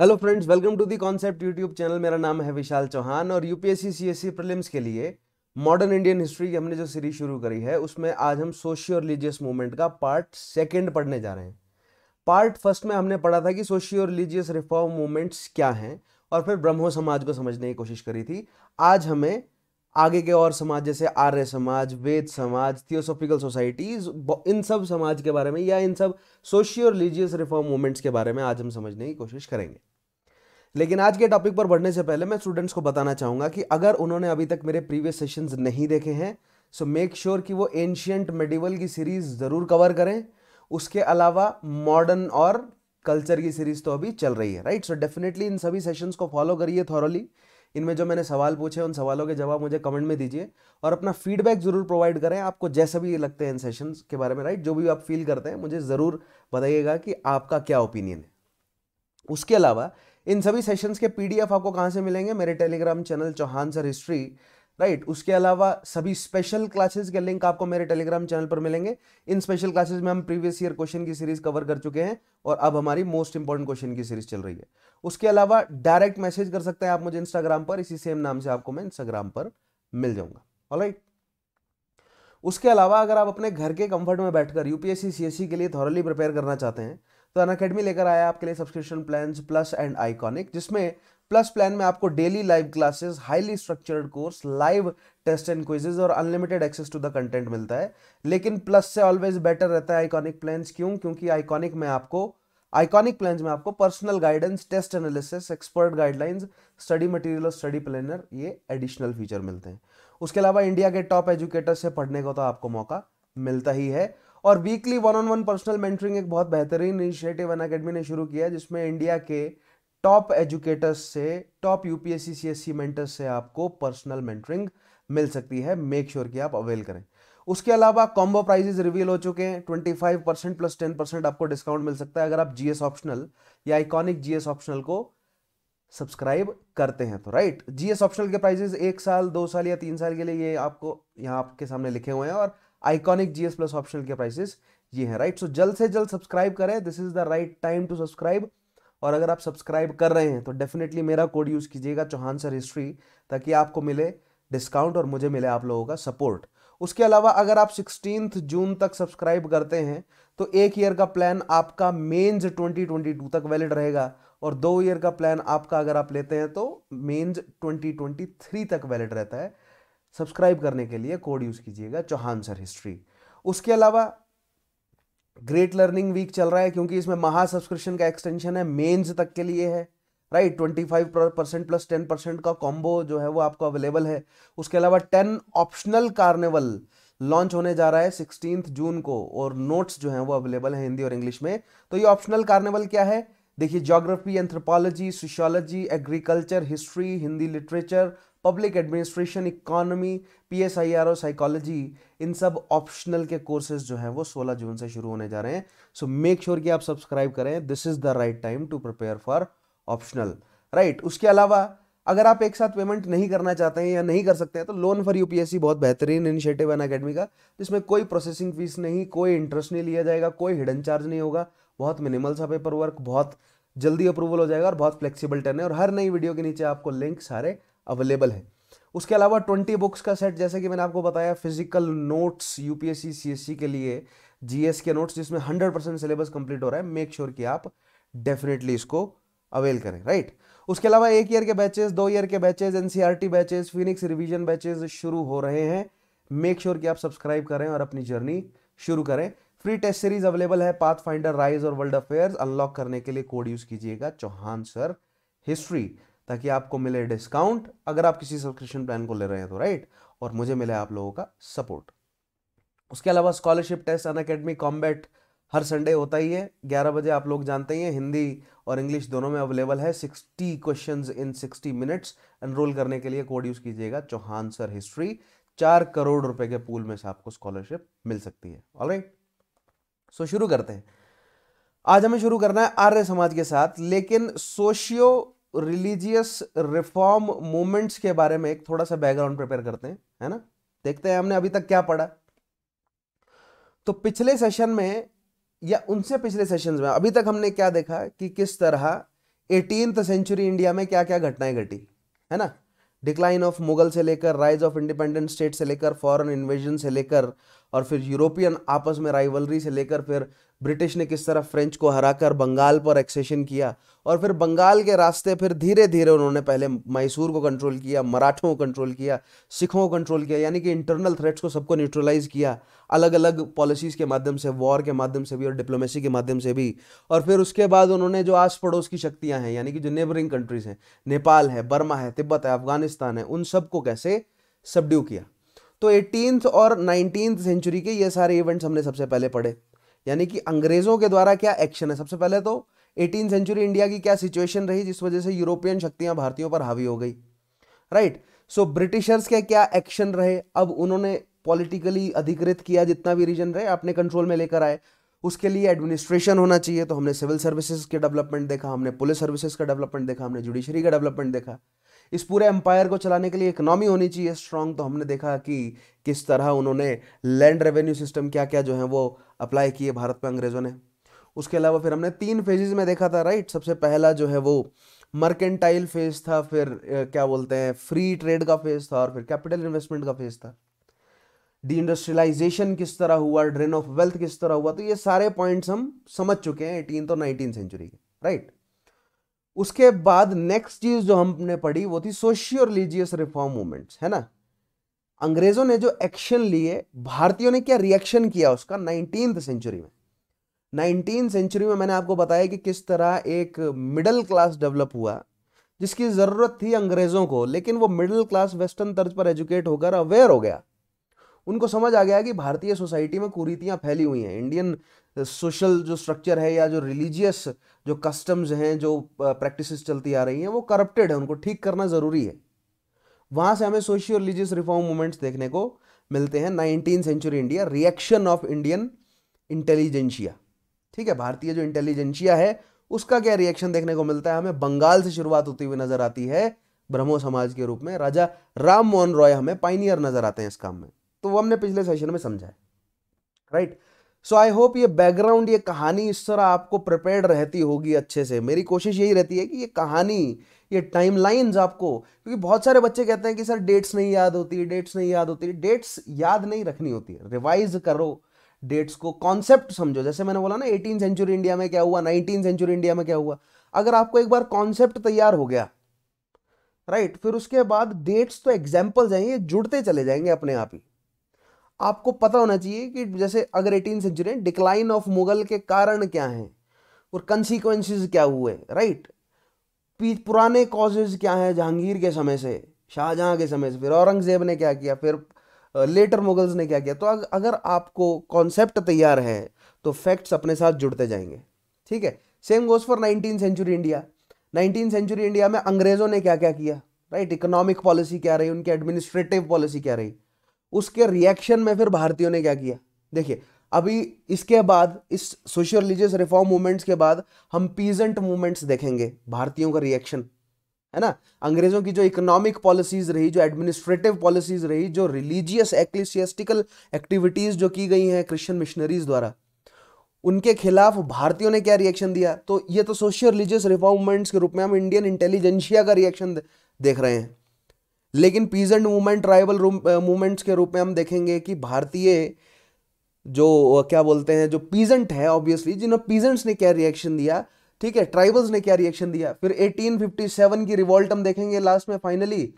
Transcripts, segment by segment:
Hello friends welcome to the concept YouTube channel मेरा नाम है विशाल चौहान और यूपीएससी सीएससी प्रीलिम्स के लिए मॉडर्न इंडियन हिस्ट्री की हमने जो सीरीज शुरू करी है उसमें आज हम सोशियो रिलीजियस मूवमेंट का पार्ट सेकंड पढ़ने जा रहे हैं पार्ट फर्स्ट में हमने पढ़ा था कि सोशियो रिलीजियस रिफॉर्म मूवमेंट्स क्या हैं और फिर ब्रह्मो समाज को समझने की कोशिश करी थी आज हमें आगे के और समाज जैसे आर्य समाज वेद समाज थियोसॉफिकल सोसाइटीज इन सब समाज के बारे में या इन सब सोशियो रिलीजियस रिफॉर्म मूवमेंट्स के बारे में आज हम समझने की कोशिश करेंगे लेकिन आज के टॉपिक पर बढ़ने से पहले मैं स्टूडेंट्स को बताना चाहूँगा कि अगर उन्होंने अभी तक मेरे प्रीवियस सेशंस नहीं देखे हैं सो मेक श्योर कि वो एंशियंट मेडिवल की सीरीज़ ज़रूर कवर करें उसके अलावा मॉडर्न और कल्चर की सीरीज़ तो अभी चल रही है राइट सो डेफिनेटली इन सभी सेशंस को फॉलो करिए थॉरली इनमें जो मैंने सवाल पूछे उन सवालों के जवाब मुझे कमेंट में दीजिए और अपना फीडबैक ज़रूर प्रोवाइड करें आपको जैसा भी लगते हैं इन सेशन के बारे में राइट जो भी आप फील करते हैं मुझे ज़रूर बताइएगा कि आपका क्या ओपिनियन है उसके अलावा इन सभी सेशंस के पीडीएफ आपको कहाँ से मिलेंगे मेरे Telegram channel Chauhan sir history right right, उसके अलावा सभी स्पेशल क्लासेस के लिंक आपको मेरे टेलीग्राम चैनल पर मिलेंगे इन स्पेशल क्लासेस में हम प्रीवियस ईयर क्वेश्चन की सीरीज कवर कर चुके हैं और अब हमारी मोस्ट इंपॉर्टेंट क्वेश्चन की सीरीज चल रही है उसके अलावा डायरेक्ट मैसेज कर सकते हैं आप मुझे इंस्टाग्राम पर इसी सेम नाम से आपको मैं इंस्टाग्राम पर मिल जाऊंगा ऑलराइट right? उसके अलावा अगर आप अपने घर के कंफर्ट में बैठकर यूपीएससी सीएससी के लिए थॉरली प्रिपेयर करना चाहते हैं तो अन अकेडमी लेकर आया आपके लिए subscription plan plus and iconic जिसमें प्लस प्लान में आपको daily live classes highly structured course live test and quizzes और unlimited access to the content मिलता है लेकिन प्लस से ऑलवेज बेटर रहता है आइकॉनिक प्लान्स क्यों क्योंकि आइकॉनिक में आपको आइकॉनिक प्लान्स में आपको personal guidance test analysis expert guidelines study material और स्टडी प्लानर ये एडिशनल फीचर मिलते हैं उसके अलावा इंडिया के टॉप एजुकेटर से पढ़ने का तो आपको मौका मिलता ही है और weekly one on one personal mentoring एक बहुत बेहतरीन इनिशिएटिव अन अकेडमी ने शुरू किया जिसमें इंडिया के टॉप एजुकेटर्स से टॉप यूपीएससी सी मेंटर्स से आपको पर्सनल मेंटरिंग मिल सकती है मेक श्योर sure कि आप अवेल करें उसके अलावा कॉम्बो प्राइजेज रिवील हो चुके हैं 25 परसेंट प्लस टेन परसेंट आपको डिस्काउंट मिल सकता है अगर आप जीएस ऑप्शनल या आइकॉनिक जीएस ऑप्शनल को सब्सक्राइब करते हैं तो राइट जीएस ऑप्शनल के प्राइजेस एक साल दो साल या तीन साल के लिए ये आपको यहाँ आपके सामने लिखे हुए हैं और आइकॉनिक जीएस प्लस ऑप्शनल के प्राइसेस ये हैं राइट सो जल्द से जल्द सब्सक्राइब करें this is the right time to subscribe और अगर आप सब्सक्राइब कर रहे हैं तो डेफिनेटली मेरा कोड यूज़ कीजिएगा चौहान सर हिस्ट्री ताकि आपको मिले डिस्काउंट और मुझे मिले आप लोगों का सपोर्ट उसके अलावा अगर आप सिक्सटीन जून तक सब्सक्राइब करते हैं तो एक ईयर का प्लान आपका मेन्स 2022 तक वैलिड रहेगा और दो ईयर का प्लान आपका अगर आप लेते हैं तो मेन्स 2023 तक वैलिड रहता है सब्सक्राइब करने के लिए कोड यूज़ कीजिएगा चौहान सर हिस्ट्री उसके अलावा ग्रेट लर्निंग वीक चल रहा है क्योंकि इसमें महा सब्सक्रिप्शन का एक्सटेंशन है मेंस तक के लिए है right twenty five percent plus ten percent का कॉम्बो जो है वो आपको अवेलेबल है उसके अलावा टेन ऑप्शनल कार्निवल लॉन्च होने जा रहा है सिक्सटीन जून को और नोट्स जो है वो अवेलेबल है हिंदी और इंग्लिश में तो ये ऑप्शनल कार्निवल क्या है देखिए geography anthropology sociology agriculture history Hindi literature public administration economy P S I R और साइकोलॉजी इन सब ऑप्शनल के कोर्सेज जो हैं वो 16 जून से शुरू होने जा रहे हैं सो मेक श्योर कि आप सब्सक्राइब करें this is the right time to prepare for optional right उसके अलावा अगर आप एक साथ पेमेंट नहीं करना चाहते हैं या नहीं कर सकते हैं तो लोन फॉर यूपीएससी बहुत बेहतरीन इनिशिएटिव है अकेडमी का जिसमें कोई प्रोसेसिंग फीस नहीं कोई इंटरेस्ट नहीं लिया जाएगा कोई हिडन चार्ज नहीं होगा बहुत मिनिमल सा पेपर वर्क बहुत जल्दी अप्रूवल हो जाएगा और बहुत फ्लेक्सिबल टर्न है और हर नई वीडियो के नीचे आपको लिंक सारे अवेलेबल है उसके अलावा ट्वेंटी बुक्स का सेट जैसे कि मैंने आपको बताया फिजिकल नोट्स यूपीएससी सीएससी के लिए जीएस के नोट्स जिसमें हंड्रेड परसेंट सिलेबस कंप्लीट हो रहा है मेक श्योर sure कि आप डेफिनेटली इसको अवेल करें राइट right? उसके अलावा एक ईयर के बैचेस दो ईयर के batches NCERT batches phoenix revision batches शुरू हो रहे हैं मेक श्योर sure कि आप सब्सक्राइब करें और अपनी जर्नी शुरू करें फ्री टेस्ट सीरीज अवेलेबल है पाथ फाइंडर राइज और वर्ल्ड अफेयर्स अनलॉक करने के लिए कोड यूज कीजिएगा चौहान सर हिस्ट्री ताकि आपको मिले डिस्काउंट अगर आप किसी सब्सक्रिप्शन प्लान को ले रहे हैं तो राइट और मुझे मिले आप लोगों का सपोर्ट उसके अलावा scholarship test Unacademy combat हर संडे होता ही है ग्यारह बजे आप लोग जानते ही हैं हिंदी और इंग्लिश दोनों में अवेलेबल है sixty question in sixty minutes enrol करने के लिए कोड यूज़ कीजिएगा चौहान सर हिस्ट्री चार करोड़ रुपए के पूल में से आपको स्कॉलरशिप मिल सकती है ऑल राइट सो शुरू करते हैं आज हमें शुरू करना है आर्य समाज के साथ लेकिन सोशियो रिलीजियस रिफॉर्म मूवमेंट्स के बारे में एक थोड़ा सा बैकग्राउंड प्रिपेयर करते हैं है ना देखते हैं हमने अभी तक क्या पढ़ा तो पिछले सेशन में या उनसे पिछले सेशन में अभी तक हमने क्या देखा कि किस तरह एटीन सेंचुरी इंडिया में क्या क्या घटनाएं घटी है ना डिक्लाइन ऑफ मुगल से लेकर राइज ऑफ इंडिपेंडेंट स्टेट से लेकर फॉरेन इन्वेजन से लेकर और फिर यूरोपियन आपस में राइवलरी से लेकर फिर ब्रिटिश ने किस तरह फ्रेंच को हराकर बंगाल पर एक्सेशन किया और फिर बंगाल के रास्ते फिर धीरे धीरे उन्होंने पहले मैसूर को कंट्रोल किया मराठों को कंट्रोल किया सिखों को कंट्रोल किया यानी कि इंटरनल थ्रेट्स को सबको न्यूट्रलाइज किया अलग अलग पॉलिसीज़ के माध्यम से वॉर के माध्यम से भी और डिप्लोमेसी के माध्यम से भी और फिर उसके बाद उन्होंने जो आस पड़ोस की शक्तियाँ हैं यानी कि जो नेबरिंग कंट्रीज़ हैं नेपाल है बर्मा है तिब्बत है अफगानिस्तान है उन सबको कैसे सबड्यू किया तो एटीनथ और नाइनटीन सेंचुरी के ये सारे इवेंट्स हमने सबसे पहले पढ़े यानी कि अंग्रेज़ों के द्वारा क्या एक्शन है सबसे पहले तो एटीन सेंचुरी इंडिया की क्या सिचुएशन रही जिस वजह से यूरोपियन शक्तियां भारतीयों पर हावी हो गई राइट सो ब्रिटिशर्स के क्या एक्शन रहे अब उन्होंने पॉलिटिकली अधिकृत किया जितना भी रीजन रहे अपने कंट्रोल में लेकर आए उसके लिए एडमिनिस्ट्रेशन होना चाहिए तो हमने सिविल सर्विसेज के डेवलपमेंट देखा हमने पुलिस सर्विसेज का डेवलपमेंट देखा हमने जुडिशरी का डेवलपमेंट देखा इस पूरे एम्पायर को चलाने के लिए इकोनॉमी होनी चाहिए स्ट्रांग तो हमने देखा कि किस तरह उन्होंने लैंड रेवेन्यू सिस्टम क्या क्या जो है वो अप्लाई किए भारत में अंग्रेज़ों ने उसके अलावा फिर हमने तीन फेजेज में देखा था राइट सबसे पहला जो है वो मर्केंटाइल फेज था फिर क्या बोलते हैं फ्री ट्रेड का फेज था और फिर कैपिटल इन्वेस्टमेंट का फेज था डी इंडस्ट्रियलाइजेशन किस तरह हुआ ड्रेन ऑफ वेल्थ किस तरह हुआ तो ये सारे पॉइंट्स हम समझ चुके हैं एटीन और नाइनटीन सेंचुरी के राइट उसके बाद नेक्स्ट चीज जो हमने पढ़ी वो थी सोशियो रिलीजियस रिफॉर्म मूवमेंट है ना अंग्रेजों ने जो एक्शन लिए भारतीयों ने क्या रिएक्शन किया उसका नाइनटीन सेंचुरी में नाइनटीन सेंचुरी में मैंने आपको बताया कि किस तरह एक मिडिल क्लास डेवलप हुआ जिसकी ज़रूरत थी अंग्रेज़ों को लेकिन वो मिडिल क्लास वेस्टर्न तर्ज पर एजुकेट होकर अवेयर हो गया उनको समझ आ गया कि भारतीय सोसाइटी में कुरीतियां फैली हुई हैं इंडियन सोशल जो स्ट्रक्चर है या जो रिलीजियस जो कस्टम्स हैं जो प्रैक्टिसेस चलती आ रही हैं वो करप्टेड है उनको ठीक करना ज़रूरी है वहाँ से हमें सोशियो रिलीजियस रिफॉर्म मूवमेंट्स देखने को मिलते हैं nineteen century India reaction of Indian intelligentsia ठीक है भारतीय जो इंटेलिजेंशिया है उसका क्या रिएक्शन देखने को मिलता है हमें बंगाल से शुरुआत होती हुई नजर आती है ब्रह्मो समाज के रूप में राजा राम मोहन रॉय हमें पाइनियर नजर आते हैं इस काम में तो वो हमने पिछले सेशन में समझा है राइट सो आई होप ये बैकग्राउंड ये कहानी इस तरह आपको प्रिपेयर रहती होगी अच्छे से मेरी कोशिश यही रहती है कि ये कहानी ये टाइम लाइन्स आपको क्योंकि बहुत सारे बच्चे कहते हैं कि सर डेट्स नहीं याद होती डेट्स नहीं याद होती डेट्स याद नहीं रखनी होती रिवाइज करो डेट्स को कॉन्सेप्ट समझो जैसे मैंने बोला ना एटीन सेंचुरी इंडिया में क्या हुआ नाइनटीन सेंचुरी इंडिया में क्या हुआ अगर आपको एक बार कॉन्सेप्ट तैयार हो गया राइट right, फिर उसके बाद डेट्स तो एग्जाम्पल्स हैं ये जुड़ते चले जाएंगे अपने आप ही आपको पता होना चाहिए कि जैसे अगर eighteen century decline of Mughal के कारण क्या हैं और कंसिक्वेंसिस क्या हुए राइट पुराने कॉजेज क्या हैं जहांगीर के समय से शाहजहां के समय से फिर औरंगजेब ने क्या किया फिर लेटर मुगल्स ने क्या किया तो अगर आपको कॉन्सेप्ट तैयार है तो फैक्ट्स अपने साथ जुड़ते जाएंगे ठीक है same goes for nineteen century India nineteen century India में अंग्रेज़ों ने क्या क्या किया राइट इकोनॉमिक पॉलिसी क्या रही उनकी एडमिनिस्ट्रेटिव पॉलिसी क्या रही उसके रिएक्शन में फिर भारतीयों ने क्या किया देखिए अभी इसके बाद इस सोशल रिलीजियस रिफॉर्म मूवमेंट्स के बाद हम पीजेंट मूवमेंट्स देखेंगे भारतीयों का रिएक्शन है ना अंग्रेजों की जो इकोनॉमिक पॉलिसीज रही जो एडमिनिस्ट्रेटिव पॉलिसीज रही जो रिलीजियस एक्लिसियस्टिकल एक्टिविटीज जो की गई हैं क्रिश्चियन मिशनरीज द्वारा उनके खिलाफ भारतीयों ने क्या रिएक्शन दिया तो ये तो सोशल रिलीजियस रिफॉर्म मूवमेंट्स के रूप में हम इंडियन इंटेलिजेंशिया का रिएक्शन देख रहे हैं लेकिन पीजेंट मूवमेंट ट्राइबल मूवमेंट्स के रूप में हम देखेंगे कि भारतीय जो uh, क्या बोलते हैं जो पीजेंट है ऑब्वियसली जिन्होंने पीजेंट्स ने क्या रिएक्शन दिया ठीक है ट्राइबल्स ने क्या रिएक्शन दिया फिर 1857 की रिवॉल्ट हम देखेंगे लास्ट में फाइनली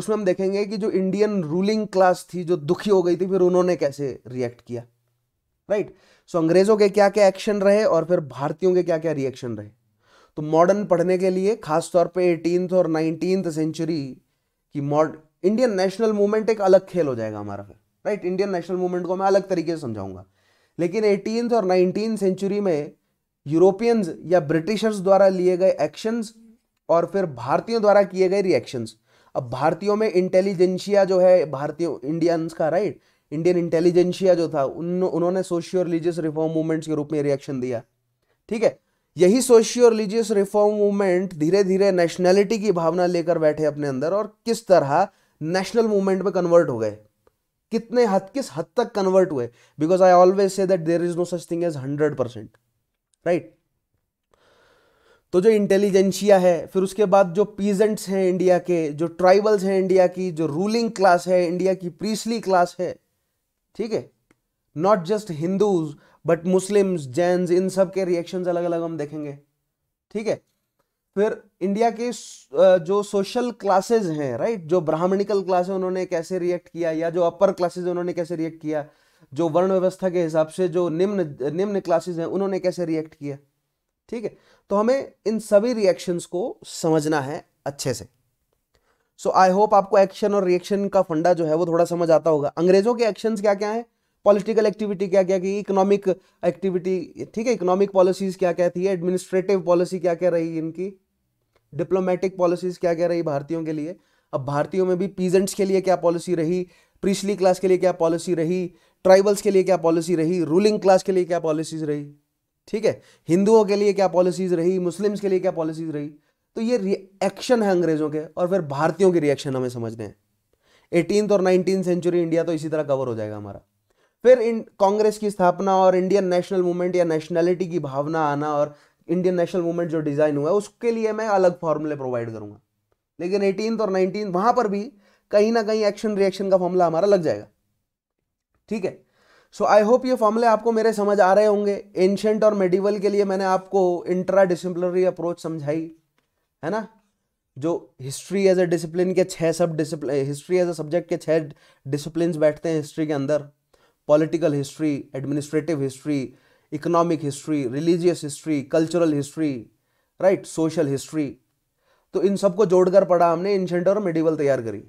उसमें हम देखेंगे कि जो इंडियन रूलिंग क्लास थी जो दुखी हो गई थी फिर उन्होंने कैसे रिएक्ट किया राइट सो अंग्रेजों के क्या क्या एक्शन रहे और फिर भारतीयों के क्या क्या रिएक्शन रहे तो मॉडर्न पढ़ने के लिए खासतौर पर एटीनथ और नाइनटीन सेंचुरी कि मॉड इंडियन नेशनल मूवमेंट एक अलग खेल हो जाएगा हमारा फिर राइट इंडियन नेशनल मूवमेंट को मैं अलग तरीके से समझाऊंगा लेकिन एटीन और नाइनटीन सेंचुरी में यूरोपियंस या ब्रिटिशर्स द्वारा लिए गए एक्शंस और फिर भारतीयों द्वारा किए गए रिएक्शंस अब भारतीयों में इंटेलिजेंशिया जो है भारतीय इंडियंस का राइट इंडियन इंटेलिजेंशिया जो था उन उन्होंने सोशियो रिलीजियस रिफॉर्म मूवमेंट्स के रूप में रिएक्शन दिया ठीक है यही सोशियो रिलीजियस रिफॉर्म मूवमेंट धीरे धीरे नेशनैलिटी की भावना लेकर बैठे अपने अंदर और किस तरह नेशनल मूवमेंट में कन्वर्ट हो गए कितने हद किस हद तक कन्वर्ट हुए because I always say that there is no such thing as hundred percent right तो जो इंटेलिजेंशिया है फिर उसके बाद जो पीजेंट्स हैं इंडिया के जो ट्राइबल्स हैं इंडिया की जो रूलिंग क्लास है इंडिया की प्रीसली क्लास है ठीक है not just Hindus but Muslims Jain इन सब के रिएक्शंस अलग अलग हम देखेंगे ठीक है फिर इंडिया के जो सोशल क्लासेस हैं राइट जो ब्राह्मणिकल क्लास है उन्होंने कैसे रिएक्ट किया या जो अपर क्लासेस उन्होंने कैसे रिएक्ट किया जो वर्ण व्यवस्था के हिसाब से जो निम्न निम्न क्लासेस हैं उन्होंने कैसे रिएक्ट किया ठीक है तो हमें इन सभी रिएक्शंस को समझना है अच्छे से सो आई होप आपको एक्शन और रिएक्शन का फंडा जो है वो थोड़ा समझ आता होगा अंग्रेजों के एक्शंस क्या क्या हैं पॉलिटिकल एक्टिविटी क्या क्या की इकोनॉमिक एक्टिविटी ठीक है इकोनॉमिक पॉलिसीज क्या क्या थी एडमिनिस्ट्रेटिव पॉलिसी क्या क्या रही इनकी डिप्लोमेटिक पॉलिसीज क्या क्या रही भारतीयों के लिए अब भारतीयों में भी पीजेंट्स के लिए क्या पॉलिसी रही प्रीसली क्लास के लिए क्या पॉलिसी रही ट्राइबल्स के लिए क्या पॉलिसी रही रूलिंग क्लास के लिए क्या पॉलिसीज रही ठीक है हिंदुओं के लिए क्या पॉलिसीज रही मुस्लिम्स के लिए क्या पॉलिसीज रही तो ये रिएक्शन है अंग्रेजों के और फिर भारतीयों के रिएक्शन हमें समझने हैं एटीन और नाइनटीन सेंचुरी इंडिया तो इसी तरह कवर हो जाएगा हमारा फिर कांग्रेस की स्थापना और इंडियन नेशनल मूवमेंट या नेशनैलिटी की भावना आना और इंडियन नेशनल मूवमेंट जो डिज़ाइन हुआ है उसके लिए मैं अलग फॉर्मूले प्रोवाइड करूंगा लेकिन एटीन और नाइनटीन वहाँ पर भी कहीं ना कहीं एक्शन रिएक्शन का फॉर्मूला हमारा लग जाएगा ठीक है सो आई होप ये फॉर्मूले आपको मेरे समझ आ रहे होंगे एंशंट और मेडिवल के लिए मैंने आपको इंट्रा डिसिप्लिनरी अप्रोच समझाई है ना जो हिस्ट्री एज ए डिसिप्लिन के छह sub discipline history as a subject के छह डिसिप्लिन बैठते हैं हिस्ट्री के अंदर political history administrative history economic history religious history cultural history right social history तो इन सबको जोड़कर पढ़ा हमने एंशेंट और मेडिवल तैयार करी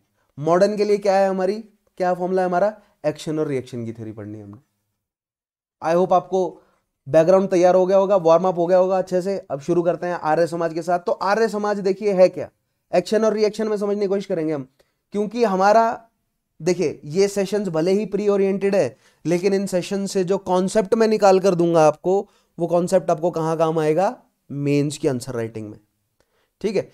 मॉडर्न के लिए क्या है हमारी क्या फॉर्मूला है हमारा एक्शन और रिएक्शन की थ्योरी पढ़नी हमने आई होप आपको बैकग्राउंड तैयार हो गया होगा वार्म अप हो गया होगा अच्छे से अब शुरू करते हैं आर्य समाज के साथ तो आर्य समाज देखिए है क्या एक्शन और रिएक्शन में समझने की कोशिश करेंगे हम क्योंकि हमारा देखिए ये सेशंस भले ही प्री ओरिएंटेड है लेकिन इन सेशन से जो कॉन्सेप्ट मैं निकाल कर दूंगा आपको वो कॉन्सेप्ट आपको कहाँ काम आएगा मेंस की आंसर राइटिंग में ठीक है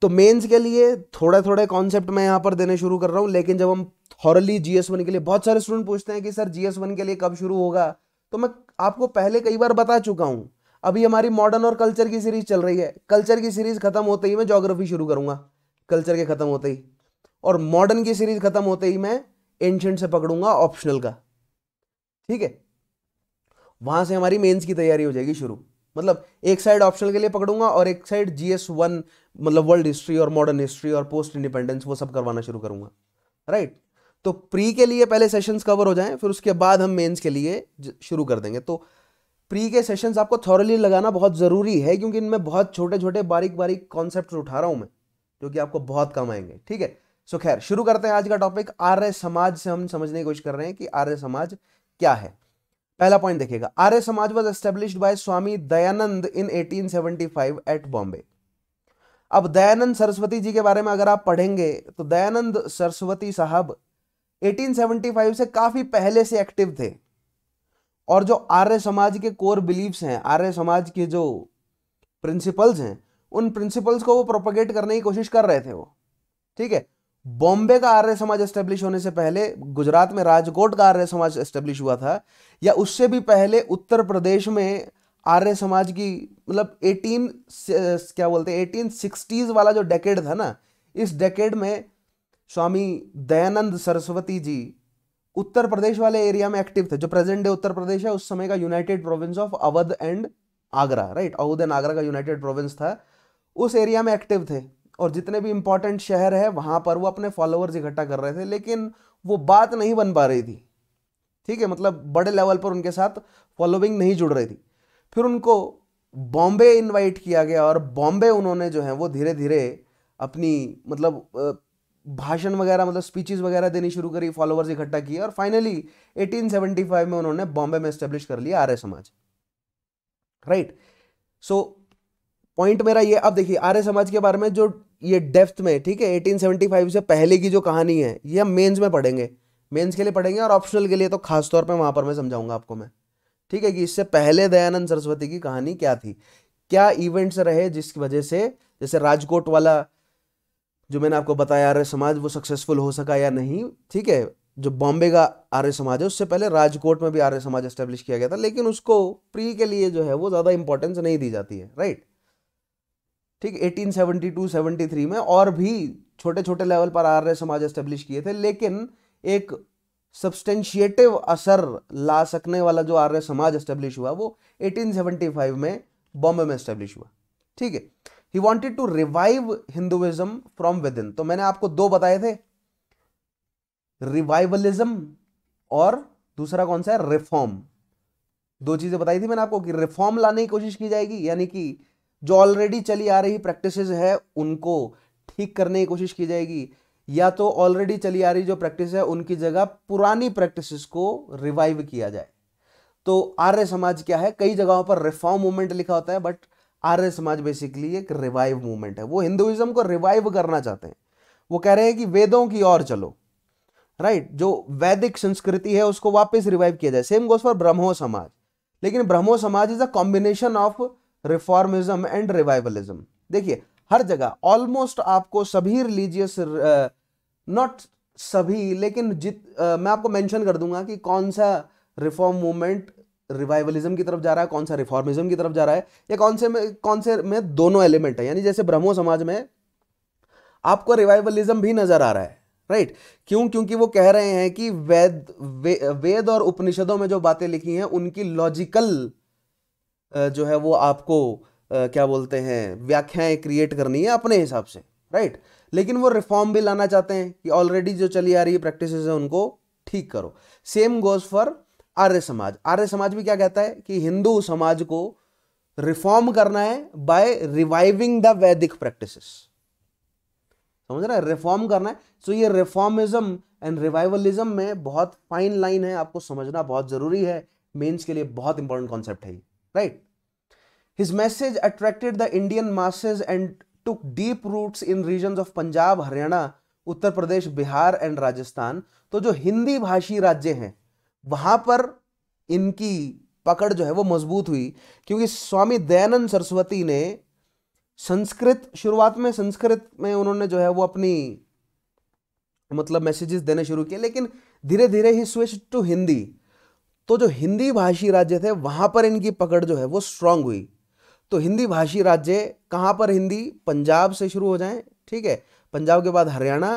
तो मेंस के लिए थोड़े थोड़े कॉन्सेप्ट मैं यहाँ पर देने शुरू कर रहा हूँ लेकिन जब हम थॉरली जी वन के लिए बहुत सारे स्टूडेंट पूछते हैं कि सर जी वन के लिए कब शुरू होगा तो मैं आपको पहले कई बार बता चुका हूँ अभी हमारी मॉडर्न और कल्चर की सीरीज चल रही है कल्चर की सीरीज खत्म होते ही मैं जोग्राफी शुरू करूंगा कल्चर के खत्म होते ही और मॉडर्न की सीरीज खत्म होते ही मैं एंशंट से पकड़ूंगा ऑप्शनल का ठीक है वहां से हमारी मेंस की तैयारी हो जाएगी शुरू मतलब एक साइड ऑप्शनल के लिए पकड़ूंगा और एक साइड जीएस वन मतलब वर्ल्ड हिस्ट्री और मॉडर्न हिस्ट्री और पोस्ट इंडिपेंडेंस वो सब करवाना शुरू करूंगा राइट तो प्री के लिए पहले सेशंस कवर हो जाएं फिर उसके बाद हम मेंस के लिए शुरू कर देंगे तो प्री के सेशंस आपको थॉरली लगाना बहुत ज़रूरी है क्योंकि इनमें बहुत छोटे छोटे बारीक बारीक कॉन्सेप्ट उठा रहा हूं मैं जो कि आपको बहुत कम आएंगे ठीक है सो खैर शुरू करते हैं आज का टॉपिक आर्य समाज से हम समझने की कोशिश कर रहे हैं कि आर्य समाज क्या है पहला पॉइंट देखिएगा Arya Samaj was established by Swami Dayanand in 1875 at Bombay अब दयानंद सरस्वती जी के बारे में अगर आप पढ़ेंगे तो दयानंद सरस्वती साहब 1875 से काफी पहले से एक्टिव थे और जो आर्य समाज के कोर बिलीव्स हैं आर्य समाज के जो प्रिंसिपल्स हैं उन प्रिंसिपल्स को वो प्रोपोगेट करने की कोशिश कर रहे थे वो ठीक है बॉम्बे का आर्य समाज एस्टेब्लिश होने से पहले गुजरात में राजकोट का आर्य समाज एस्टेब्लिश हुआ था या उससे भी पहले उत्तर प्रदेश में आर्य समाज की मतलब 18 क्या बोलते हैं 1860s वाला जो डेकेड था ना इस डेकेड में स्वामी दयानंद सरस्वती जी उत्तर प्रदेश वाले एरिया में एक्टिव थे जो प्रेजेंट डे उत्तर प्रदेश है उस समय का United Province of Awadh and Agra right Awadh and Agra का यूनाइटेड प्रोविंस था उस एरिया में एक्टिव थे और जितने भी इंपॉर्टेंट शहर है वहां पर वो अपने फॉलोअर्स इकट्ठा कर रहे थे लेकिन वो बात नहीं बन पा रही थी ठीक है मतलब बड़े लेवल पर उनके साथ फॉलोइंग नहीं जुड़ रही थी फिर उनको बॉम्बे इनवाइट किया गया और बॉम्बे उन्होंने जो है वो धीरे धीरे अपनी मतलब भाषण वगैरह मतलब स्पीचेस वगैरह देनी शुरू करी फॉलोवर्स इकट्ठा किए और फाइनली 1875 में उन्होंने बॉम्बे में स्टेब्लिश कर लिया आर्य समाज राइट सो पॉइंट मेरा ये अब देखिए आर्य समाज के बारे में जो ये डेफ्थ में ठीक है 1875 से पहले की जो कहानी है ये हम मेन्स में पढ़ेंगे मेन्स के लिए पढ़ेंगे और ऑप्शनल के लिए तो खास तौर पे पर मैं समझाऊंगा आपको मैं ठीक है कि इससे पहले दयानंद सरस्वती की कहानी क्या थी क्या इवेंट्स रहे जिसकी वजह से जैसे राजकोट वाला जो मैंने आपको बताया आर्य समाज वो सक्सेसफुल हो सका या नहीं ठीक है जो बॉम्बे का आर्य समाज है उससे पहले राजकोट में भी आर्य समाज एस्टेब्लिश किया गया था लेकिन उसको प्री के लिए जो है वो ज़्यादा इंपॉर्टेंस नहीं दी जाती है राइट ठीक 1872 73 में और भी छोटे छोटे लेवल पर आर्य समाज एस्टेब्लिश किए थे लेकिन एक सब्सटेंशिएटिव असर ला सकने वाला जो आर्य समाज एस्टेब्लिश हुआ वो 1875 में बॉम्बे में एस्टेब्लिश हुआ ठीक है he wanted to revive Hinduism from within तो मैंने आपको दो बताए थे रिवाइवलिज्म और दूसरा कौन सा है रिफॉर्म दो चीजें बताई थी मैंने आपको कि रिफॉर्म लाने की कोशिश की जाएगी यानी कि जो ऑलरेडी चली आ रही प्रैक्टिस है उनको ठीक करने की कोशिश की जाएगी या तो ऑलरेडी चली आ रही जो प्रैक्टिस है उनकी जगह पुरानी प्रैक्टिस को रिवाइव किया जाए तो आर्य समाज क्या है कई जगहों पर रिफॉर्म मूवमेंट लिखा होता है बट आर्य समाज बेसिकली एक रिवाइव मूवमेंट है वो हिंदुइज्म को रिवाइव करना चाहते हैं वो कह रहे हैं कि वेदों की ओर चलो राइट right? जो वैदिक संस्कृति है उसको वापस रिवाइव किया जाए सेम गोस फॉर ब्रह्मो समाज लेकिन Brahmo Samaj is a combination of reformism and revivalism देखिए हर जगह ऑलमोस्ट आपको सभी रिलीजियस नॉट uh, सभी लेकिन जित uh, मैं आपको मेंशन कर दूंगा कि कौन सा रिफॉर्म मूवमेंट रिवाइवलिज्म की तरफ जा रहा है कौन सा रिफॉर्मिज्म की तरफ जा रहा है या कौन से में कौन से में दोनों एलिमेंट है यानी जैसे ब्रह्मो समाज में आपको रिवाइवलिज्म भी नजर आ रहा है राइट right? क्यों क्योंकि वो कह रहे हैं कि वेद वे, वेद और उपनिषदों में जो बातें लिखी हैं उनकी लॉजिकल जो है वो आपको क्या बोलते हैं व्याख्याएं क्रिएट करनी है अपने हिसाब से राइट लेकिन वो रिफॉर्म भी लाना चाहते हैं कि ऑलरेडी जो चली आ रही है प्रैक्टिस है उनको ठीक करो सेम गोज फॉर आर्य समाज आर्य समाज भी क्या कहता है कि हिंदू समाज को रिफॉर्म करना है by reviving the Vedic practice समझ रहे हैं रिफॉर्म करना है सो so ये रिफॉर्मिज्म एंड रिवाइवलिज्म में बहुत फाइन लाइन है आपको समझना बहुत जरूरी है मेंस के लिए बहुत इंपॉर्टेंट कॉन्सेप्ट है ये right? His message attracted the Indian masses and took deep roots in regions of Punjab, Haryana, Uttar Pradesh, Bihar and Rajasthan. to jo hindi bhashi राज्य hain wahan par inki pakad jo hai wo mazboot hui kyunki swami dayanand saraswati ne Sanskrit शुरुआत में संस्कृत में उन्होंने जो है वो अपनी मतलब मैसेजेस देने शुरू किए लेकिन धीरे धीरे ही स्विच टू हिंदी तो जो हिंदी भाषी राज्य थे वहां पर इनकी पकड़ जो है वो स्ट्रांग हुई तो हिंदी भाषी राज्य कहाँ पर हिंदी पंजाब से शुरू हो जाए ठीक है पंजाब के बाद हरियाणा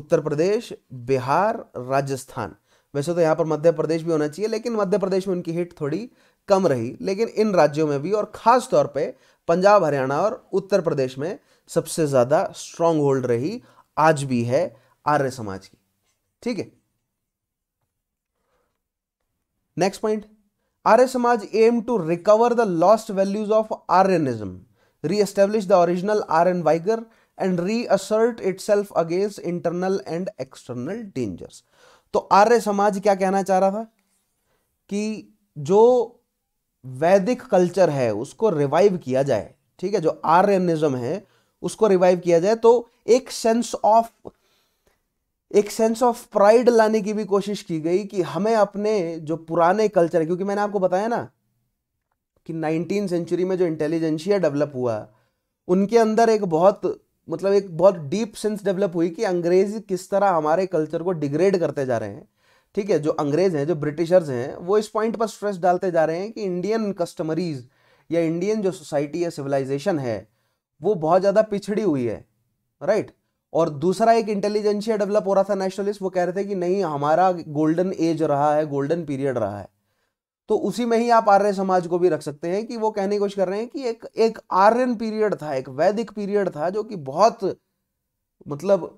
उत्तर प्रदेश बिहार राजस्थान वैसे तो यहां पर मध्य प्रदेश भी होना चाहिए लेकिन मध्य प्रदेश में उनकी हिट थोड़ी कम रही लेकिन इन राज्यों में भी और ख़ास तौर पे पंजाब हरियाणा और उत्तर प्रदेश में सबसे ज़्यादा स्ट्रांग होल्ड रही आज भी है आर्य समाज की ठीक है next point Arya Samaj aim to recover the lost values of Aryanism establish the original Aryan vigour and assert itself against internal and external dangers तो आर्य समाज क्या कहना चाह रहा था कि जो वैदिक कल्चर है उसको रिवाइव किया जाए ठीक है जो आर्यनिज्म है उसको रिवाइव किया जाए तो एक सेंस ऑफ एक सेंस ऑफ प्राइड लाने की भी कोशिश की गई कि हमें अपने जो पुराने कल्चर क्योंकि मैंने आपको बताया ना कि नाइनटीन सेंचुरी में जो इंटेलिजेंशिया डेवलप हुआ उनके अंदर एक बहुत मतलब एक बहुत डीप सेंस डेवलप हुई कि अंग्रेज किस तरह हमारे कल्चर को डिग्रेड करते जा रहे हैं ठीक है जो अंग्रेज हैं जो ब्रिटिशर्स हैं वो इस पॉइंट पर स्ट्रेस डालते जा रहे हैं कि इंडियन कस्टमरीज या इंडियन जो सोसाइटी या सिविलाइजेशन है वो बहुत ज़्यादा पिछड़ी हुई है राइट और दूसरा एक इंटेलिजेंशिया डेवलप हो रहा था नेशनलिस्ट वो कह रहे थे कि नहीं हमारा गोल्डन एज रहा है गोल्डन पीरियड रहा है तो उसी में ही आप आर्य समाज को भी रख सकते हैं कि वो कहने की कोशिश कर रहे हैं कि एक एक आर्यन पीरियड था एक वैदिक पीरियड था जो कि बहुत मतलब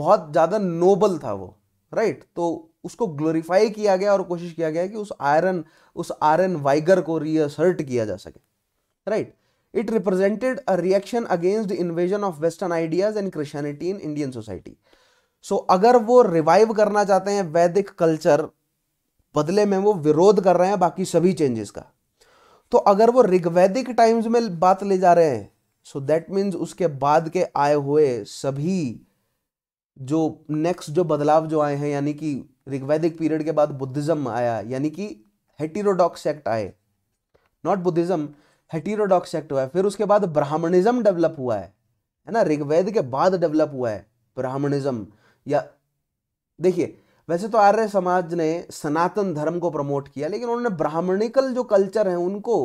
बहुत ज़्यादा नोबल था वो राइट तो उसको ग्लोरीफाई किया गया और कोशिश किया गया कि उस आयरन उस आयरन वाइगर को रीअसर्ट किया जा सके right it represented a reaction against invasion of western ideas and Christianity in Indian society so अगर वो रिवाइव करना चाहते हैं वैदिक कल्चर बदले में वो विरोध कर रहे हैं बाकी सभी चेंजेस का तो अगर वो ऋग्वैदिक टाइम्स में बात ले जा रहे हैं सो दैट मीन्स उसके बाद के आए हुए सभी जो नेक्स्ट जो बदलाव जो आए हैं यानी कि ऋग्वैदिक पीरियड के बाद बुद्धिज्म आया यानी कि हेटीरोडॉक्स एक्ट आए नॉट बुद्धिज्म हेटीरोडॉक्स सेक्ट हुआ है फिर उसके बाद ब्राह्मणिज्म डेवलप हुआ है है ना ऋग्वेद के बाद डेवलप हुआ है ब्राह्मणिज्म या देखिए वैसे तो आर्य समाज ने सनातन धर्म को प्रमोट किया लेकिन उन्होंने ब्राह्मणिकल जो कल्चर है उनको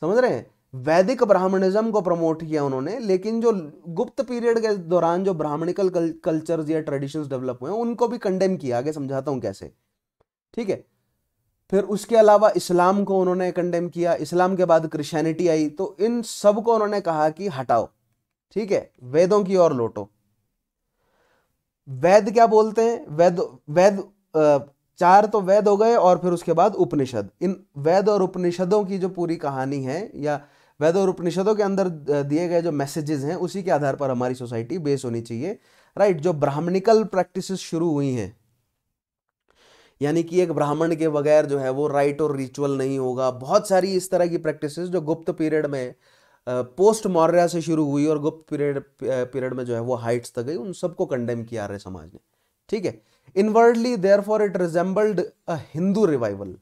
समझ रहे हैं वैदिक ब्राह्मणिज्म को प्रमोट किया उन्होंने लेकिन जो गुप्त पीरियड के दौरान जो ब्राह्मणिकल कल्चर्स या ट्रेडिशंस डेवलप हुए हैं उनको भी कंडेम किया आगे समझाता हूँ कैसे ठीक है फिर उसके अलावा इस्लाम को उन्होंने कंडेम किया इस्लाम के बाद क्रिश्चियनिटी आई तो इन सब को उन्होंने कहा कि हटाओ ठीक है वेदों की ओर लौटो वेद क्या बोलते हैं वेद वेद चार तो वेद हो गए और फिर उसके बाद उपनिषद इन वेद और उपनिषदों की जो पूरी कहानी है या वेद और उपनिषदों के अंदर दिए गए जो मैसेजेस हैं उसी के आधार पर हमारी सोसाइटी बेस होनी चाहिए राइट जो ब्राह्मणिकल प्रैक्टिसेस शुरू हुई हैं यानी कि एक ब्राह्मण के बगैर जो है वो राइट और रिचुअल नहीं होगा बहुत सारी इस तरह की प्रैक्टिस जो गुप्त पीरियड में पोस्ट मौर्य से शुरू हुई और गुप्त पीरियड पीरियड में जो है वो हाइट्स तक गई उन सबको कंडेम किया रहे समाज ने ठीक है inwardly therefore it resembled a Hindu revival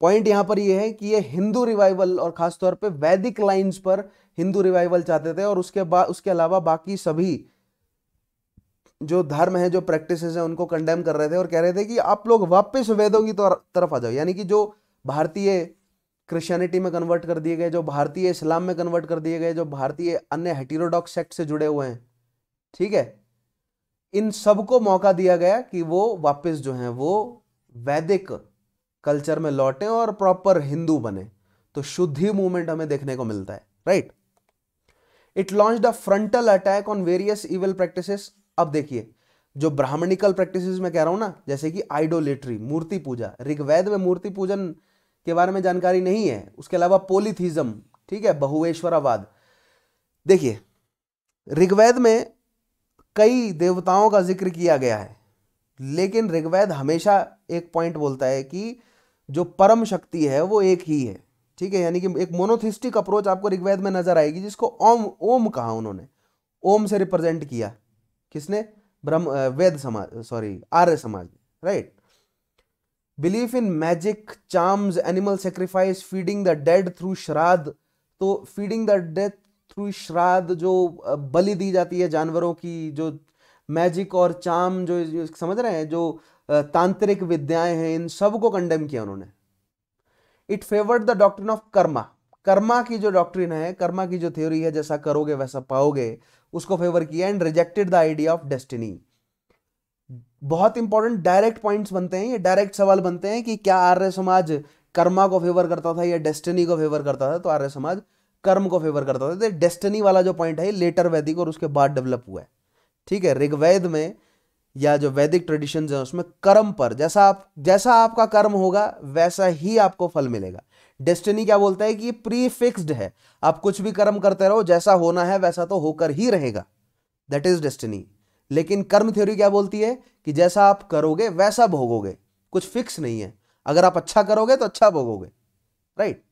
point यहां पर यह है कि ये हिंदू रिवाइवल और खासतौर पे वैदिक लाइंस पर हिंदू रिवाइवल चाहते थे और उसके बाद उसके अलावा बाकी सभी जो धर्म है जो प्रैक्टिस है उनको कंडेम कर रहे थे और कह रहे थे कि आप लोग वापस वेदों की तरफ आ जाओ यानी कि जो भारतीय क्रिश्चियनिटी में कन्वर्ट कर दिए गए जो भारतीय इस्लाम में कन्वर्ट कर दिए गए जो भारतीय अन्य हेटीरोडॉक्स सेक्ट से जुड़े हुए हैं ठीक है इन सबको मौका दिया गया कि वो वापस जो हैं वो वैदिक कल्चर में लौटें और प्रॉपर हिंदू बने तो शुद्धि मूवमेंट हमें देखने को मिलता है right it launch the frontal attack on various evil practices अब देखिए जो ब्राह्मणिकल प्रैक्टिस में कह रहा हूं ना जैसे कि आइडोलेट्री मूर्ति पूजा ऋग्वेद में मूर्ति पूजन के बारे में जानकारी नहीं है उसके अलावा पोलिथिज्म ठीक है बहुवेश्वरावाद देखिए ऋग्वेद में कई देवताओं का जिक्र किया गया है लेकिन ऋग्वेद हमेशा एक पॉइंट बोलता है कि जो परम शक्ति है वो एक ही है ठीक है यानी कि एक मोनोथिस्टिक अप्रोच आपको ऋग्वेद में नजर आएगी जिसको ओम ओम कहा उन्होंने ओम से रिप्रेजेंट किया किसने ब्रह्म वेद समाज sorry Arya Samaj right belief in magic charms animal sacrifice feeding the dead through shraddha तो फीडिंग द डेड थ्रू श्राद्ध जो बलि दी जाती है जानवरों की जो मैजिक और चाम जो, जो समझ रहे हैं जो तांत्रिक विद्याएं हैं इन सब को कंडेम किया उन्होंने it favoured the doctrine of karma karma की जो डॉक्ट्रिन है कर्मा की जो थ्योरी है जैसा करोगे वैसा पाओगे उसको फेवर किया and rejected the idea of destiny बहुत इंपॉर्टेंट डायरेक्ट पॉइंट्स बनते हैं ये डायरेक्ट सवाल बनते हैं कि क्या आर्य समाज कर्मा को फेवर करता था या डेस्टिनी को फेवर करता था तो आर्य समाज कर्म को फेवर करता था तो डेस्टिनी वाला जो पॉइंट है लेटर वैदिक और उसके बाद डेवलप हुआ है ठीक है ऋग्वेद में या जो वैदिक ट्रेडिशन है उसमें कर्म पर जैसा आप जैसा आपका कर्म होगा वैसा ही आपको फल मिलेगा डेस्टिनी क्या बोलता है कि ये प्री है आप कुछ भी कर्म करते रहो जैसा होना है वैसा तो होकर ही रहेगा दैट इज डेस्टिनी लेकिन कर्म थ्योरी क्या बोलती है कि जैसा आप करोगे वैसा भोगोगे कुछ फिक्स नहीं है अगर आप अच्छा करोगे तो अच्छा भोगोगे right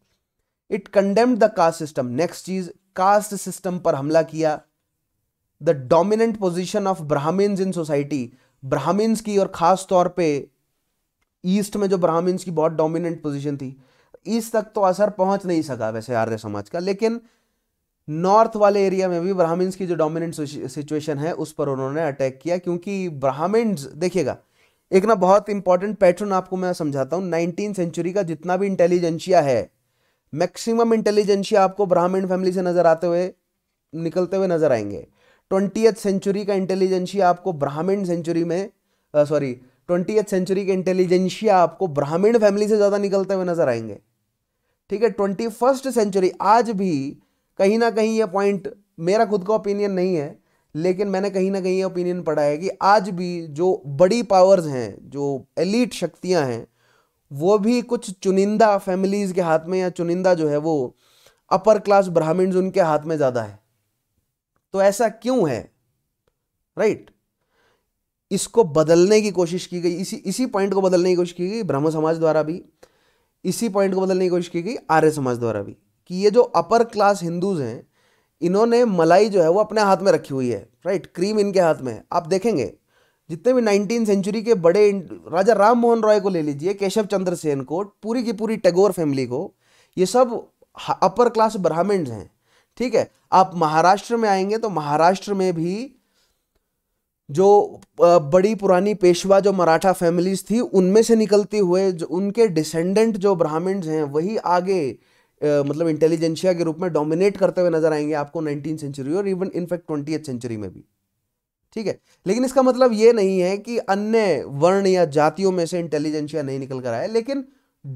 it condemned the caste system next चीज कास्ट सिस्टम पर हमला किया the dominant position of Brahmins in society Brahmins की और खास तौर पे ईस्ट में जो ब्राह्मीन्स की बहुत डोमिनेंट पोजिशन थी ईस्ट तक तो असर पहुंच नहीं सका वैसे आर्य समाज का लेकिन नॉर्थ वाले एरिया में भी ब्राह्मण्स की जो डोमिनेंट सिचुएशन है उस पर उन्होंने अटैक किया क्योंकि ब्राह्मण्स देखिएगा एक ना बहुत इंपॉर्टेंट पैटर्न आपको मैं समझाता हूँ नाइनटीन सेंचुरी का जितना भी इंटेलिजेंशिया है मैक्सिमम इंटेलिजेंशिया आपको ब्राह्मण फैमिली से नजर आते हुए निकलते हुए नजर आएंगे ट्वेंटी सेंचुरी का इंटेलिजेंशिया आपको ब्राह्मण सेंचुरी में सॉरी ट्वेंटी सेंचुरी के इंटेलिजेंशिया आपको ब्राह्मण फैमिली से ज़्यादा निकलते हुए नजर आएंगे ठीक है ट्वेंटी फर्स्ट सेंचुरी आज भी कहीं ना कहीं ये पॉइंट मेरा खुद का ओपिनियन नहीं है लेकिन मैंने कहीं ना कहीं ये ओपिनियन पढ़ा है कि आज भी जो बड़ी पावर्स हैं जो एलिट शक्तियां हैं वो भी कुछ चुनिंदा फैमिलीज़ के हाथ में या चुनिंदा जो है वो अपर क्लास ब्राह्मण उनके हाथ में ज़्यादा है तो ऐसा क्यों है राइट right? इसको बदलने की कोशिश की गई इसी इसी पॉइंट को बदलने की कोशिश की गई ब्रह्म समाज द्वारा भी इसी पॉइंट को बदलने की कोशिश की गई आर्य समाज द्वारा भी कि ये जो अपर क्लास हिंदूज हैं इन्होंने मलाई जो है वो अपने हाथ में रखी हुई है राइट क्रीम इनके हाथ में आप देखेंगे जितने भी नाइनटीन सेंचुरी के बड़े राजा राम मोहन रॉय को ले लीजिए केशव चंद्र सेन को पूरी की पूरी टैगोर फैमिली को ये सब अपर क्लास ब्राह्मण्स हैं ठीक है आप महाराष्ट्र में आएंगे तो महाराष्ट्र में भी जो बड़ी पुरानी पेशवा जो मराठा फैमिलीज थी उनमें से निकलते हुए जो उनके डिसेंडेंट जो ब्राह्मण्स हैं वही आगे मतलब इंटेलिजेंशिया के रूप में डोमिनेट करते हुए नजर आएंगे आपको नाइनटीन सेंचुरी और इवन इनफैक्ट ट्वेंटी सेंचुरी में भी ठीक है लेकिन इसका मतलब ये नहीं है कि अन्य वर्ण या जातियों में से इंटेलिजेंशिया नहीं निकल कर आया लेकिन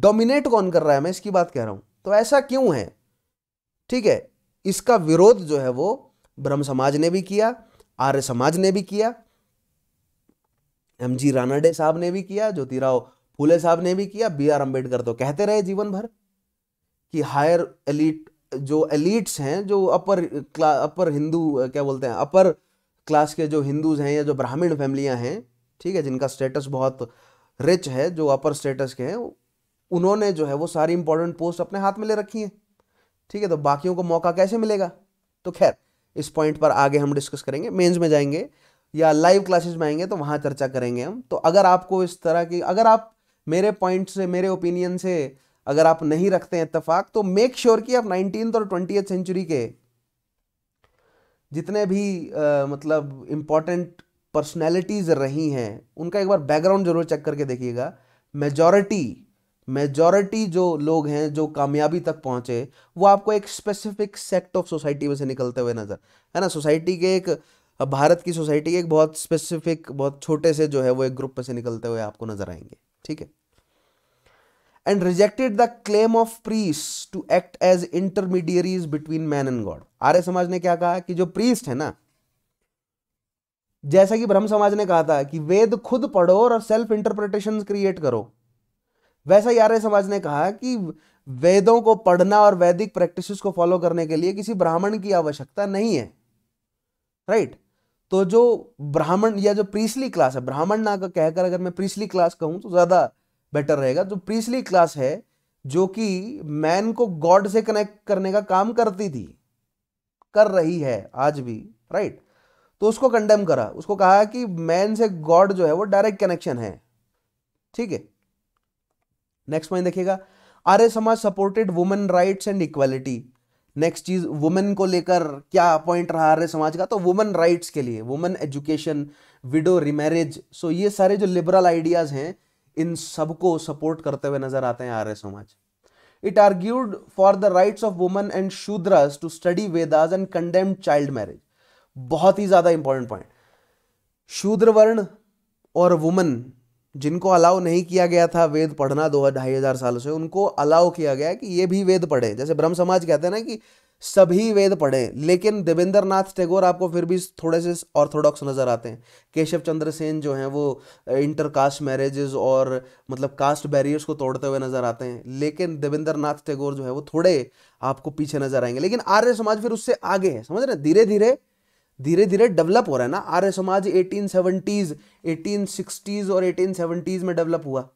डोमिनेट कौन कर रहा है मैं इसकी बात कह रहा हूं तो ऐसा क्यों है ठीक है इसका विरोध जो है वो ब्रह्म समाज ने भी किया आर्य समाज ने भी किया एम जी रानाडे साहब ने भी किया ज्योतिराव फूले साहब ने भी किया बी आर अम्बेडकर तो कहते रहे जीवन भर कि हायर एलिट जो एलिट्स हैं जो अपर अपर हिंदू क्या बोलते हैं अपर क्लास के जो हिंदूज हैं या जो ब्राह्मण फैमिलियां हैं ठीक है जिनका स्टेटस बहुत रिच है जो अपर स्टेटस के हैं उन्होंने जो है वो सारी इंपॉर्टेंट पोस्ट अपने हाथ में ले रखी हैं ठीक है तो बाकियों को मौका कैसे मिलेगा तो खैर इस पॉइंट पर आगे हम डिस्कस करेंगे मेंस में जाएंगे या लाइव क्लासेस में आएंगे तो वहाँ चर्चा करेंगे हम तो अगर आपको इस तरह की अगर आप मेरे पॉइंट से मेरे ओपिनियन से अगर आप नहीं रखते हैं इतफाक तो मेक श्योर sure कि आप नाइनटीन और ट्वेंटी सेंचुरी के जितने भी आ, मतलब इम्पॉर्टेंट पर्सनैलिटीज़ रही हैं उनका एक बार बैकग्राउंड जरूर चेक करके देखिएगा मेजॉरिटी मेजॉरिटी जो लोग हैं जो कामयाबी तक पहुंचे वो आपको एक स्पेसिफिक सेक्ट ऑफ सोसाइटी में से निकलते हुए नज़र है ना सोसाइटी के एक भारत की सोसाइटी के एक बहुत स्पेसिफिक बहुत छोटे से जो है वो एक ग्रुप में से निकलते हुए आपको नज़र आएंगे ठीक है and rejected the claim of priests to act as intermediaries between man and God Arya Samaj ने क्या कहा कि जो प्रीस्ट है ना जैसा कि ब्रह्म समाज ने कहा था कि वेद खुद पढ़ो और सेल्फ इंटरप्रिटेशन क्रिएट करो वैसा ही आर्य समाज ने कहा कि वेदों को पढ़ना और वैदिक प्रैक्टिस को फॉलो करने के लिए किसी ब्राह्मण की आवश्यकता नहीं है राइट तो जो ब्राह्मण या जो प्रीसली क्लास है ब्राह्मण ना कहकर अगर मैं प्रीसली क्लास कहूं तो ज़्यादा बेटर रहेगा जो प्रीसली क्लास है जो कि मैन को गॉड से कनेक्ट करने का काम करती थी कर रही है आज भी राइट तो उसको कंडेम करा उसको कहा कि मैन से गॉड जो है वो डायरेक्ट कनेक्शन है ठीक है नेक्स्ट पॉइंट देखिएगा Arya Samaj supported women rights and equality next चीज वुमेन को लेकर क्या पॉइंट रहा आर्य समाज का तो वुमेन राइट्स के लिए women education widow remarriage so ये सारे जो लिबरल आइडियाज हैं इन सबको सपोर्ट करते हुए नजर आते हैं Arya Samaj it argued for the rights of women and Shudras to study Vedas and condemned child marriage बहुत ही ज्यादा इंपॉर्टेंट पॉइंट शूद्र वर्ण और वुमेन जिनको अलाउ नहीं किया गया था वेद पढ़ना दो ढाई हज़ार साल से उनको अलाउ किया गया कि ये भी वेद पढ़े जैसे ब्रह्म समाज कहते हैं ना कि सभी वेद पढ़े लेकिन देवेंद्र नाथ टैगोर आपको फिर भी थोड़े से ऑर्थोडॉक्स नज़र आते हैं केशव चंद्र सेन जो हैं वो इंटर कास्ट मैरिजेज और मतलब कास्ट बैरियर्स को तोड़ते हुए नज़र आते हैं लेकिन देवेंद्र नाथ टैगोर जो है वो थोड़े आपको पीछे नज़र आएंगे लेकिन आर्य समाज फिर उससे आगे है समझ रहे धीरे धीरे धीरे धीरे डेवलप हो रहा है ना Arya Samaj eighteen eighteen sixties और एटीन सेवनटीज में डेवलप हुआ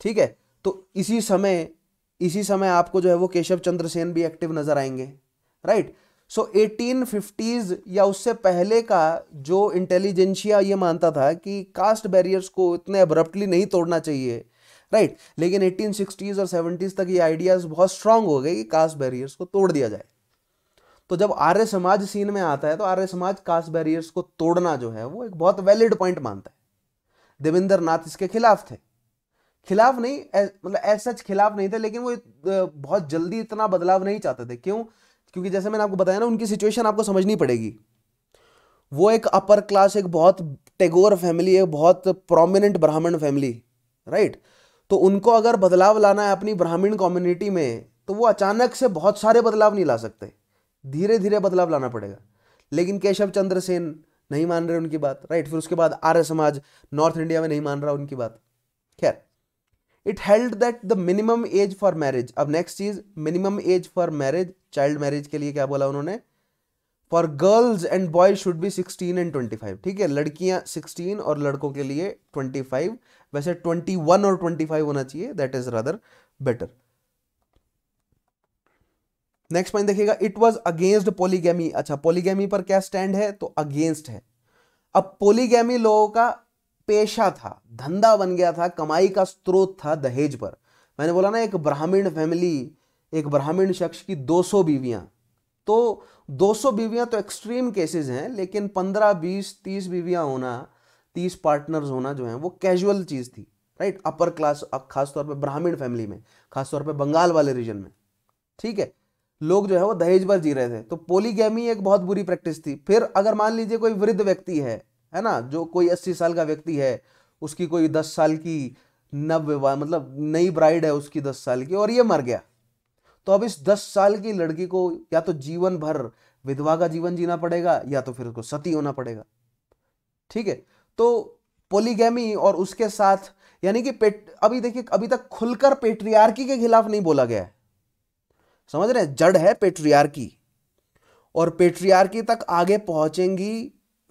ठीक है तो इसी समय इसी समय आपको जो है वो केशव चंद्र सेन भी एक्टिव नजर आएंगे राइट सो एटीन फिफ्टीज़ या उससे पहले का जो इंटेलिजेंशिया ये मानता था कि कास्ट बैरियर्स को इतने अब्रप्टली नहीं तोड़ना चाहिए राइट right? लेकिन एटीन सिक्सटीज़ और सेवेंटीज़ तक ये आइडियाज़ बहुत स्ट्रांग हो गए कि कास्ट बैरियर्स को तोड़ दिया जाए तो जब आर्य समाज सीन में आता है तो आर्य समाज कास्ट बैरियर्स को तोड़ना जो है वो एक बहुत वैलिड पॉइंट मानता है देवेंद्र नाथ इसके खिलाफ थे खिलाफ नहीं मतलब एज सच खिलाफ नहीं थे लेकिन वो बहुत जल्दी इतना बदलाव नहीं चाहते थे क्यों क्योंकि जैसे मैंने आपको बताया ना उनकी सिचुएशन आपको समझनी पड़ेगी वो एक अपर क्लास एक बहुत टेगोर फैमिली एक बहुत प्रोमिनेंट ब्राह्मण फैमिली राइट तो उनको अगर बदलाव लाना है अपनी ब्राह्मण कम्युनिटी में तो वो अचानक से बहुत सारे बदलाव नहीं ला सकते धीरे धीरे बदलाव लाना पड़ेगा लेकिन केशव चंद्र सेन नहीं मान रहे उनकी बात राइट फिर उसके बाद आर्य समाज नॉर्थ इंडिया में नहीं मान रहा उनकी बात खैर it held that the minimum age for marriage अब नेक्स्ट चीज minimum age for marriage child marriage के लिए क्या बोला उन्होंने for girls and boys should be sixteen and twenty five ठीक है लड़कियां सिक्सटीन और लड़कों के लिए ट्वेंटी फाइव वैसे ट्वेंटी वन और ट्वेंटी फाइव होना चाहिए that is rather better next point देखिएगा इट वॉज अगेंस्ट पोलीगैमी अच्छा पोलीगैमी पर क्या स्टैंड है तो अगेंस्ट है अब पोलीगैमी लोगों का पेशा था धंधा बन गया था कमाई का स्रोत था दहेज पर मैंने बोला ना एक ब्राह्मीण फैमिली एक ब्राह्मीण शख्स की 200 बीवियां तो 200 बीवियां तो एक्सट्रीम केसेस हैं लेकिन 15 20 30 बीवियां होना 30 पार्टनर्स होना जो है वो कैजुअल चीज़ थी राइट अपर क्लास खासतौर पर ब्राह्मीण फैमिली में खासतौर पर बंगाल वाले रीजन में ठीक है लोग जो है वो दहेज पर जी रहे थे तो पोलीगैमी एक बहुत बुरी प्रैक्टिस थी फिर अगर मान लीजिए कोई वृद्ध व्यक्ति है है ना जो कोई अस्सी साल का व्यक्ति है उसकी कोई दस साल की नव विवाह मतलब नई ब्राइड है उसकी दस साल की और ये मर गया तो अब इस दस साल की लड़की को या तो जीवन भर विधवा का जीवन जीना पड़ेगा या तो फिर उसको सती होना पड़ेगा ठीक है तो पोलीगैमी और उसके साथ यानी कि पेट अभी देखिए अभी तक खुलकर पेट्रियार्की के खिलाफ नहीं बोला गया है समझ रहे हैं जड़ है पेट्रियार्की और पेट्रियार्की तक आगे पहुंचेंगी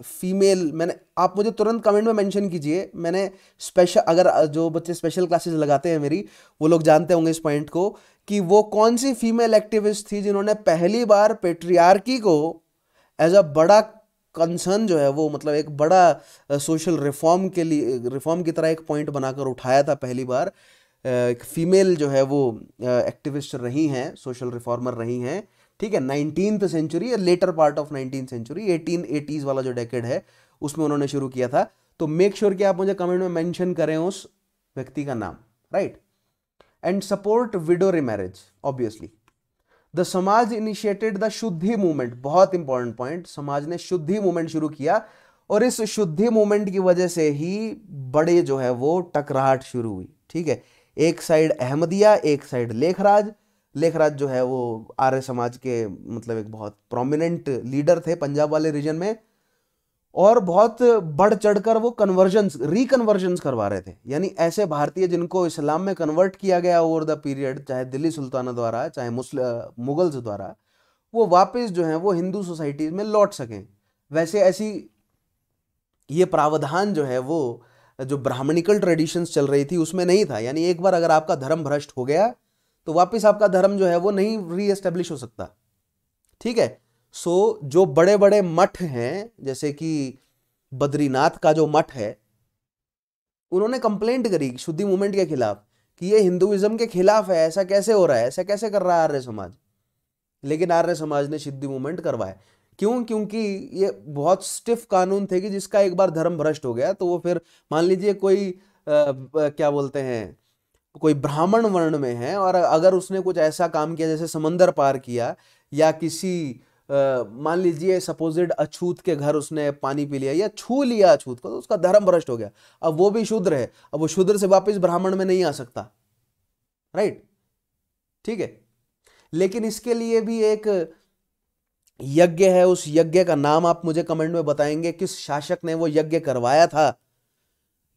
फीमेल मैंने आप मुझे तुरंत कमेंट में मेंशन कीजिए मैंने स्पेशल अगर जो बच्चे स्पेशल क्लासेस लगाते हैं मेरी वो लोग जानते होंगे इस पॉइंट को कि वो कौन सी फीमेल एक्टिविस्ट थी जिन्होंने पहली बार पेट्रियार्की को एज अ बड़ा कंसर्न जो है वो मतलब एक बड़ा सोशल रिफॉर्म के लिए रिफॉर्म की तरह एक पॉइंट बनाकर उठाया था पहली बार फीमेल जो है वो एक्टिविस्ट रही हैं सोशल रिफॉर्मर रही हैं ठीक है nineteen century later part of nineteen century eighteen eighties वाला जो डेकेड है उसमें उन्होंने शुरू किया था तो मेक श्योर sure कि आप मुझे कमेंट में मेंशन करें उस व्यक्ति का नाम right and support widow remarriage obviously the Samaj initiated the shuddhi movement बहुत इंपॉर्टेंट पॉइंट समाज ने शुद्धि मूवमेंट शुरू किया और इस शुद्धि मूवमेंट की वजह से ही बड़े जो है वो टकराहट शुरू हुई ठीक है एक साइड अहमदिया एक साइड लेखराज लेखराज जो है वो आर्य समाज के मतलब एक बहुत प्रोमिनेंट लीडर थे पंजाब वाले रीजन में और बहुत बढ़ चढ़कर वो कन्वर्जन्स रिकन्वर्जन्स करवा रहे थे यानी ऐसे भारतीय जिनको इस्लाम में कन्वर्ट किया गया ओवर द पीरियड चाहे दिल्ली सुल्तान द्वारा चाहे मुस्लिम मुगल्स द्वारा वो वापस जो है वो हिंदू सोसाइटीज़ में लौट सकें वैसे ऐसी ये प्रावधान जो है वो जो ब्राह्मणिकल ट्रेडिशंस चल रही थी उसमें नहीं था यानी एक बार अगर आपका धर्म भ्रष्ट हो गया तो वापस आपका धर्म जो है वो नहीं रीएस्टेब्लिश हो सकता ठीक है सो जो बड़े बड़े मठ हैं जैसे कि बद्रीनाथ का जो मठ है उन्होंने कंप्लेंट करी शुद्धि मूवमेंट के खिलाफ कि ये हिंदुइज्म के खिलाफ है ऐसा कैसे हो रहा है ऐसा कैसे कर रहा है आर्य समाज लेकिन आर्य समाज ने सिद्धि मूवमेंट करवाया क्यों क्योंकि ये बहुत स्टिफ कानून थे कि जिसका एक बार धर्म भ्रष्ट हो गया तो वो फिर मान लीजिए कोई आ, क्या बोलते हैं कोई ब्राह्मण वर्ण में है और अगर उसने कुछ ऐसा काम किया जैसे समंदर पार किया या किसी मान लीजिए सपोजिड अछूत के घर उसने पानी पी लिया या छू लिया अछूत को तो उसका धर्म भ्रष्ट हो गया अब वो भी शूद्र है अब वो शूद्र से वापस ब्राह्मण में नहीं आ सकता राइट ठीक है लेकिन इसके लिए भी एक यज्ञ है उस यज्ञ का नाम आप मुझे कमेंट में बताएंगे किस शासक ने वो यज्ञ करवाया था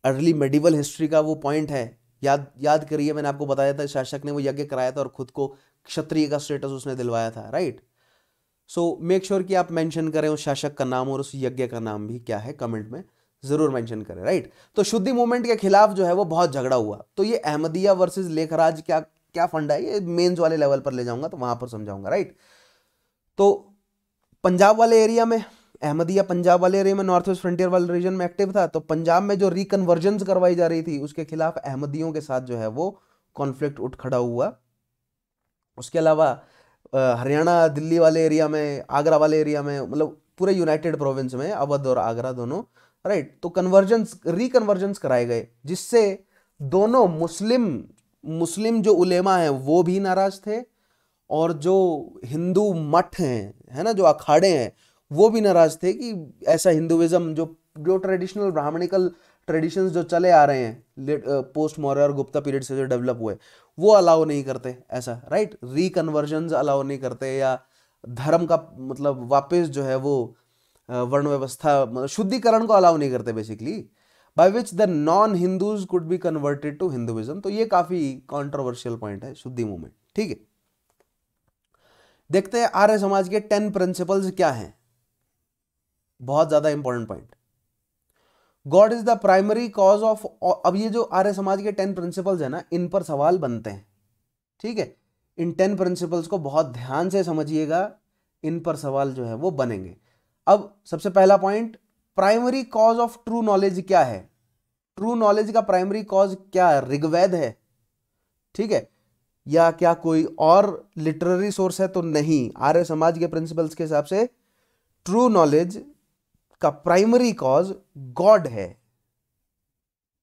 अर्ली मेडिवल हिस्ट्री का वो पॉइंट है याद याद करिए मैंने आपको बताया था शासक ने वो यज्ञ कराया था और खुद को क्षत्रिय का स्टेटस उसने दिलवाया था राइट सो मेक श्योर कि आप मेंशन करें उस शासक का नाम और उस यज्ञ का नाम भी क्या है कमेंट में ज़रूर मेंशन करें राइट तो शुद्धि मूवमेंट के खिलाफ जो है वो बहुत झगड़ा हुआ तो ये अहमदिया वर्सेज लेखराज क्या क्या फंड है ये मेन्स वाले लेवल पर ले जाऊंगा तो वहां पर समझाऊंगा राइट तो पंजाब वाले एरिया में अहमदिया पंजाब वाले एरिया में नॉर्थ वेस्ट फ्रंटियर वाले रीजन में एक्टिव था तो पंजाब में जो रिकनवर्जन करवाई जा रही थी उसके खिलाफ अहमदियों के साथ जो है वो कॉन्फ्लिक्ट उठ खड़ा हुआ उसके अलावा हरियाणा दिल्ली वाले एरिया में आगरा वाले एरिया में मतलब पूरे यूनाइटेड प्रोविंस में अवध और आगरा दोनों राइट तो कन्वर्जेंस रिकन्वर्जेंस कराए गए जिससे दोनों मुस्लिम मुस्लिम जो उलेमा हैं वो भी नाराज थे और जो हिंदू मठ हैं है ना जो अखाड़े हैं वो भी नाराज थे कि ऐसा हिंदुइज्म जो जो ट्रेडिशनल ब्राह्मणिकल ट्रेडिशंस जो चले आ रहे हैं पोस्ट मौर्य और गुप्ता पीरियड से जो डेवलप हुए वो अलाउ नहीं करते ऐसा राइट रिकनवर्जन अलाउ नहीं करते या धर्म का मतलब वापस जो है वो वर्ण व्यवस्था मतलब शुद्धिकरण को अलाउ नहीं करते basically by which the non Hindus could be converted to Hinduism तो ये काफ़ी कॉन्ट्रोवर्शियल पॉइंट है शुद्धि मूवमेंट ठीक है देखते हैं आर्य समाज के टेन प्रिंसिपल्स क्या हैं बहुत ज़्यादा important point God is the primary cause of अब ये जो आर्य समाज के टेन प्रिंसिपल्स है ना इन पर सवाल बनते हैं ठीक है इन टेन प्रिंसिपल्स को बहुत ध्यान से समझिएगा इन पर सवाल जो है वो बनेंगे अब सबसे पहला point primary cause of true knowledge क्या है ट्रू नॉलेज का प्राइमरी कॉज क्या है ऋग्वेद है ठीक है या क्या कोई और लिटररी सोर्स है तो नहीं आर्य समाज के प्रिंसिपल्स के हिसाब से ट्रू नॉलेज का प्राइमरी कॉज गॉड है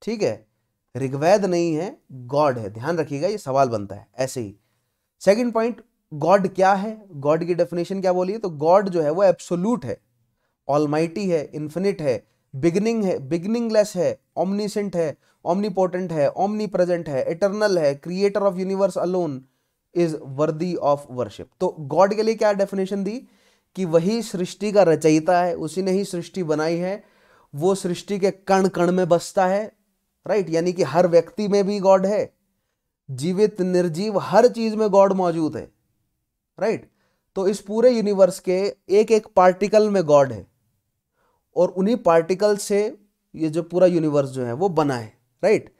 ठीक है ऋग्वेद नहीं है गॉड है ध्यान रखिएगा ये सवाल बनता है ऐसे ही सेकंड पॉइंट गॉड क्या है गॉड की डेफिनेशन क्या बोलिए तो गॉड जो है वो एब्सोल्यूट है ऑलमाइटी है इन्फिनिट है बिगनिंग है बिगनिंगलेस है ऑमनिसेंट है omnipotent है प्रेजेंट है इटरनल है creator of universe alone is worthy of worship तो गॉड के लिए क्या डेफिनेशन दी कि वही सृष्टि का रचयिता है उसी ने ही सृष्टि बनाई है वो सृष्टि के कण कण में बसता है राइट right? यानी कि हर व्यक्ति में भी गॉड है जीवित निर्जीव हर चीज में गॉड मौजूद है राइट right? तो इस पूरे यूनिवर्स के एक एक पार्टिकल में गॉड है और उन्हीं पार्टिकल से ये जो पूरा यूनिवर्स जो है वो बना है राइट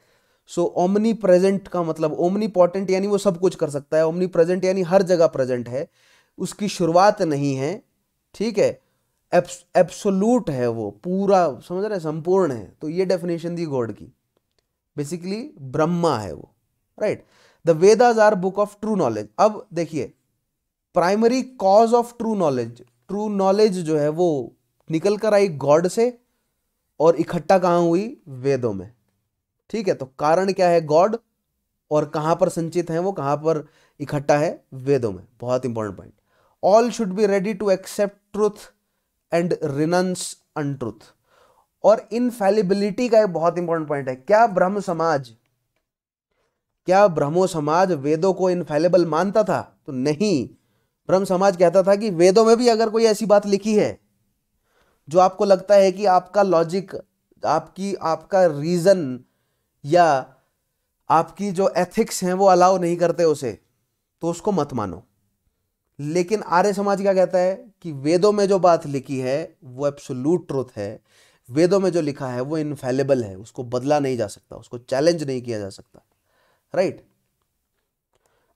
सो ओमनी प्रेजेंट का मतलब ओमनी पॉटेंट यानी वो सब कुछ कर सकता है ओमनी प्रेजेंट यानी हर जगह प्रेजेंट है उसकी शुरुआत नहीं है ठीक है एब्सोल्यूट है वो पूरा समझ रहे संपूर्ण है तो ये डेफिनेशन दी गॉड की बेसिकली ब्रह्मा है वो right the Vedas are book of true knowledge अब देखिए primary cause of true knowledge true knowledge जो है वो निकल कर आई गॉड से और इकट्ठा कहाँ हुई वेदों में ठीक है तो कारण क्या है गॉड और कहां पर संचित है वो कहां पर इकट्ठा है वेदों में बहुत important point all should be ready to accept truth and renounce untruth और इनफेलिबिलिटी का एक बहुत इंपॉर्टेंट पॉइंट है क्या ब्रह्म समाज क्या ब्रह्मो समाज वेदों को इनफेलेबल मानता था तो नहीं ब्रह्म समाज कहता था कि वेदों में भी अगर कोई ऐसी बात लिखी है जो आपको लगता है कि आपका लॉजिक आपकी आपका रीजन या आपकी जो एथिक्स हैं वो अलाउ नहीं करते उसे तो उसको मत मानो लेकिन आर्य समाज क्या कहता है कि वेदों में जो बात लिखी है वो एब्सोल्यूट ट्रुथ है वेदों में जो लिखा है वो इनफेलेबल है उसको बदला नहीं जा सकता उसको चैलेंज नहीं किया जा सकता right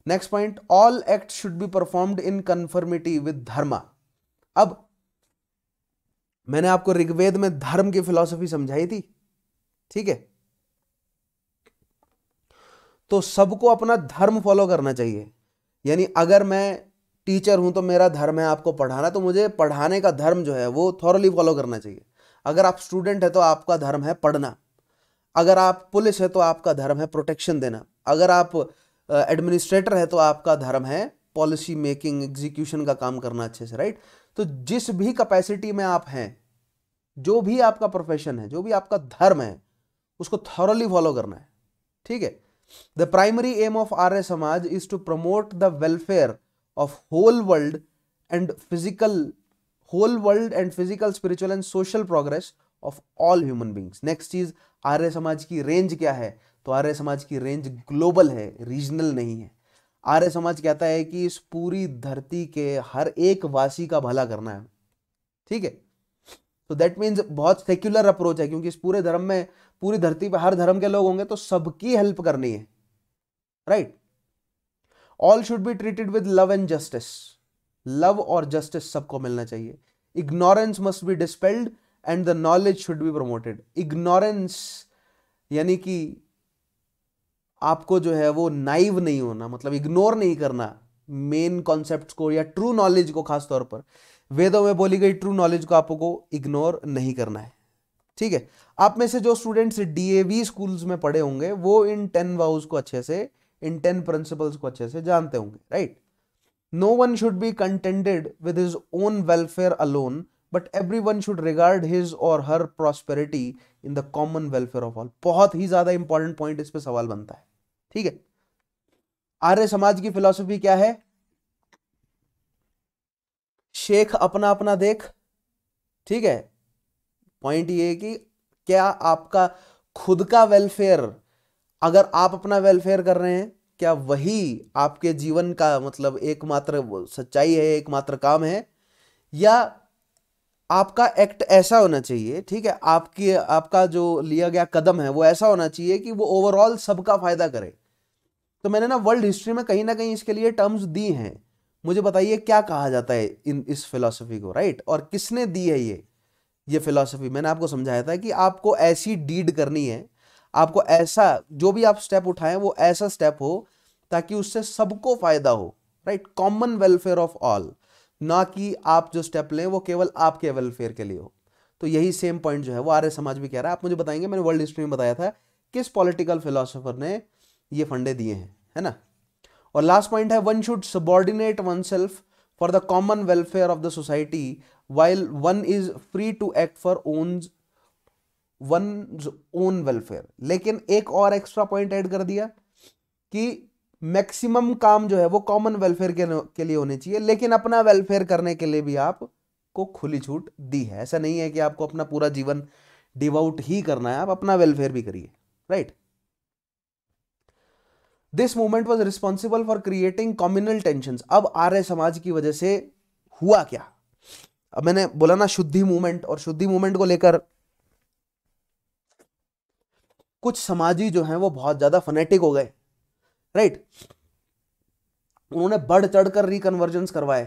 next point all act should be performed in conformity with dharma अब मैंने आपको ऋग्वेद में धर्म की फिलॉसफी समझाई थी ठीक है तो सबको अपना धर्म फॉलो करना चाहिए यानी अगर मैं टीचर हूं तो मेरा धर्म है आपको पढ़ाना तो मुझे पढ़ाने का धर्म जो है वो थॉरली फॉलो करना चाहिए अगर आप स्टूडेंट है तो आपका धर्म है पढ़ना अगर आप पुलिस है तो आपका धर्म है प्रोटेक्शन देना अगर आप एडमिनिस्ट्रेटर है तो आपका धर्म है पॉलिसी मेकिंग एग्जीक्यूशन का काम करना अच्छे से राइट तो जिस भी कैपेसिटी में आप हैं जो भी आपका प्रोफेशन है जो भी आपका धर्म है उसको थॉरली फॉलो करना है ठीक है The primary aim of Arya Samaj is to promote the welfare of whole world and physical whole world and physical spiritual and social progress of all human beings next चीज आर्य समाज की range क्या है तो आर्य समाज की रेंज ग्लोबल है regional नहीं है आर्य समाज कहता है कि इस पूरी धरती के हर एक वासी का भला करना है ठीक है तो दैट मीन्स बहुत सेक्युलर अप्रोच है क्योंकि इस पूरे धर्म में पूरी धरती पर हर धर्म के लोग होंगे तो सबकी हेल्प करनी है right all should be treated with love and justice love और जस्टिस सबको मिलना चाहिए ignorance must be dispelled and the knowledge should be promoted ignorance यानी कि आपको जो है वो नाइव नहीं होना मतलब इग्नोर नहीं करना मेन कॉन्सेप्ट को या ट्रू नॉलेज को खास तौर पर वेदों में बोली गई ट्रू नॉलेज को आपको इग्नोर नहीं करना है ठीक है आप में से जो स्टूडेंट्स डीएवी स्कूल्स में पढ़े होंगे वो इन टेन वाउस को अच्छे से इन टेन प्रिंसिपल्स को अच्छे से जानते होंगे right no one should be contended with his own welfare alone but every one should regard his और her prosperity in the common welfare of all बहुत ही ज्यादा इंपॉर्टेंट पॉइंट इस पर सवाल बनता है ठीक है आर्य समाज की फिलोसफी क्या है शेख अपना अपना देख ठीक है पॉइंट ये कि क्या आपका खुद का वेलफेयर अगर आप अपना वेलफेयर कर रहे हैं क्या वही आपके जीवन का मतलब एकमात्र सच्चाई है एकमात्र काम है या आपका एक्ट ऐसा होना चाहिए ठीक है आपकी आपका जो लिया गया कदम है वो ऐसा होना चाहिए कि वो ओवरऑल सबका फायदा करे तो मैंने ना वर्ल्ड हिस्ट्री में कहीं ना कहीं इसके लिए टर्म्स दी हैं मुझे बताइए क्या कहा जाता है इन इस फिलॉसफी को राइट और किसने दी है ये ये फिलॉसफी मैंने आपको समझाया था कि आपको ऐसी डीड करनी है आपको ऐसा जो भी आप स्टेप उठाएं वो ऐसा स्टेप हो ताकि उससे सबको फायदा हो right common welfare of all ना कि आप जो स्टेप लें वो केवल आपके वेलफेयर के लिए हो तो यही सेम पॉइंट जो है वो आर्य समाज भी कह रहा है आप मुझे बताएंगे मैंने वर्ल्ड हिस्ट्री में बताया था किस पॉलिटिकल फिलोसोफर ने ये फंडे दिए हैं है ना और लास्ट पॉइंट है one should subordinate one self for the common welfare of the society while one is free to act for own one own welfare लेकिन एक और एक्स्ट्रा पॉइंट ऐड कर दिया कि मैक्सिमम काम जो है वो कॉमन वेलफेयर के, के लिए होने चाहिए लेकिन अपना वेलफेयर करने के लिए भी आप को खुली छूट दी है ऐसा नहीं है कि आपको अपना पूरा जीवन डिवाउट ही करना है आप अपना वेलफेयर भी करिए right right? This movement was responsible for creating communal tension अब आर्य समाज की वजह से हुआ क्या अब मैंने बोला ना शुद्धि मूवमेंट और शुद्धि मूवमेंट को लेकर कुछ समाजी जो हैं वो बहुत ज्यादा फनेटिक हो गए राइट उन्होंने बढ़ चढ़ कर करवाए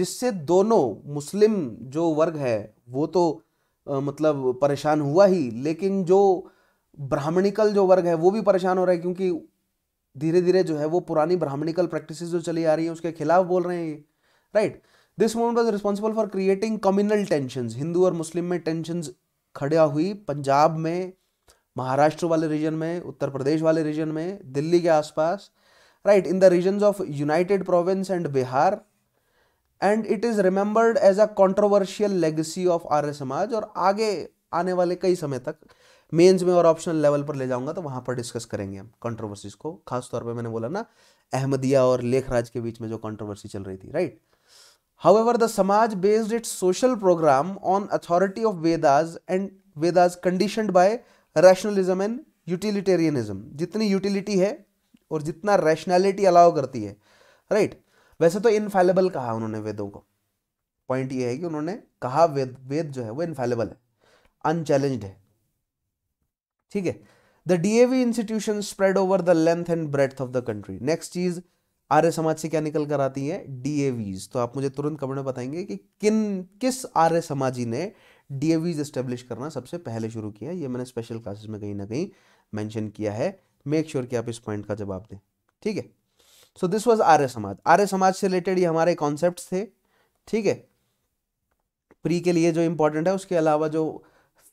जिससे दोनों मुस्लिम जो वर्ग है वो तो आ, मतलब परेशान हुआ ही लेकिन जो ब्राह्मणिकल जो वर्ग है वो भी परेशान हो रहा है क्योंकि धीरे धीरे जो है वो पुरानी ब्राह्मणिकल प्रैक्टिस जो चली आ रही है उसके खिलाफ बोल रहे हैं ये right this moment was responsible for creating communal tension Hindu और मुस्लिम में टेंशन खड़ा हुई पंजाब में महाराष्ट्र वाले रीजन में उत्तर प्रदेश वाले रीजन में दिल्ली के आसपास right in the region of United Province and Bihar and it is remembered as a controversial legacy of Arya Samaj और आगे आने वाले कई समय तक मेंस में और ऑप्शनल लेवल पर ले जाऊंगा तो वहां पर डिस्कस करेंगे हम कंट्रोवर्सीज को खासतौर पर मैंने बोला ना अहमदिया और लेखराज के बीच में जो कंट्रोवर्सी चल रही थी right ever the Samaj based its social program on authority of Vedas and Vedas condition by rationalism and utilitarianism जितनी यूटिलिटी है और जितना रैशनैलिटी अलाउ करती है राइट right? वैसे तो इनफेलेबल कहा उन्होंने वेदों को पॉइंट ये है कि उन्होंने कहा वेद वेद जो है वो इनफेलेबल है अनचैलेंज्ड है ठीक है the DAV institution spread over the length and breadth of the country next चीज आर्य समाज से क्या निकल कर आती है डीएवीज तो आप मुझे तुरंत कमेंट में बताएंगे कि किन किस आर्य समाजी ने डीएवीज एस्टेब्लिश करना सबसे पहले शुरू किया ये मैंने स्पेशल क्लासेस में कहीं ना कहीं मेंशन किया है मेक श्योर sure कि आप इस पॉइंट का जवाब दें ठीक है सो दिस वाज आर्य समाज आर्य समाज से रिलेटेड ये हमारे कॉन्सेप्ट थे ठीक है प्री के लिए जो इंपॉर्टेंट है उसके अलावा जो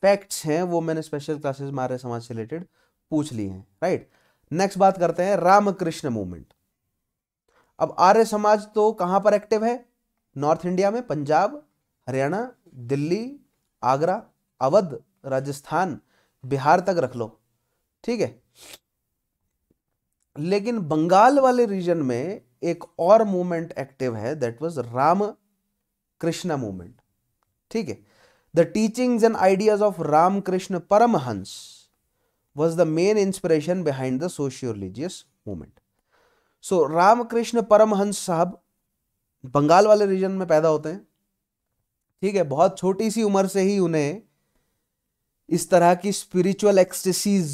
फैक्ट्स हैं वो मैंने स्पेशल क्लासेस में आर्य समाज से रिलेटेड पूछ ली हैं राइट नेक्स्ट बात करते हैं रामकृष्ण मूवमेंट अब आर्य समाज तो कहां पर एक्टिव है नॉर्थ इंडिया में पंजाब हरियाणा दिल्ली आगरा अवध राजस्थान बिहार तक रख लो ठीक है लेकिन बंगाल वाले रीजन में एक और मूवमेंट एक्टिव है that was Ram Krishna movement ठीक है The teachings and ideas of Ramakrishna Paramahans was the main inspiration behind the socio-religious movement. So Ramakrishna Paramahans साहब बंगाल वाले रीजन में पैदा होते हैं ठीक है बहुत छोटी सी उम्र से ही उन्हें इस तरह की स्पिरिचुअल एक्सटेसीज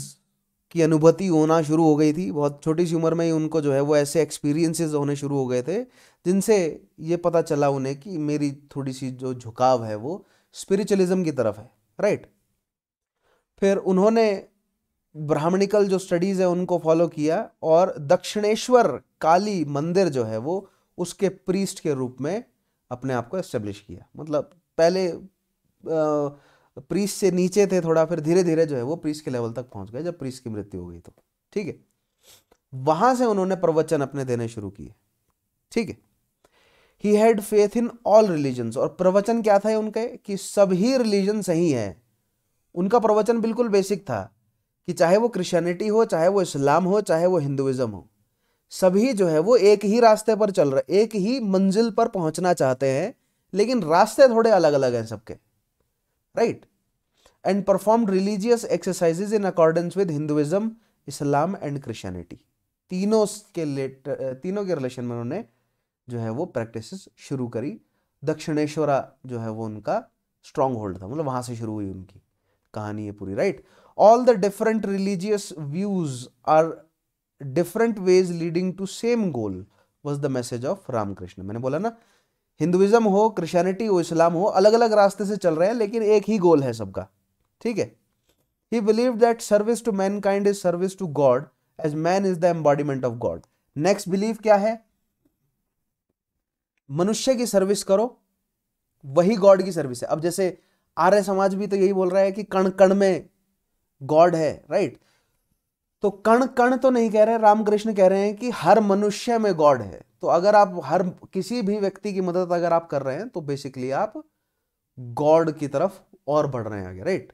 की अनुभूति होना शुरू हो गई थी बहुत छोटी सी उम्र में ही उनको जो है वो ऐसे एक्सपीरियंसेस होने शुरू हो गए थे जिनसे ये पता चला उन्हें कि मेरी थोड़ी सी जो झुकाव है वो स्पिरिचुअलिज्म की तरफ है राइट फिर उन्होंने ब्राह्मणिकल जो स्टडीज़ है उनको फॉलो किया और दक्षिणेश्वर काली मंदिर जो है वो उसके प्रीस्ट के रूप में अपने आप को एस्टेब्लिश किया मतलब पहले प्रीस्ट से नीचे थे थोड़ा फिर धीरे धीरे जो है वो प्रीस्ट के लेवल तक पहुंच गए जब प्रीस्ट की मृत्यु हो गई तो ठीक है वहां से उन्होंने प्रवचन अपने देने शुरू किए ठीक है he had faith in all religions और प्रवचन क्या था उनके कि सभी रिलीजन सही हैं उनका प्रवचन बिल्कुल बेसिक था कि चाहे वो क्रिश्चियनिटी हो चाहे वो इस्लाम हो चाहे वो हिंदुज़म हो सभी जो है वो एक ही रास्ते पर चल रहे एक ही मंजिल पर पहुंचना चाहते हैं लेकिन रास्ते थोड़े अलग अलग हैं सबके right and perform religious exercises in accordance with Hinduism Islam and Christianity तीनों के लेट तीनों के रिलेशन में उन्होंने जो है वो प्रैक्टिस शुरू करी दक्षिणेश्वरा जो है वो उनका स्ट्रांग होल्ड था मतलब वहां से शुरू हुई उनकी कहानी है पूरी right all the different religious views are different ways leading to same goal was the message of Ramakrishna मैंने बोला ना हिंदुज़म हो क्रिश्चियनिटी हो इस्लाम हो अलग अलग रास्ते से चल रहे हैं लेकिन एक ही गोल है सबका ठीक है he believe that service to kind is service to God as man is the embodiment of God next believe क्या है मनुष्य की सर्विस करो वही गॉड की सर्विस है अब जैसे आर्य समाज भी तो यही बोल रहा है कि कण कण में गॉड है राइट तो कण कण तो नहीं कह रहे रामकृष्ण कह रहे हैं कि हर मनुष्य में गॉड है तो अगर आप हर किसी भी व्यक्ति की मदद अगर आप कर रहे हैं तो बेसिकली आप गॉड की तरफ और बढ़ रहे हैं आगे राइट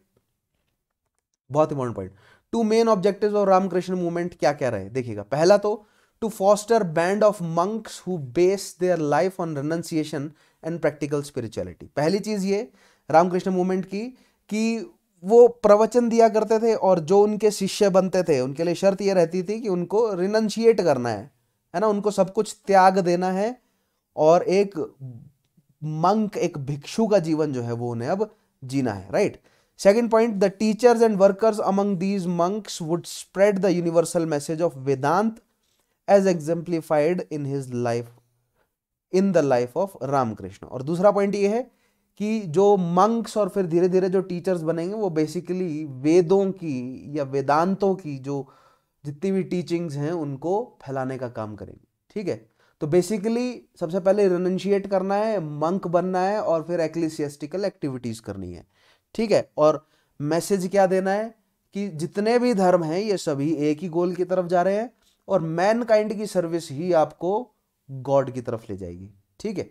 बहुत important point two main objectives of Ramakrishna movement क्या कह रहे हैं देखिएगा पहला तो to foster band of monks who base their life on renunciation and practical spirituality. पहली चीज ये रामकृष्ण मूवमेंट की कि वो प्रवचन दिया करते थे और जो उनके शिष्य बनते थे उनके लिए शर्त ये रहती थी कि उनको रिनंशिएट करना है है ना उनको सब कुछ त्याग देना है और एक मंक एक भिक्षु का जीवन जो है वो उन्हें अब जीना है right second point the teachers and workers among these monks would spread the universal message of Vedanta as exemplified in his life in the life of Ramakrishna और दूसरा पॉइंट ये है कि जो मंक्स और फिर धीरे धीरे जो टीचर्स बनेंगे वो बेसिकली वेदों की या वेदांतों की जो जितनी भी टीचिंग्स हैं उनको फैलाने का काम करेंगे ठीक है तो बेसिकली सबसे पहले रिनशिएट करना है मंक बनना है और फिर एक्लिसियस्टिकल एक्टिविटीज़ करनी है ठीक है और मैसेज क्या देना है कि जितने भी धर्म हैं ये सभी एक ही गोल की तरफ जा रहे हैं और मैनकाइंड की सर्विस ही आपको गॉड की तरफ ले जाएगी ठीक है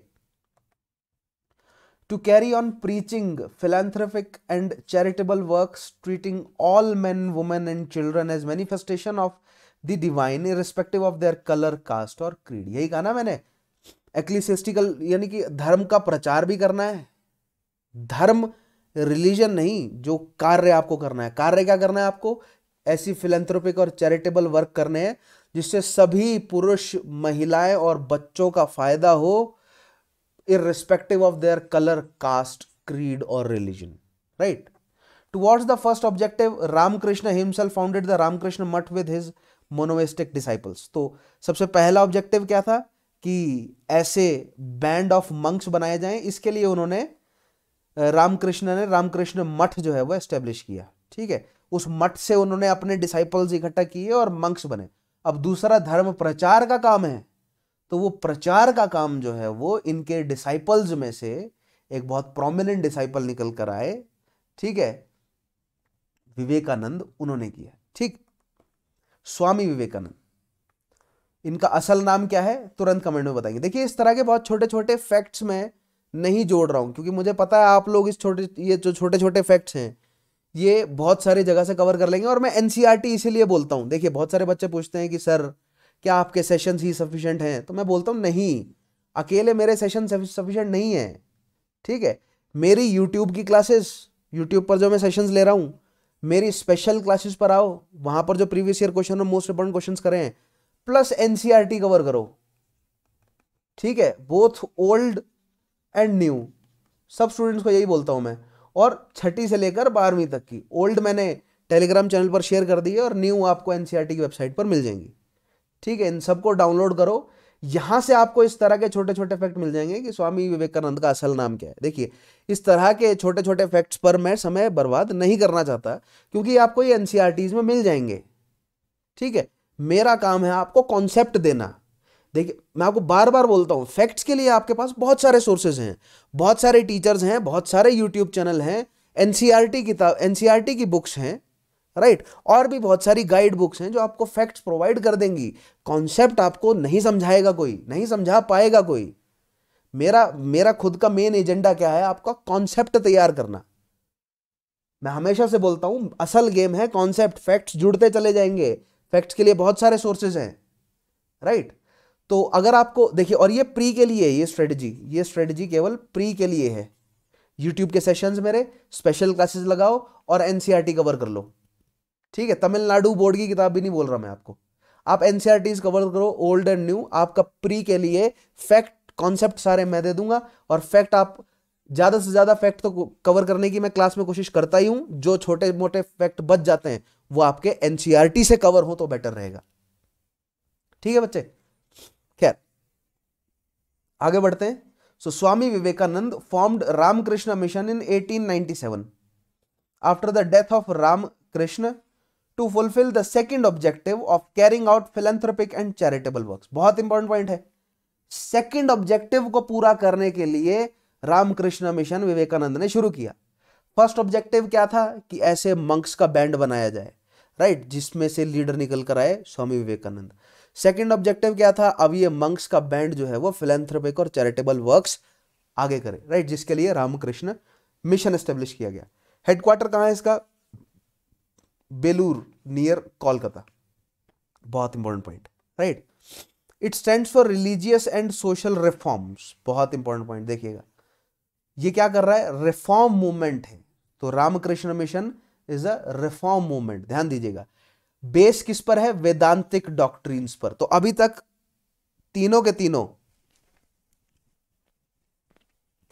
to carry on preaching philanthropic and charitable work treating all man women and children as manifestation of the divine in respective of their colour caste और क्रीड यही कहा ना मैंने एक्लिसिस्टिकल यानी कि धर्म का प्रचार भी करना है धर्म रिलीजन नहीं जो कार्य आपको करना है कार्य क्या करना है आपको ऐसी फिलेंथ्रोपिक और चैरिटेबल वर्क करने हैं जिससे सभी पुरुष महिलाएं और बच्चों का फायदा हो irrespective of their colour caste creed और religion right Towards the first objective Ramakrishna himself founded the Ramakrishna Math with his मोनोवेस्टिक disciples तो सबसे पहला ऑब्जेक्टिव क्या था कि ऐसे बैंड ऑफ मंक्स बनाए जाएं इसके लिए उन्होंने रामकृष्ण ने रामकृष्ण मठ जो है वो एस्टेब्लिश किया ठीक है उस मठ से उन्होंने अपने डिसाइपल्स इकट्ठा किए और मंक्स बने अब दूसरा धर्म प्रचार का काम है तो वो प्रचार का काम जो है वो इनके डिसाइपल्स में से एक बहुत प्रोमिनेंट डिसाइपल निकल कर आए ठीक है विवेकानंद उन्होंने किया ठीक स्वामी विवेकानंद इनका असल नाम क्या है तुरंत कमेंट में बताएंगे देखिए इस तरह के बहुत छोटे छोटे फैक्ट्स में नहीं जोड़ रहा हूं क्योंकि मुझे पता है आप लोग इस छोटे ये जो छोटे छोटे फैक्ट्स हैं ये बहुत सारी जगह से कवर कर लेंगे और मैं एन e इसीलिए बोलता हूँ देखिए बहुत सारे बच्चे पूछते हैं कि सर क्या आपके सेशन ही सफिशेंट हैं तो मैं बोलता हूँ नहीं अकेले मेरे सेशन सफिशेंट नहीं है ठीक है मेरी यूट्यूब की क्लासेस यूट्यूब पर जो मैं सेशंस ले रहा हूँ मेरी स्पेशल क्लासेस पर आओ वहाँ पर जो प्रीवियस ईयर क्वेश्चन और मोस्ट इंपॉर्टेंट क्वेश्चन करें प्लस एन कवर करो ठीक है बोथ ओल्ड एंड न्यू सब स्टूडेंट्स को यही बोलता हूँ मैं और छठी से लेकर बारहवीं तक की ओल्ड मैंने टेलीग्राम चैनल पर शेयर कर दी है और न्यू आपको एन की वेबसाइट पर मिल जाएंगी ठीक है इन सबको डाउनलोड करो यहाँ से आपको इस तरह के छोटे छोटे फैक्ट मिल जाएंगे कि स्वामी विवेकानंद का असल नाम क्या है देखिए इस तरह के छोटे छोटे फैक्ट्स पर मैं समय बर्बाद नहीं करना चाहता क्योंकि आपको ये एन में मिल जाएंगे ठीक है मेरा काम है आपको कॉन्सेप्ट देना देखिए मैं आपको बार बार बोलता हूँ फैक्ट्स के लिए आपके पास बहुत सारे सोर्सेज हैं बहुत सारे टीचर्स हैं बहुत सारे यूट्यूब चैनल हैं एन e किताब एन e की बुक्स हैं राइट और भी बहुत सारी गाइड बुक्स हैं जो आपको फैक्ट्स प्रोवाइड कर देंगी कॉन्सेप्ट आपको नहीं समझाएगा कोई नहीं समझा पाएगा कोई मेरा मेरा खुद का मेन एजेंडा क्या है आपका कॉन्सेप्ट तैयार करना मैं हमेशा से बोलता हूँ असल गेम है कॉन्सेप्ट फैक्ट्स जुड़ते चले जाएंगे फैक्ट्स के लिए बहुत सारे सोर्सेज हैं राइट तो अगर आपको देखिए और ये प्री के लिए ये स्ट्रेटजी ये स्ट्रेटजी केवल प्री के लिए है यूट्यूब के सेशंस मेरे स्पेशल क्लासेस लगाओ और एनसीआर कवर e कर लो ठीक है तमिलनाडु बोर्ड की किताब भी नहीं बोल रहा मैं आपको आप एनसीआर कवर e करो ओल्ड एंड न्यू आपका प्री के लिए फैक्ट कॉन्सेप्ट सारे मैं दे दूंगा और फैक्ट आप ज़्यादा से ज़्यादा फैक्ट तो कवर करने की मैं क्लास में कोशिश करता ही हूं जो छोटे मोटे फैक्ट बच जाते हैं वो आपके एनसीआरटी e से कवर हो तो बेटर रहेगा ठीक है बच्चे आगे बढ़ते हैं so Swami Vivekananda formed Ramakrishna Mission in 1897 after the death of Ramakrishna to fulfil the second objective of carrying out philanthropic and charitable work बहुत इंपॉर्टेंट पॉइंट है सेकेंड ऑब्जेक्टिव को पूरा करने के लिए रामकृष्ण मिशन विवेकानंद ने शुरू किया फर्स्ट ऑब्जेक्टिव क्या था कि ऐसे मंक्स का बैंड बनाया जाए राइट right? जिसमें से लीडर निकल कर आए स्वामी विवेकानंद सेकेंड ऑब्जेक्टिव क्या था अब ये मंक्स का बैंड जो है वो फिलेंथ्रोपिक और चैरिटेबल वर्क्स आगे करे राइट जिसके लिए रामकृष्ण मिशन एस्टेब्लिश किया गया हेडक्वार्टर कहां है इसका बेलूर नियर कोलकाता बहुत important point right it stand for religious and social reforms बहुत इंपॉर्टेंट पॉइंट देखिएगा ये क्या कर रहा है रिफॉर्म मूवमेंट है तो Ramakrishna Mission is a reform movement ध्यान दीजिएगा बेस किस पर है वेदांतिक डॉक्ट्रीन्स पर तो अभी तक तीनों के तीनों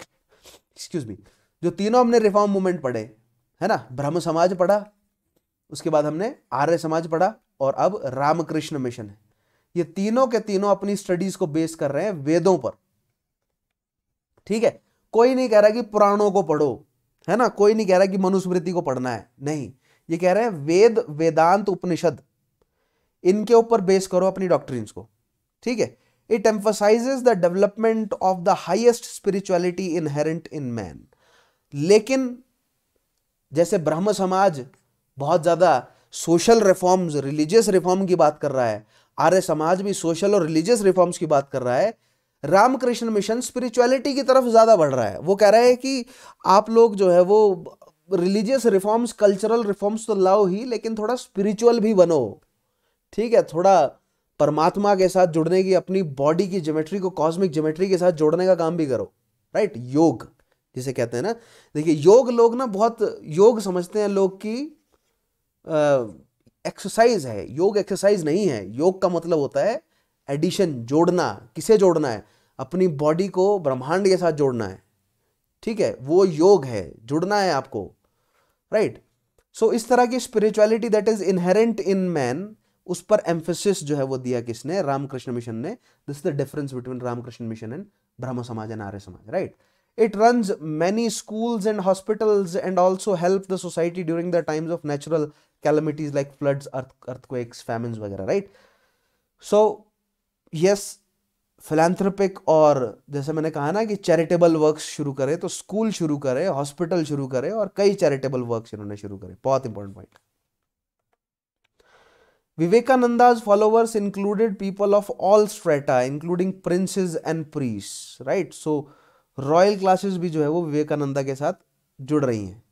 एक्सक्यूज मी जो तीनों हमने रिफॉर्म मूवमेंट पढ़े है ना ब्रह्म समाज पढ़ा उसके बाद हमने आर्य समाज पढ़ा और अब रामकृष्ण मिशन है ये तीनों के तीनों अपनी स्टडीज को बेस कर रहे हैं वेदों पर ठीक है कोई नहीं कह रहा कि पुराणों को पढ़ो है ना कोई नहीं कह रहा कि मनुस्मृति को पढ़ना है नहीं ये कह रहे हैं वेद वेदांत उपनिषद इनके ऊपर बेस करो अपनी डॉक्टर को ठीक है it emphasizes the development of the highest spirituality inherent in man लेकिन जैसे ब्रह्म समाज बहुत ज़्यादा सोशल रिफॉर्म्स रिलीजियस रिफॉर्म की बात कर रहा है आर्य समाज भी सोशल और रिलीजियस रिफॉर्म्स की बात कर रहा है रामकृष्ण मिशन स्पिरिचुअलिटी की तरफ ज़्यादा बढ़ रहा है वो कह रहा है कि आप लोग जो है वो रिलीजियस रिफॉर्म्स कल्चरल रिफॉर्म्स तो लाओ ही लेकिन थोड़ा स्पिरिचुअल भी बनो ठीक है थोड़ा परमात्मा के साथ जुड़ने की अपनी बॉडी की ज्योमेट्री को कॉस्मिक ज्योमेट्री के साथ जोड़ने का काम भी करो राइट योग जिसे कहते हैं ना देखिए योग लोग ना बहुत योग समझते हैं लोग की एक्सरसाइज है योग एक्सरसाइज नहीं है योग का मतलब होता है एडिशन जोड़ना किसे जोड़ना है अपनी बॉडी को ब्रह्मांड के साथ जोड़ना है ठीक है वो योग है जुड़ना है आपको राइट सो इस तरह की spirituality that is inherent in man उस पर एम्फोसिस जो है वो दिया किसने रामकृष्ण मिशन ने this the difference between Ramakrishna Mission and Brahmo Samaj and Arya Samaj right it run many school and hospital and also help the society during the times of natural calamities like floods earth earthquakes famine वगैरह right so yes philanthropic और जैसे मैंने कहा ना कि charitable works शुरू करें तो स्कूल शुरू करें हॉस्पिटल शुरू करें और कई चैरिटेबल वर्क्स इन्होंने शुरू करे बहुत important point Vivekananda's followers included people of all strata including princes and priests right so royal classes भी जो है वो विवेकानंदा के साथ जुड़ रही हैं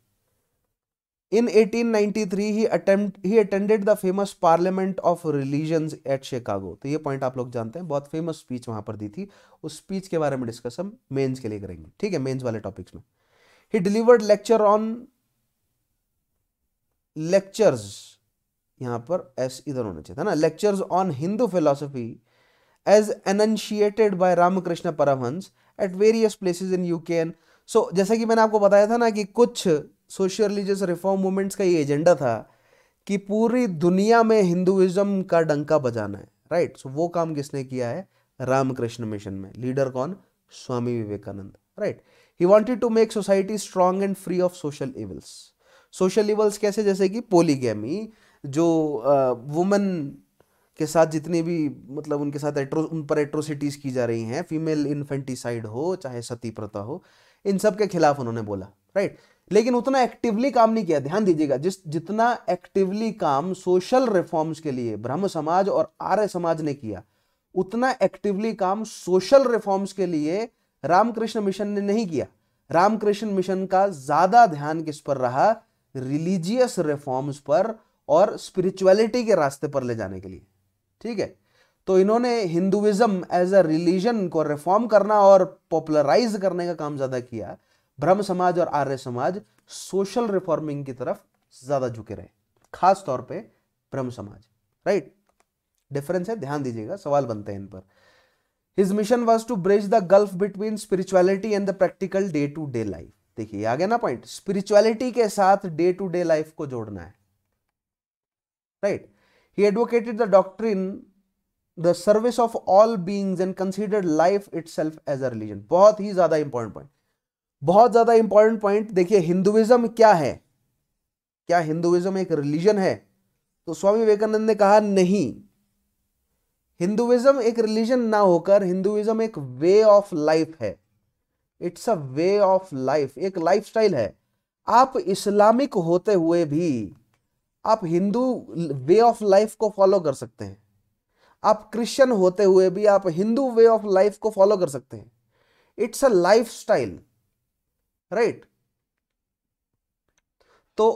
in 1893 he attempt he attended the famous parliament of religion at Chicago तो ये पॉइंट आप लोग जानते हैं बहुत फेमस स्पीच वहां पर दी थी उस स्पीच के बारे में डिस्कस हम मेंस के लिए करेंगे ठीक है मेंस वाले टॉपिक्स में he delivered lecture on lectures यहां पर एस इधर होना चाहिए था ना lectures on Hindu philosophy as enunciated by Ramakrishna Paramahamsa at various places in UK एन सो जैसा कि मैंने आपको बताया था ना कि कुछ सोशल रिलीजियस रिफॉर्म मूवमेंट्स का ये एजेंडा था कि पूरी दुनिया में हिंदुइज्म का डंका बजाना है राइट सो वो काम किसने किया है रामकृष्ण मिशन में लीडर कौन Swami Vivekananda right he wanted to make society strong and free of social evils social evils कैसे जैसे कि पोलीगैमी जो वुमेन के साथ जितनी भी मतलब उनके साथ एट्रो उन पर एट्रोसिटीज़ की जा रही हैं फीमेल इन्फेंटिसाइड हो चाहे सती प्रथा हो इन सब के खिलाफ उन्होंने बोला राइट right? लेकिन उतना एक्टिवली काम नहीं किया ध्यान दीजिएगा जिस जितना एक्टिवली काम सोशल रिफॉर्म्स के लिए ब्रह्म समाज और आर्य समाज ने किया उतना एक्टिवली काम सोशल रिफॉर्म्स के लिए रामकृष्ण मिशन ने नहीं किया रामकृष्ण मिशन का ज्यादा ध्यान किस पर रहा रिलीजियस रिफॉर्म्स पर और स्पिरिचुअलिटी के रास्ते पर ले जाने के लिए ठीक है तो इन्होंने हिंदुइज्म एज अ रिलीजन को रिफॉर्म करना और पॉपुलराइज करने का काम ज्यादा किया ब्रह्म समाज और आर्य समाज सोशल रिफॉर्मिंग की तरफ ज्यादा झुके रहे खास तौर पे ब्रह्म समाज राइट डिफरेंस है ध्यान दीजिएगा सवाल बनते हैं इन पर his mission was to bridge the gulf between spirituality and the practical day to day life देखिए आ गया ना पॉइंट स्पिरिचुअलिटी के साथ डे टू डे लाइफ को जोड़ना है right he advocated the doctrine the service of all beings and considered life itself as a religion बहुत ही ज्यादा इंपॉर्टेंट पॉइंट बहुत ज़्यादा इंपॉर्टेंट पॉइंट देखिए हिंदुइज्म क्या है क्या हिंदुइज्म एक रिलीजन है तो स्वामी विवेकानंद ने कहा नहीं हिंदुइज्म एक रिलीजन ना होकर हिंदुइज्म एक वे ऑफ लाइफ है it's a way of life एक लाइफस्टाइल है आप इस्लामिक होते हुए भी आप हिंदू वे ऑफ लाइफ को फॉलो कर सकते हैं आप क्रिश्चियन होते हुए भी आप हिंदू वे ऑफ लाइफ को फॉलो कर सकते हैं it's a lifestyle right तो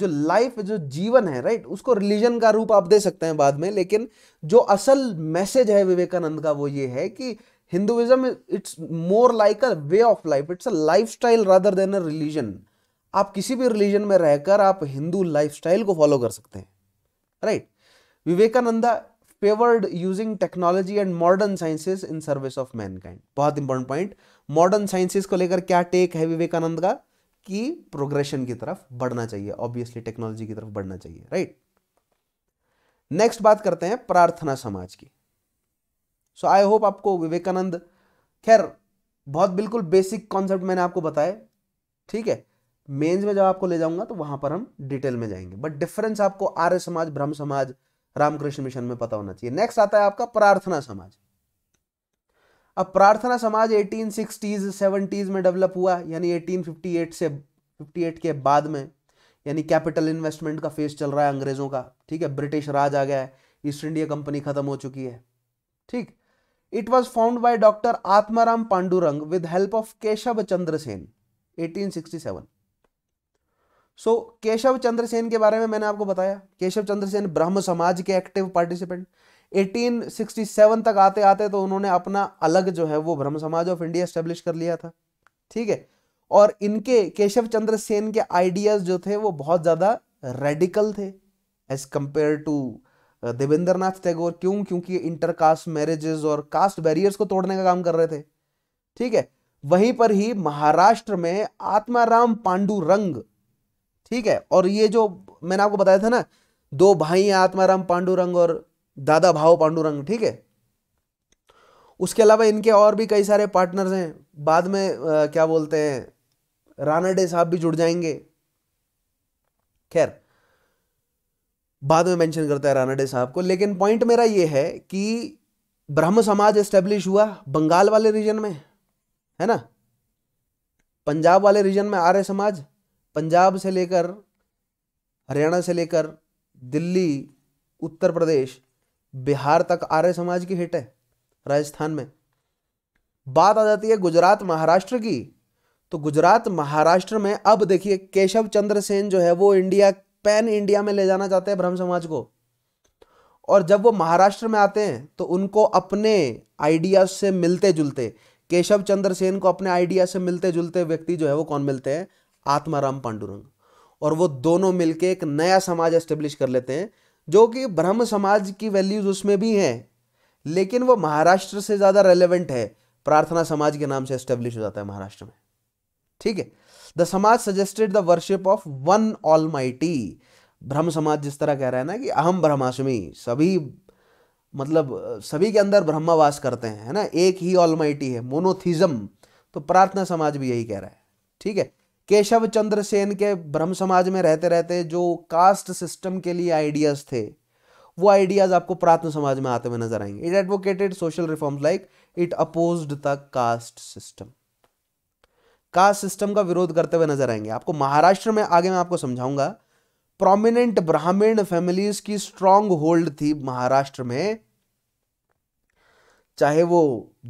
जो लाइफ जो जीवन है राइट उसको रिलीजन का रूप आप दे सकते हैं बाद में लेकिन जो असल मैसेज है विवेकानंद का वो ये है कि Hinduism it's more like a way of life it's a lifestyle rather than a religion आप किसी भी रिलीजन में रहकर आप हिंदू लाइफ को फॉलो कर सकते हैं right Vivekananda favoured using technology and modern sciences in service of mankind बहुत इंपॉर्टेंट पॉइंट मॉडर्न साइंसिस को लेकर क्या टेक है विवेकानंद का कि प्रोग्रेशन की तरफ बढ़ना चाहिए ऑब्वियसली टेक्नोलॉजी की तरफ बढ़ना चाहिए राइट नेक्स्ट बात करते हैं प्रार्थना समाज की सो आई होप आपको विवेकानंद खैर बहुत बिल्कुल बेसिक कॉन्सेप्ट मैंने आपको बताया ठीक है मेंस में जब आपको ले जाऊंगा तो वहां पर हम डिटेल में जाएंगे बट डिफरेंस आपको आर्य समाज ब्रह्म समाज रामकृष्ण मिशन में पता होना चाहिए नेक्स्ट आता है आपका प्रार्थना समाज अब प्रार्थना समाज 1860s 70s में डेवलप हुआ यानी 1858 से 58 के बाद में यानी कैपिटल इन्वेस्टमेंट का फेज चल रहा है अंग्रेज़ों का ठीक है ब्रिटिश राज आ गया है ईस्ट इंडिया कंपनी ख़त्म हो चुकी है ठीक it was found by doctor Atmaram Pandurang with help of Keshav Chandra Sen 1867 so Keshav Chandra Sen के बारे में मैंने आपको बताया केशव चंद्र सेन ब्रह्म समाज के एक्टिव पार्टिसिपेंट 1867 तक आते आते तो उन्होंने अपना अलग जो है वो ब्रह्म समाज ऑफ इंडिया स्टेब्लिश कर लिया था ठीक है और इनके केशव चंद्र सेन के आइडियाज जो थे वो बहुत ज़्यादा रेडिकल थे as compare to uh, Devendra Nath Tagore क्यों क्योंकि इंटर कास्ट मैरिजेज और कास्ट बैरियर्स को तोड़ने का काम कर रहे थे ठीक है वहीं पर ही महाराष्ट्र में आत्माराम पांडू रंग ठीक है और ये जो मैंने आपको बताया था ना दो भाई हैं आत्माराम पांडुरंग और दादा भाव पांडुरंग ठीक है उसके अलावा इनके और भी कई सारे पार्टनर्स हैं बाद में आ, क्या बोलते हैं रानाडे साहब भी जुड़ जाएंगे खैर बाद में मेंशन करता है रानाडे साहब को लेकिन पॉइंट मेरा यह है कि ब्रह्म समाज एस्टेब्लिश हुआ बंगाल वाले रीजन में है ना पंजाब वाले रीजन में आर्य समाज पंजाब से लेकर हरियाणा से लेकर दिल्ली उत्तर प्रदेश बिहार तक आर्य समाज की हिट है राजस्थान में बात आ जाती है गुजरात महाराष्ट्र की तो गुजरात महाराष्ट्र में अब देखिए केशव चंद्र सेन जो है वो इंडिया पैन इंडिया में ले जाना चाहते हैं ब्रह्म समाज को और जब वो महाराष्ट्र में आते हैं तो उनको अपने आइडिया से मिलते जुलते केशव चंद्र सेन को अपने आइडिया से मिलते जुलते व्यक्ति जो है वो कौन मिलते हैं आत्माराम पांडुरंग और वो दोनों मिलके एक नया समाज एस्टेब्लिश कर लेते हैं जो कि ब्रह्म समाज की वैल्यूज उसमें भी हैं लेकिन वो महाराष्ट्र से ज़्यादा रेलेवेंट है प्रार्थना समाज के नाम से एस्टेब्लिश हो जाता है महाराष्ट्र में ठीक है the Samaj suggested the worship of one almighty Brahmo Samaj जिस तरह कह रहा है ना कि अहम ब्रह्माष्टमी सभी मतलब सभी के अंदर ब्रह्मावास करते हैं है ना एक ही ऑलमाइटी है मोनोथिज्म तो प्रार्थना समाज भी यही कह रहा है ठीक है केशव चंद्र सेन के ब्रह्म समाज में रहते रहते जो कास्ट सिस्टम के लिए आइडियाज़ थे वो आइडियाज़ आपको प्रार्थ समाज में आते हुए नजर आएंगे it advocated social reform like it oppose the caste system caste system का विरोध करते हुए नजर आएंगे आपको महाराष्ट्र में आगे मैं आपको समझाऊंगा प्रोमिनेंट ब्राह्मण फैमिलीज की स्ट्रांग होल्ड थी महाराष्ट्र में चाहे वो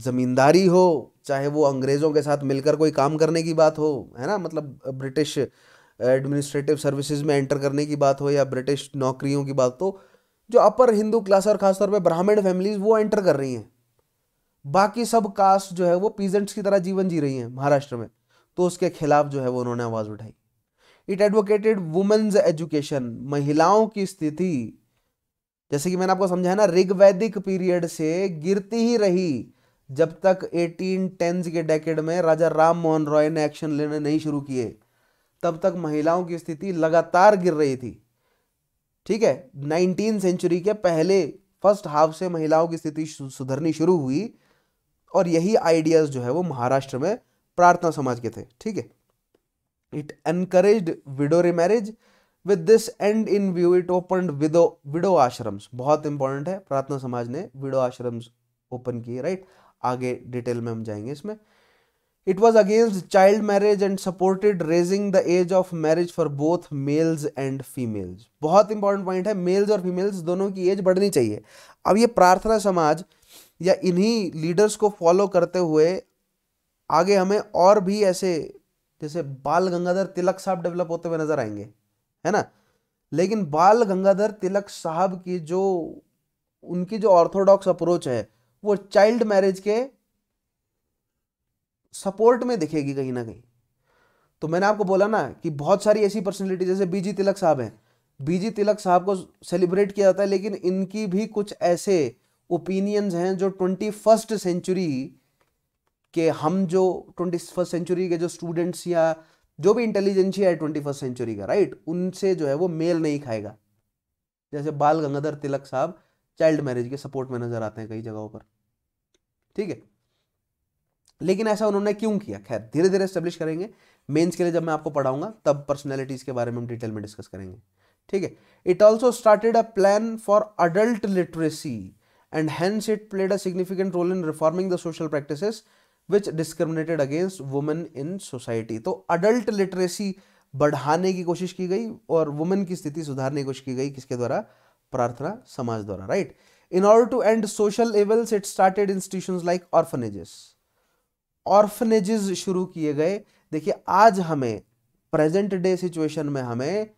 जमींदारी हो चाहे वो अंग्रेज़ों के साथ मिलकर कोई काम करने की बात हो है ना मतलब ब्रिटिश एडमिनिस्ट्रेटिव सर्विसेज में एंटर करने की बात हो या ब्रिटिश नौकरियों की बात हो तो जो अपर हिंदू क्लास और खासतौर पर ब्राह्मण फैमिलीज वो एंटर कर रही हैं बाकी सब कास्ट जो है वो पीजेंट्स की तरह जीवन जी रही हैं महाराष्ट्र में तो उसके खिलाफ जो है वो उन्होंने आवाज़ उठाई इट एडवोकेटेड वुमेन्स एजुकेशन महिलाओं की स्थिति जैसे कि मैंने आपको समझाया ना ऋग्वैदिक पीरियड से गिरती ही रही जब तक एटीन टेंस के डेकेड में राजा राम मोहन रॉय ने एक्शन लेने नहीं शुरू किए तब तक महिलाओं की स्थिति लगातार गिर रही थी ठीक है नाइनटीन सेंचुरी के पहले फर्स्ट हाफ से महिलाओं की स्थिति सुधरनी शुरू हुई और यही आइडियाज जो है वो महाराष्ट्र में प्रार्थना समाज के थे ठीक है it encourage widow remarriage with this and in view it open widow widow ashrams बहुत इंपॉर्टेंट है प्रार्थना समाज ने विडो आश्रम्स ओपन किए राइट आगे डिटेल में हम जाएंगे इसमें it was against child marriage and supported raising the age of marriage for both males and females बहुत इंपॉर्टेंट पॉइंट है मेल्स और फीमेल्स दोनों की एज बढ़नी चाहिए अब ये प्रार्थना समाज या इन्हीं लीडर्स को फॉलो करते हुए आगे हमें और भी ऐसे जैसे बाल गंगाधर तिलक साहब डेवलप होते हुए नजर आएंगे है ना लेकिन बाल गंगाधर तिलक साहब की जो उनकी जो ऑर्थोडॉक्स अप्रोच है वो चाइल्ड मैरिज के सपोर्ट में दिखेगी कहीं ना कहीं तो मैंने आपको बोला ना कि बहुत सारी ऐसी पर्सनैलिटी जैसे बीजी तिलक साहब हैं बीजी तिलक साहब को सेलिब्रेट किया जाता है लेकिन इनकी भी कुछ ऐसे ओपिनियंस हैं जो ट्वेंटी फर्स्ट सेंचुरी के हम जो ट्वेंटी फर्स्ट सेंचुरी के जो स्टूडेंट्स या जो भी इंटेलिजेंसिया है ट्वेंटी फर्स्ट सेंचुरी का राइट उनसे जो है वो मेल नहीं खाएगा जैसे बाल गंगाधर तिलक साहब चाइल्ड मैरिज के सपोर्ट में नजर आते हैं कई जगहों पर ठीक है लेकिन ऐसा उन्होंने क्यों किया खैर धीरे धीरे स्टेब्लिश करेंगे मेंस के लिए जब मैं आपको पढ़ाऊंगा तब पर्सनैलिटीज़ के बारे में हम डिटेल में डिस्कस करेंगे ठीक है it also started a plan for adult literacy and hence it played a significant role in reforming the social practice which discriminated against women in society तो अडल्ट लिटरेसी बढ़ाने की कोशिश की गई और वुमेन की स्थिति सुधारने की कोशिश की गई किसके द्वारा प्रार्थना समाज द्वारा right in order to end social evils it started institution like orphanages orphanages शुरू किए गए देखिए आज हमें प्रेजेंट डे सिचुएशन में हमें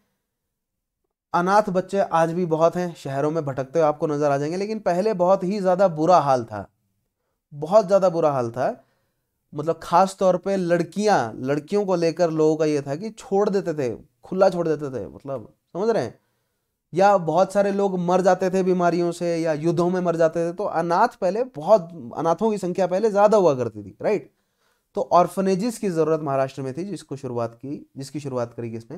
अनाथ बच्चे आज भी बहुत हैं शहरों में भटकते हुए आपको नजर आ जाएंगे लेकिन पहले बहुत ही ज़्यादा बुरा हाल था बहुत ज़्यादा बुरा हाल था मतलब खास तौर पे लड़कियां लड़कियों को लेकर लोगों का ये था कि छोड़ देते थे खुला छोड़ देते थे मतलब समझ रहे हैं या बहुत सारे लोग मर जाते थे बीमारियों से या युद्धों में मर जाते थे तो अनाथ पहले बहुत अनाथों की संख्या पहले ज़्यादा हुआ करती थी राइट तो ऑर्फनेजिस की ज़रूरत महाराष्ट्र में थी जिसको शुरुआत की जिसकी शुरुआत करी किसने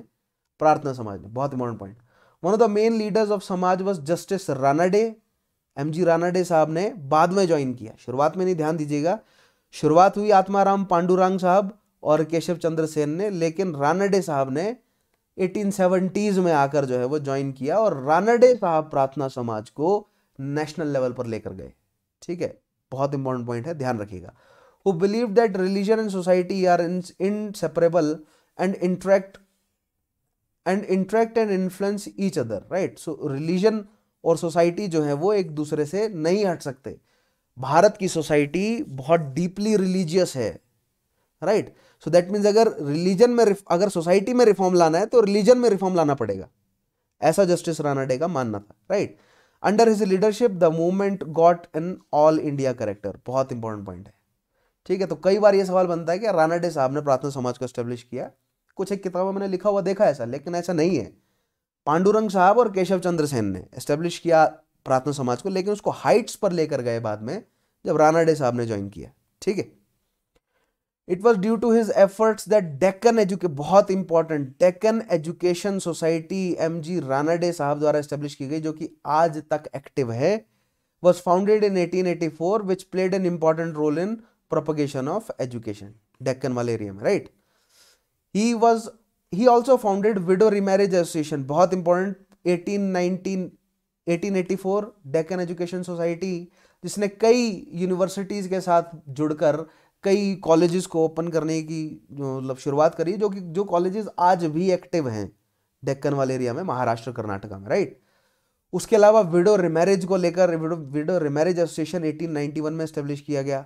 प्रार्थना समाज ने बहुत important point one of the main leaders of Samaj was justice Ranade M G Ranade साहब ने बाद में ज्वाइन किया शुरुआत में नहीं ध्यान दीजिएगा शुरुआत हुई आत्माराम पांडुरांग साहब और केशव चंद्र सेन ने लेकिन रानाडे साहब ने 1870s में आकर जो है वो ज्वाइन किया और रानडे साहब प्रार्थना समाज को नेशनल लेवल पर लेकर गए ठीक है बहुत इंपॉर्टेंट पॉइंट है ध्यान रखिएगा who believe that religion and society are inseparable and interact and interact and influence each other right so religion और सोसाइटी जो है वो एक दूसरे से नहीं हट सकते भारत की सोसाइटी बहुत डीपली रिलीजियस है right right? So that means अगर रिलीजन में अगर सोसाइटी में रिफॉर्म लाना है तो रिलीजन में रिफॉर्म लाना पड़ेगा ऐसा जस्टिस राणा डे का मानना था right under his leadership the movement got in all India character बहुत इंपॉर्टेंट पॉइंट है ठीक है तो कई बार ये सवाल बनता है कि रानाडे डे साहब ने प्रार्थना समाज को स्टेब्लिश किया कुछ एक किताबों मैंने लिखा हुआ देखा ऐसा लेकिन ऐसा नहीं है पांडुरंग साहब और केशव चंद्र सेन ने स्टेब्लिश किया प्रार्थना समाज को लेकिन उसको हाइट्स पर लेकर गए बाद में जब राणा डे साहब ने ज्वाइन किया ठीक है it was due to his efforts that Deccan educa बहुत important Deccan education society M G Ranade साहब द्वारा स्टेब्लिश की गई जो कि आज तक एक्टिव है was founded in eighteen eighty four which played an important role in propagation of education Deccan वाले एरिया में right he was he also founded widow remarriage association बहुत important eighteen eighteen nineteen eighty four Deccan education society जिसने कई universities के साथ जुड़कर कई colleges को ओपन करने की जो मतलब शुरुआत करी जो कि जो कॉलेजेस आज भी एक्टिव हैं डेक्कन वाले एरिया में महाराष्ट्र कर्नाटका में राइट उसके अलावा विडो रिमैरिज को लेकर विडो रिमैरिज एसोसिएशन 1891 में स्टेब्लिश किया गया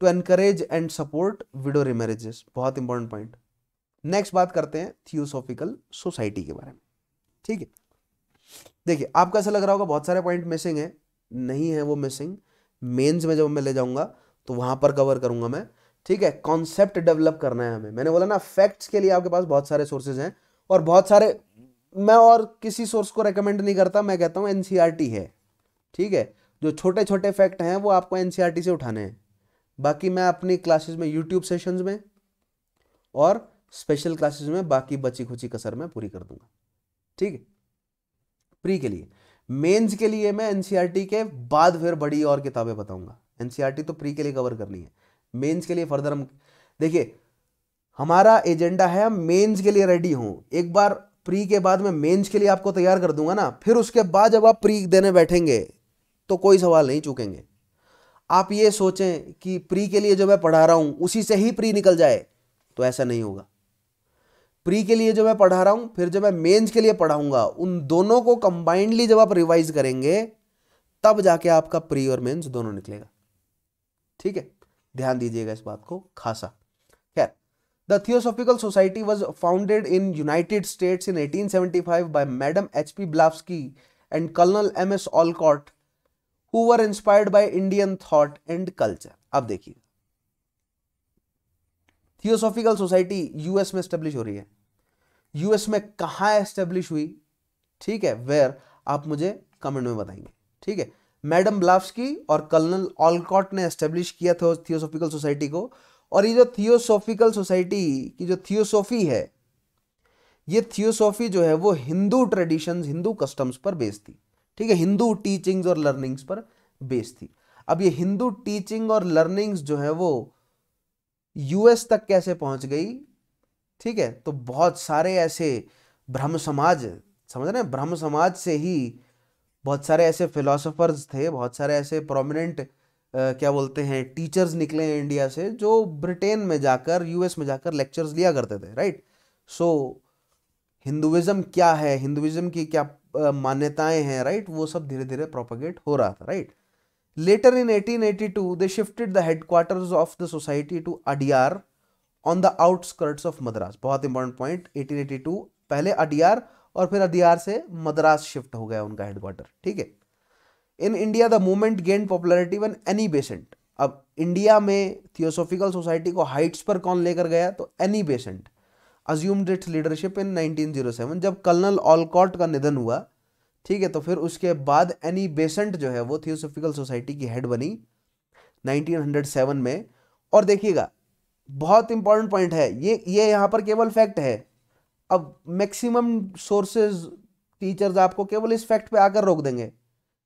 to encourage and support widow remarriages बहुत इंपॉर्टेंट पॉइंट नेक्स्ट बात करते हैं थियोसॉफिकल सोसाइटी के बारे में ठीक है देखिए आपको ऐसा लग रहा होगा बहुत सारे पॉइंट मिसिंग है नहीं है वो मिसिंग मेंस में जब मैं ले जाऊंगा तो वहां पर कवर करूंगा मैं ठीक है कॉन्सेप्ट डेवलप करना है हमें मैंने बोला ना फैक्ट्स के लिए आपके पास बहुत सारे सोर्सेज हैं और बहुत सारे मैं और किसी सोर्स को रेकमेंड नहीं करता मैं कहता हूँ एन e है ठीक है जो छोटे छोटे फैक्ट हैं वो आपको एन e से उठाने हैं बाकी मैं अपनी क्लासेस में यूट्यूब सेशन में और स्पेशल क्लासेज में बाकी बची खुची कसर मैं पूरी कर दूंगा ठीक है प्री के लिए मेंस के लिए मैं एनसीआरटी e के बाद फिर बड़ी और किताबें बताऊंगा एन तो प्री के लिए कवर करनी है मेन्स के लिए फर्दर हम देखिए हमारा एजेंडा है हम मेन्स के लिए रेडी हूं एक बार प्री के बाद में मेंस के लिए आपको तैयार कर दूंगा ना फिर उसके बाद जब आप प्री देने बैठेंगे तो कोई सवाल नहीं चूकेंगे आप ये सोचें कि प्री के लिए जो मैं पढ़ा रहा हूँ उसी से ही प्री निकल जाए तो ऐसा नहीं होगा प्री के लिए जो मैं पढ़ा रहा हूँ फिर जब मैं मेंस के लिए पढ़ाऊंगा उन दोनों को कंबाइंडली जब आप रिवाइज करेंगे तब जाके आपका प्री और मेंस दोनों निकलेगा ठीक है ध्यान दीजिएगा इस बात को खासा खैर the theosophical society was founded in United States in 1875 by madam H P Blavatsky and colonel M S Olcott who were inspired by Indian thought and culture अब देखिए थियोसॉफिकल सोसाइटी यूएस में स्टेब्लिश हो रही है US में कहाँ establish हुई ठीक है वेयर आप मुझे कमेंट में बताएंगे ठीक है मैडम ब्लाफ्सकी और कर्नल ऑलकॉट ने एस्टेब्लिश किया था थियोसोफिकल सोसाइटी को और ये जो थियोसोफिकल सोसाइटी की जो थियोसोफी है ये थियोसोफी जो है वो हिंदू ट्रेडिशन हिंदू कस्टम्स पर बेस्ड थी ठीक है हिंदू टीचिंग्स और लर्निंग्स पर बेस्ड थी अब ये हिंदू टीचिंग और लर्निंग्स जो है वो यूएस तक कैसे पहुंच गई ठीक है तो बहुत सारे ऐसे ब्रह्म समाज समझ रहे हैं ब्रह्म समाज से ही बहुत सारे ऐसे फिलोसोफर्स थे बहुत सारे ऐसे प्रोमिनेंट क्या बोलते हैं टीचर्स निकले हैं इंडिया से जो ब्रिटेन में जाकर यूएस में जाकर लेक्चर्स लिया करते थे राइट सो हिंदुज़म क्या है हिंदुज़म की क्या मान्यताएं हैं राइट वो सब धीरे धीरे प्रोपोगेट हो रहा था right later in 1882 they shifted the headquarters of the society to Adyar on the outskirts of Madras बहुत इंपॉर्टेंट पॉइंट 1882 पहले अडियार और फिर अधियार से मद्रास शिफ्ट हो गया उनका हेडक्वार्टर ठीक है in India the movement gain popularity when Annie Besant अब इंडिया में थियोसोफिकल सोसाइटी को हाइट्स पर कौन लेकर गया तो Annie Besant assumed its leadership in 1907 जब कर्नल ऑलकॉट का निधन हुआ ठीक है तो फिर उसके बाद एनी बेसेंट जो है वो थियोसोफिकल सोसाइटी की हेड बनी 1907 में और देखिएगा बहुत इंपॉर्टेंट पॉइंट है ये ये यहाँ पर केवल फैक्ट है अब मैक्सिमम सोर्सेज टीचर्स आपको केवल इस फैक्ट पे आकर रोक देंगे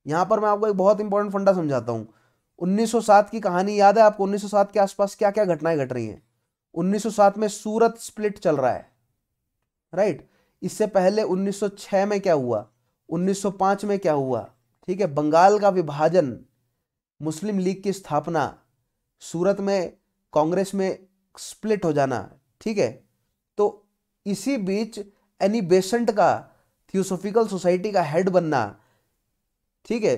यहाँ पर मैं आपको एक बहुत इंपॉर्टेंट फंडा समझाता हूँ 1907 की कहानी याद है आपको 1907 के आसपास क्या क्या घटनाएं घट रही हैं 1907 में सूरत स्प्लिट चल रहा है राइट इससे पहले 1906 में क्या हुआ 1905 में क्या हुआ ठीक है बंगाल का विभाजन मुस्लिम लीग की स्थापना सूरत में कांग्रेस में स्प्लिट हो जाना ठीक है तो इसी बीच एनी बेसेंट का थियोसोफिकल सोसाइटी का हेड बनना ठीक है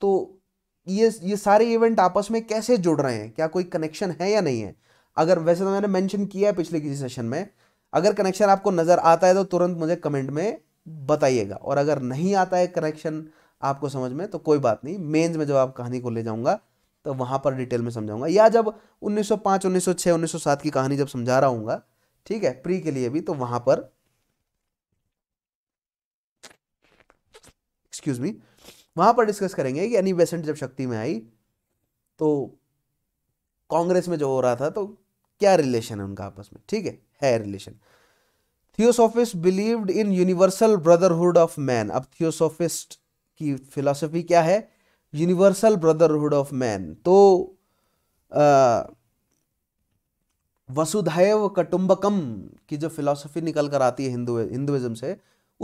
तो ये ये सारे इवेंट आपस में कैसे जुड़ रहे हैं क्या कोई कनेक्शन है या नहीं है अगर वैसे तो मैंने मेंशन किया है पिछले किसी सेशन में अगर कनेक्शन आपको नज़र आता है तो तुरंत मुझे कमेंट में बताइएगा और अगर नहीं आता है कनेक्शन आपको समझ में तो कोई बात नहीं मेंस में जब आप कहानी को ले जाऊंगा तो वहां पर डिटेल में समझाऊंगा या जब 1905, 1906, 1907 की कहानी जब समझा रहा हूँगा ठीक है प्री के लिए भी तो वहां पर एक्सक्यूज मी वहां पर डिस्कस करेंगे कि एनी बेसेंट जब शक्ति में आई तो कांग्रेस में जो हो रहा था तो क्या रिलेशन है उनका आपस में ठीक है है relation theosophists believed in universal brotherhood of man अब थियोसोफिस्ट की फिलॉसफी क्या है यूनिवर्सल ब्रदरहुड ऑफ मैन तो आ, uh, वसुधैव कटुम्बकम की जो फिलोसफी निकल कर आती है हिंदू हिंदुइज्म से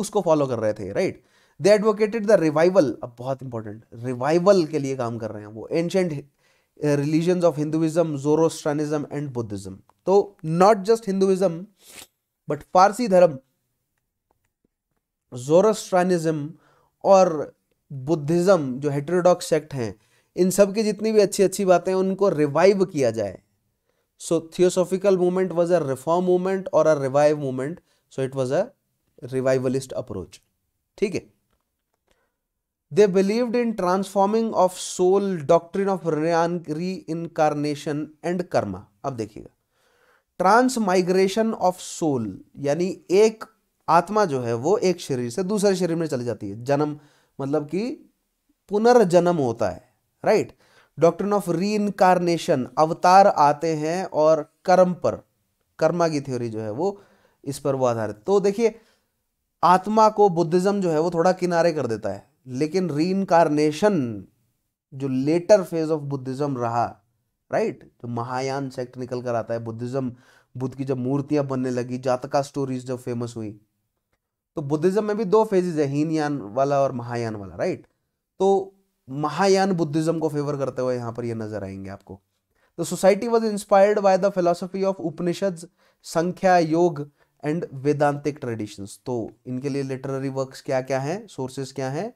उसको फॉलो कर रहे थे right they advocated the revival अब बहुत इंपॉर्टेंट रिवाइवल के लिए काम कर रहे हैं वो ancient religion of Hinduism Zoroastrianism and Buddhism तो नॉट जस्ट हिंदुइज्म बट फारसी धर्म जोरोस्ट्रानिज्म और बुद्धिज्म जो हेट्रोडॉक्स सेक्ट हैं इन सब की जितनी भी अच्छी अच्छी बातें उनको रिवाइव किया जाए so theosophical movement was a reform movement और a revive movement so it was a revivalist approach ठीक है they believe in transforming of soul doctrine of reincarnation and karma अब देखिएगा ट्रांस माइग्रेशन ऑफ सोल यानी एक आत्मा जो है वो एक शरीर से दूसरे शरीर में चली जाती है जन्म मतलब कि पुनर्जन्म होता है right right? Doctrine of reincarnation अवतार आते हैं और कर्म पर कर्मा की थ्योरी जो है वो इस पर वो आधारित तो देखिए आत्मा को बुद्धिज्म जो है वो थोड़ा किनारे कर देता है लेकिन री इनकारनेशन जो लेटर फेज ऑफ बुद्धिज्म रहा राइट जो महायान सेक्ट निकल कर आता है बुद्धिज्म बुद्ध की जब मूर्तियां बनने लगी जातका स्टोरीज जब फेमस हुई तो बुद्धिज्म में भी दो फेजेज है हीनयान वाला और महायान वाला राइट तो महायान बुद्धिज्म को फेवर करते हुए यहां पर ये नजर आएंगे आपको the society was inspired by the philosophy of Upanishad Sankhya Yoga and वेदांतिक tradition तो इनके लिए लिटररी वर्क क्या क्या है सोर्सेस क्या है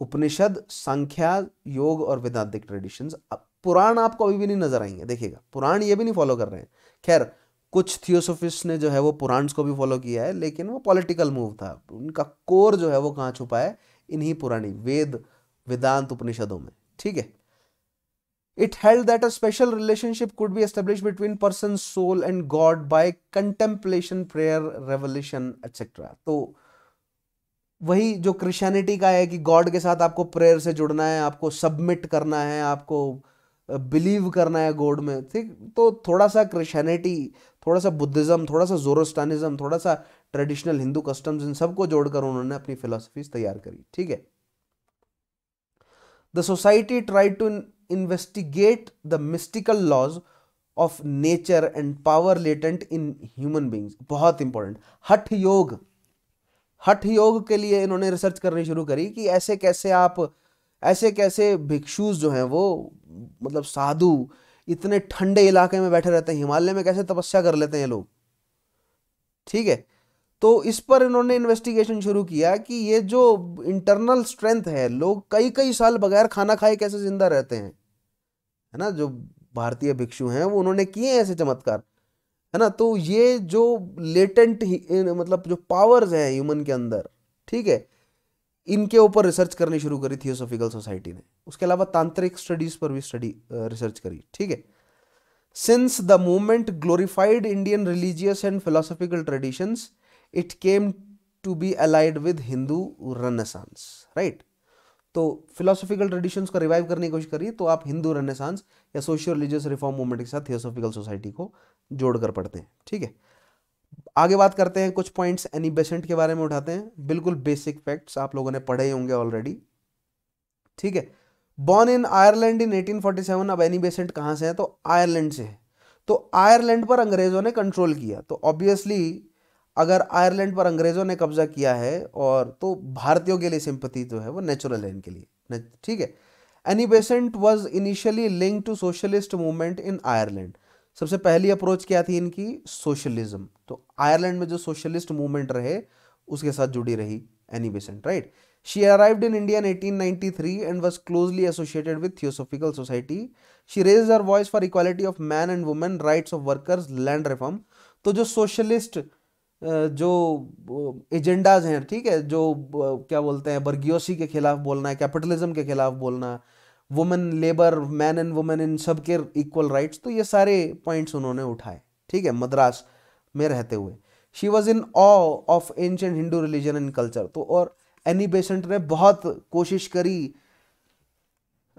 उपनिषद संख्या योग और वेदांतिक ट्रेडिशन पुराण आपको अभी भी नहीं नजर आएंगे देखिएगा पुराण ये भी नहीं फॉलो कर रहे हैं खैर कुछ थियोसोफिस्ट ने जो है वो पुराण्स को भी फॉलो किया है लेकिन वो पॉलिटिकल मूव था उनका कोर जो है वो कहाँ छुपा है इन्हीं पुरानी वेद वेदांत उपनिषदों में ठीक है it held that a special relationship could be establish between person soul and god by contemplation prayer revelation etcetera तो वही जो क्रिश्चियनिटी का है कि गॉड के साथ आपको प्रेयर से जुड़ना है आपको सबमिट करना है आपको बिलीव करना है गॉड में ठीक तो थोड़ा सा क्रिश्चियनिटी थोड़ा सा बुद्धिज्म थोड़ा सा जोरोस्टानिज्म थोड़ा सा ट्रेडिशनल हिंदू कस्टम्स इन सबको जोड़कर उन्होंने अपनी फिलोसफीज तैयार करी ठीक है the society tried to investigate the mystical laws of nature and power latent in human beings बहुत इंपॉर्टेंट हठ योग हठ योग के लिए इन्होंने रिसर्च करनी शुरू करी कि ऐसे कैसे आप ऐसे कैसे भिक्षुस जो हैं वो मतलब साधु इतने ठंडे इलाके में बैठे रहते हैं हिमालय में कैसे तपस्या कर लेते हैं लोग ठीक है तो इस पर इन्होंने इन्वेस्टिगेशन शुरू किया कि ये जो इंटरनल स्ट्रेंथ है लोग कई कई साल बगैर खाना खाए कैसे जिंदा रहते हैं है ना जो भारतीय भिक्षु हैं वो उन्होंने किए हैं ऐसे चमत्कार है ना तो ये जो लेटेंट मतलब जो पावर्स हैं ह्यूमन के अंदर ठीक है इनके ऊपर रिसर्च करनी शुरू करी थियोसॉफिकल सोसाइटी ने उसके अलावा तांत्रिक स्टडीज पर भी स्टडी रिसर्च करी ठीक है since the movement glorified Indian religious and philosophical traditions it came to be allied with Hindu renaissance right तो फिलोसॉफिकल ट्रेडिशंस को रिवाइव करने की कोशिश करिए तो आप हिंदू रनसांस या सोशियो रिलीजियस रिफॉर्म मूवमेंट के साथ थियोसॉफिकल सोसाइटी को जोड़कर पढ़ते हैं ठीक है आगे बात करते हैं कुछ पॉइंट्स एनी बेसेंट के बारे में उठाते हैं बिल्कुल बेसिक फैक्ट्स आप लोगों ने पढ़े ही होंगे ऑलरेडी ठीक है बॉर्न इन आयरलैंड इन 1847 अब एनी बेसेंट कहाँ से है तो आयरलैंड से है तो आयरलैंड पर अंग्रेजों ने कंट्रोल किया तो ऑब्वियसली अगर आयरलैंड पर अंग्रेज़ों ने कब्जा किया है और तो भारतीयों के लिए सिंपति जो है वो नेचुरल है इनके लिए ठीक है Annie Besant was initially link to socialist movement in Ireland सबसे पहली अप्रोच क्या थी इनकी सोशलिज्म तो आयरलैंड में जो सोशलिस्ट मूवमेंट रहे उसके साथ जुड़ी रही Annie Besant right She arrived in India in 1893 and was closely associated with theosophical society she raise her voice for equality of man and women rights of workers land reform तो जो socialist जो agendas हैं ठीक है जो क्या बोलते हैं बर्गियोसी के खिलाफ बोलना है कैपिटलिज्म के खिलाफ बोलना women labour man and women इन सब के इक्वल राइट्स तो ये सारे पॉइंट्स उन्होंने उठाए ठीक है मद्रास में रहते हुए she was in awe of ancient Hindu religion and culture तो और एनी बेसेंट ने बहुत कोशिश करी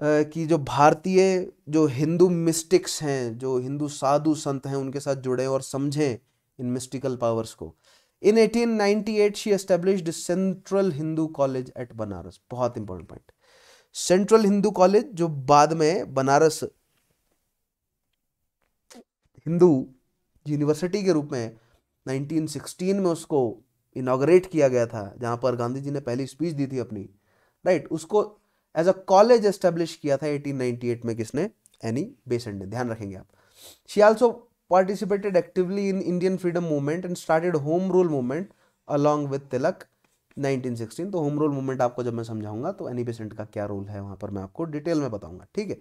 कि जो भारतीय जो हिंदू मिस्टिक्स हैं जो हिंदू साधु संत हैं उनके साथ जुड़े और समझें इन मिस्टिकल पावर्स को in 1898 she established central Hindu college at Banaras बहुत important point central Hindu college जो बाद में बनारस हिंदू यूनिवर्सिटी के रूप में 1916 में उसको इनाग्रेट किया गया था जहां पर गांधी जी ने पहली स्पीच दी थी अपनी राइट right, उसको एज अ कॉलेज एस्टेब्लिश किया था 1898 में किसने एनी बेसेंट ने ध्यान रखेंगे आप she also participated actively in Indian freedom movement and started home rule movement along with Tilak 1916 तो होम रूल मूवमेंट आपको जब मैं समझाऊंगा तो एनी बेसेंट e का क्या रोल है वहां पर मैं आपको डिटेल में बताऊंगा ठीक है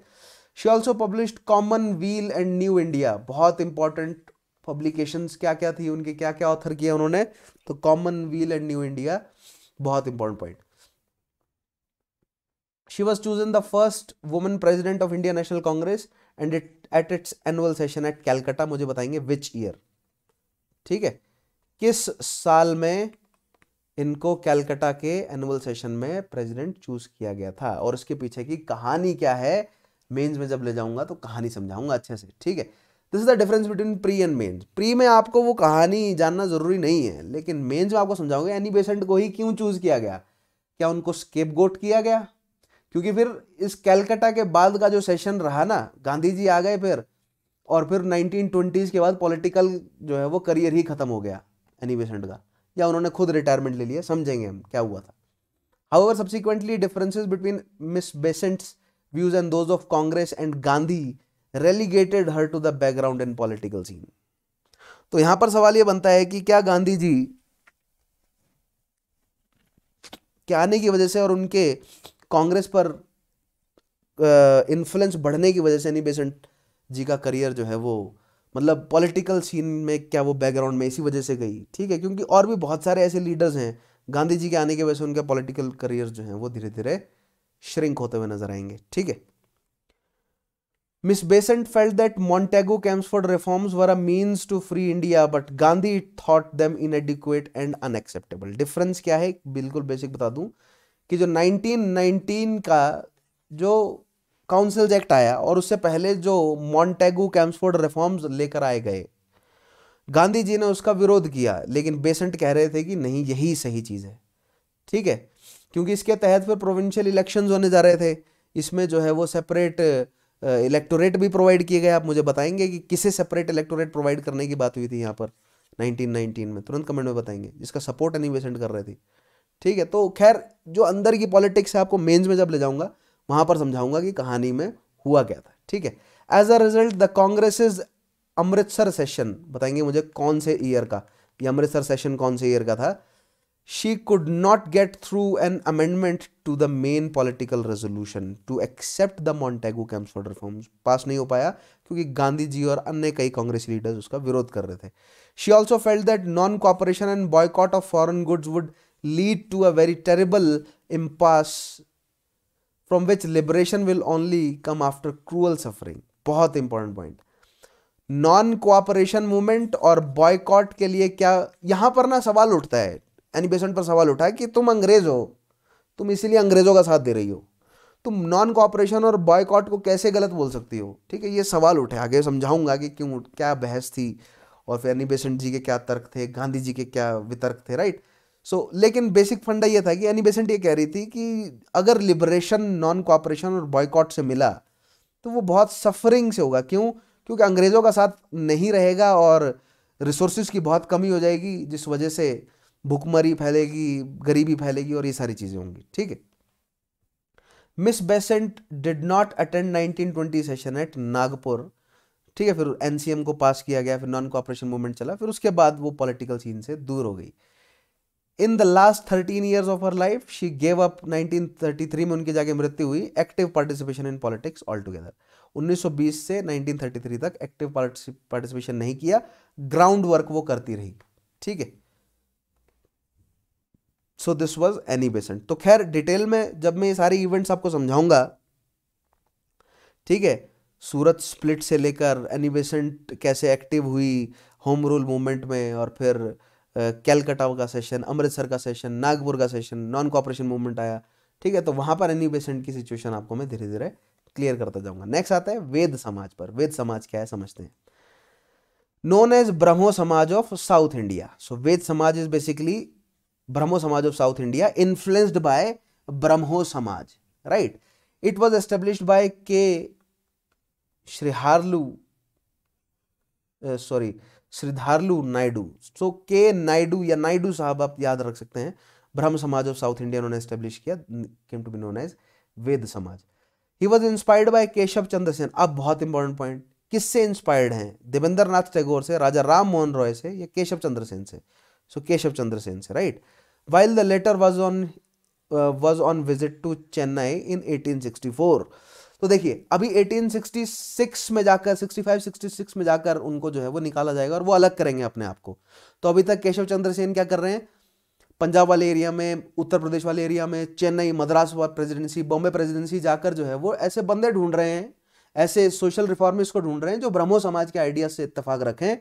she also publish Commonweal and New India बहुत इंपॉर्टेंट पब्लिकेशंस क्या क्या थी उनके क्या क्या ऑथर किया उन्होंने तो Commonweal and New India बहुत important point she was chosen the first women president of India National Congress and it at its annual session at Calcutta मुझे बताएंगे विच ईयर ठीक है किस साल में इनको कैलकाटा के एनुअल सेशन में प्रेसिडेंट चूज किया गया था और उसके पीछे की कहानी क्या है मेंस में जब ले जाऊंगा तो कहानी समझाऊंगा अच्छे से ठीक है this is the difference between pre and mains pre में आपको वो कहानी जानना जरूरी नहीं है लेकिन मेंस में आपको समझाऊंगा एनी पेशेंट को ही क्यों चूज किया गया क्या उनको स्केप किया गया क्योंकि फिर इस कैलकाटा के बाद का जो सेशन रहा ना गांधी जी आ गए फिर और फिर नाइनटीन के बाद पॉलिटिकल जो है वो करियर ही ख़त्म हो गया एनी बेसेंट का या उन्होंने खुद रिटायरमेंट ले लिया समझेंगे हम क्या हुआ था however subsequently differences between Miss Besant's views and those of Congress and Gandhi relegated her to the background in political scene तो यहां पर सवाल यह बनता है कि क्या गांधी जी के आने की वजह से और उनके कांग्रेस पर इन्फ्लुएंस बढ़ने की वजह से अनी बेसेंट जी का करियर जो है वो मतलब पॉलिटिकल सीन में क्या वो बैकग्राउंड में इसी वजह से गई ठीक है क्योंकि और भी बहुत सारे ऐसे लीडर्स हैं गांधी जी के आने की वजह से उनके पॉलिटिकल करियर जो है वो धीरे धीरे श्रिंक होते हुए नजर आएंगे ठीक है Miss Besant felt that Montagu Chelmsford reforms were a means to free India but Gandhi thought them inadequate and unacceptable difference क्या है बिल्कुल बेसिक बता दूं कि जो 1919 का जो काउंसिल्स एक्ट आया और उससे पहले जो मॉन्टेगू कैम्सफोर्ड रिफॉर्म्स लेकर आए गए गांधी जी ने उसका विरोध किया लेकिन बेसेंट कह रहे थे कि नहीं यही सही चीज़ है ठीक है क्योंकि इसके तहत फिर प्रोविंशियल इलेक्शंस होने जा रहे थे इसमें जो है वो सेपरेट इलेक्टोरेट भी प्रोवाइड किए गए आप मुझे बताएंगे कि किसे सेपरेट इलेक्टोरेट प्रोवाइड करने की बात हुई थी यहाँ पर 1919 में तुरंत कमेंट में बताएंगे जिसका सपोर्ट एनी बेसेंट कर रहे थे ठीक है तो खैर जो अंदर की पॉलिटिक्स है आपको मेंस में जब ले जाऊंगा वहां पर समझाऊंगा कि कहानी में हुआ क्या था ठीक है as a result the Congress Amritsar session बताएंगे मुझे कौन से ईयर का ये अमृतसर सेशन कौन से ईयर का था could not get through an amendment to the main political resolution to accept the Montagu Montego for reform pass नहीं हो पाया क्योंकि गांधी जी और अन्य कई कांग्रेस लीडर्स उसका विरोध कर रहे थे she also felt that non cooperation and boycott of foreign goods would lead to a very terrible impasse from which liberation will only come after cruel suffering बहुत important point non cooperation movement और boycott के लिए क्या यहां पर ना सवाल उठता है एनिबेसेंट पर सवाल उठा है कि तुम अंग्रेज हो तुम इसीलिए अंग्रेजों का साथ दे रही हो तुम नॉन कोऑपरेशन और बॉयकॉट को कैसे गलत बोल सकती हो ठीक है ये सवाल उठे आगे समझाऊंगा कि क्यों क्या बहस थी और फिर एनी बेसेंट जी के क्या तर्क थे गांधी जी के क्या वितर्क थे राइट सो so, लेकिन बेसिक फंडा ये था कि एनी बेसेंट ये कह रही थी कि अगर लिबरेशन नॉन कॉपरेशन और बॉयकॉट से मिला तो वो बहुत सफरिंग से होगा क्यों क्योंकि अंग्रेज़ों का साथ नहीं रहेगा और रिसोर्स की बहुत कमी हो जाएगी जिस वजह से भुखमरी फैलेगी गरीबी फैलेगी और ये सारी चीज़ें होंगी ठीक है Miss Besant did not attend 1920 session at Nagpur ठीक है फिर एनसीएम को पास किया गया फिर नॉन कॉपरेशन मूवमेंट चला फिर उसके बाद वो पॉलिटिकल सीन से दूर हो गई in the last thirteen years of her life she gave up 1933 में उनकी जाके मृत्यु हुई active participation in politics altogether 1920 से 1933 तक एक्टिव पार्टिसिपेशन नहीं किया ग्राउंड वर्क वो करती रही ठीक है so this was Annie Besant तो खैर डिटेल में जब मैं ये सारे इवेंट्स आपको समझाऊंगा ठीक है सूरत स्प्लिट से लेकर एनी बेसेंट कैसे एक्टिव हुई होम रूल मूवमेंट में और फिर कैलकटा का सेशन अमृतसर का सेशन नागपुर का सेशन नॉन कॉपरेशन मूवमेंट आया ठीक है तो वहाँ पर एनी पेशेंट की सिचुएशन आपको मैं धीरे धीरे क्लियर करता जाऊंगा नेक्स्ट आता है वेद समाज पर वेद समाज क्या है समझते हैं known as Brahmo Samaj of south India so Veda Samaj is basically Brahmo Samaj of south India influenced by Brahmo Samaj right it was established by K Sriharalu sorry uh, Sridharalu Naidu so K Naidu या नायडू साहब आप याद रख सकते हैं Brahma Samaj of south India उन्होंने एस्टेब्लिश किया came to be known as Veda Samaj he was inspired by Keshav Chandra Sen अब बहुत इंपॉर्टेंट पॉइंट किससे इंस्पायर्ड हैं देवेंद्र नाथ टैगोर से राजा राम मोहन रॉय से या केशव चंद्र सेन से सो so, केशव चंद्र सेन से right while the latter was on was on visit to Chennai in eighteen sixty four तो देखिए अभी 1866 में जाकर 65 66 में जाकर उनको जो है वो निकाला जाएगा और वो अलग करेंगे अपने आप को तो अभी तक केशव चंद्र सेन क्या कर रहे हैं पंजाब वाले एरिया में उत्तर प्रदेश वाले एरिया में चेन्नई मद्रास प्रेसिडेंसी बॉम्बे प्रेसिडेंसी जाकर जो है वो ऐसे बंदे ढूंढ रहे हैं ऐसे सोशल रिफॉर्मिस्ट को ढूंढ रहे हैं जो ब्रह्मो समाज के आइडिया से इतफाक रखें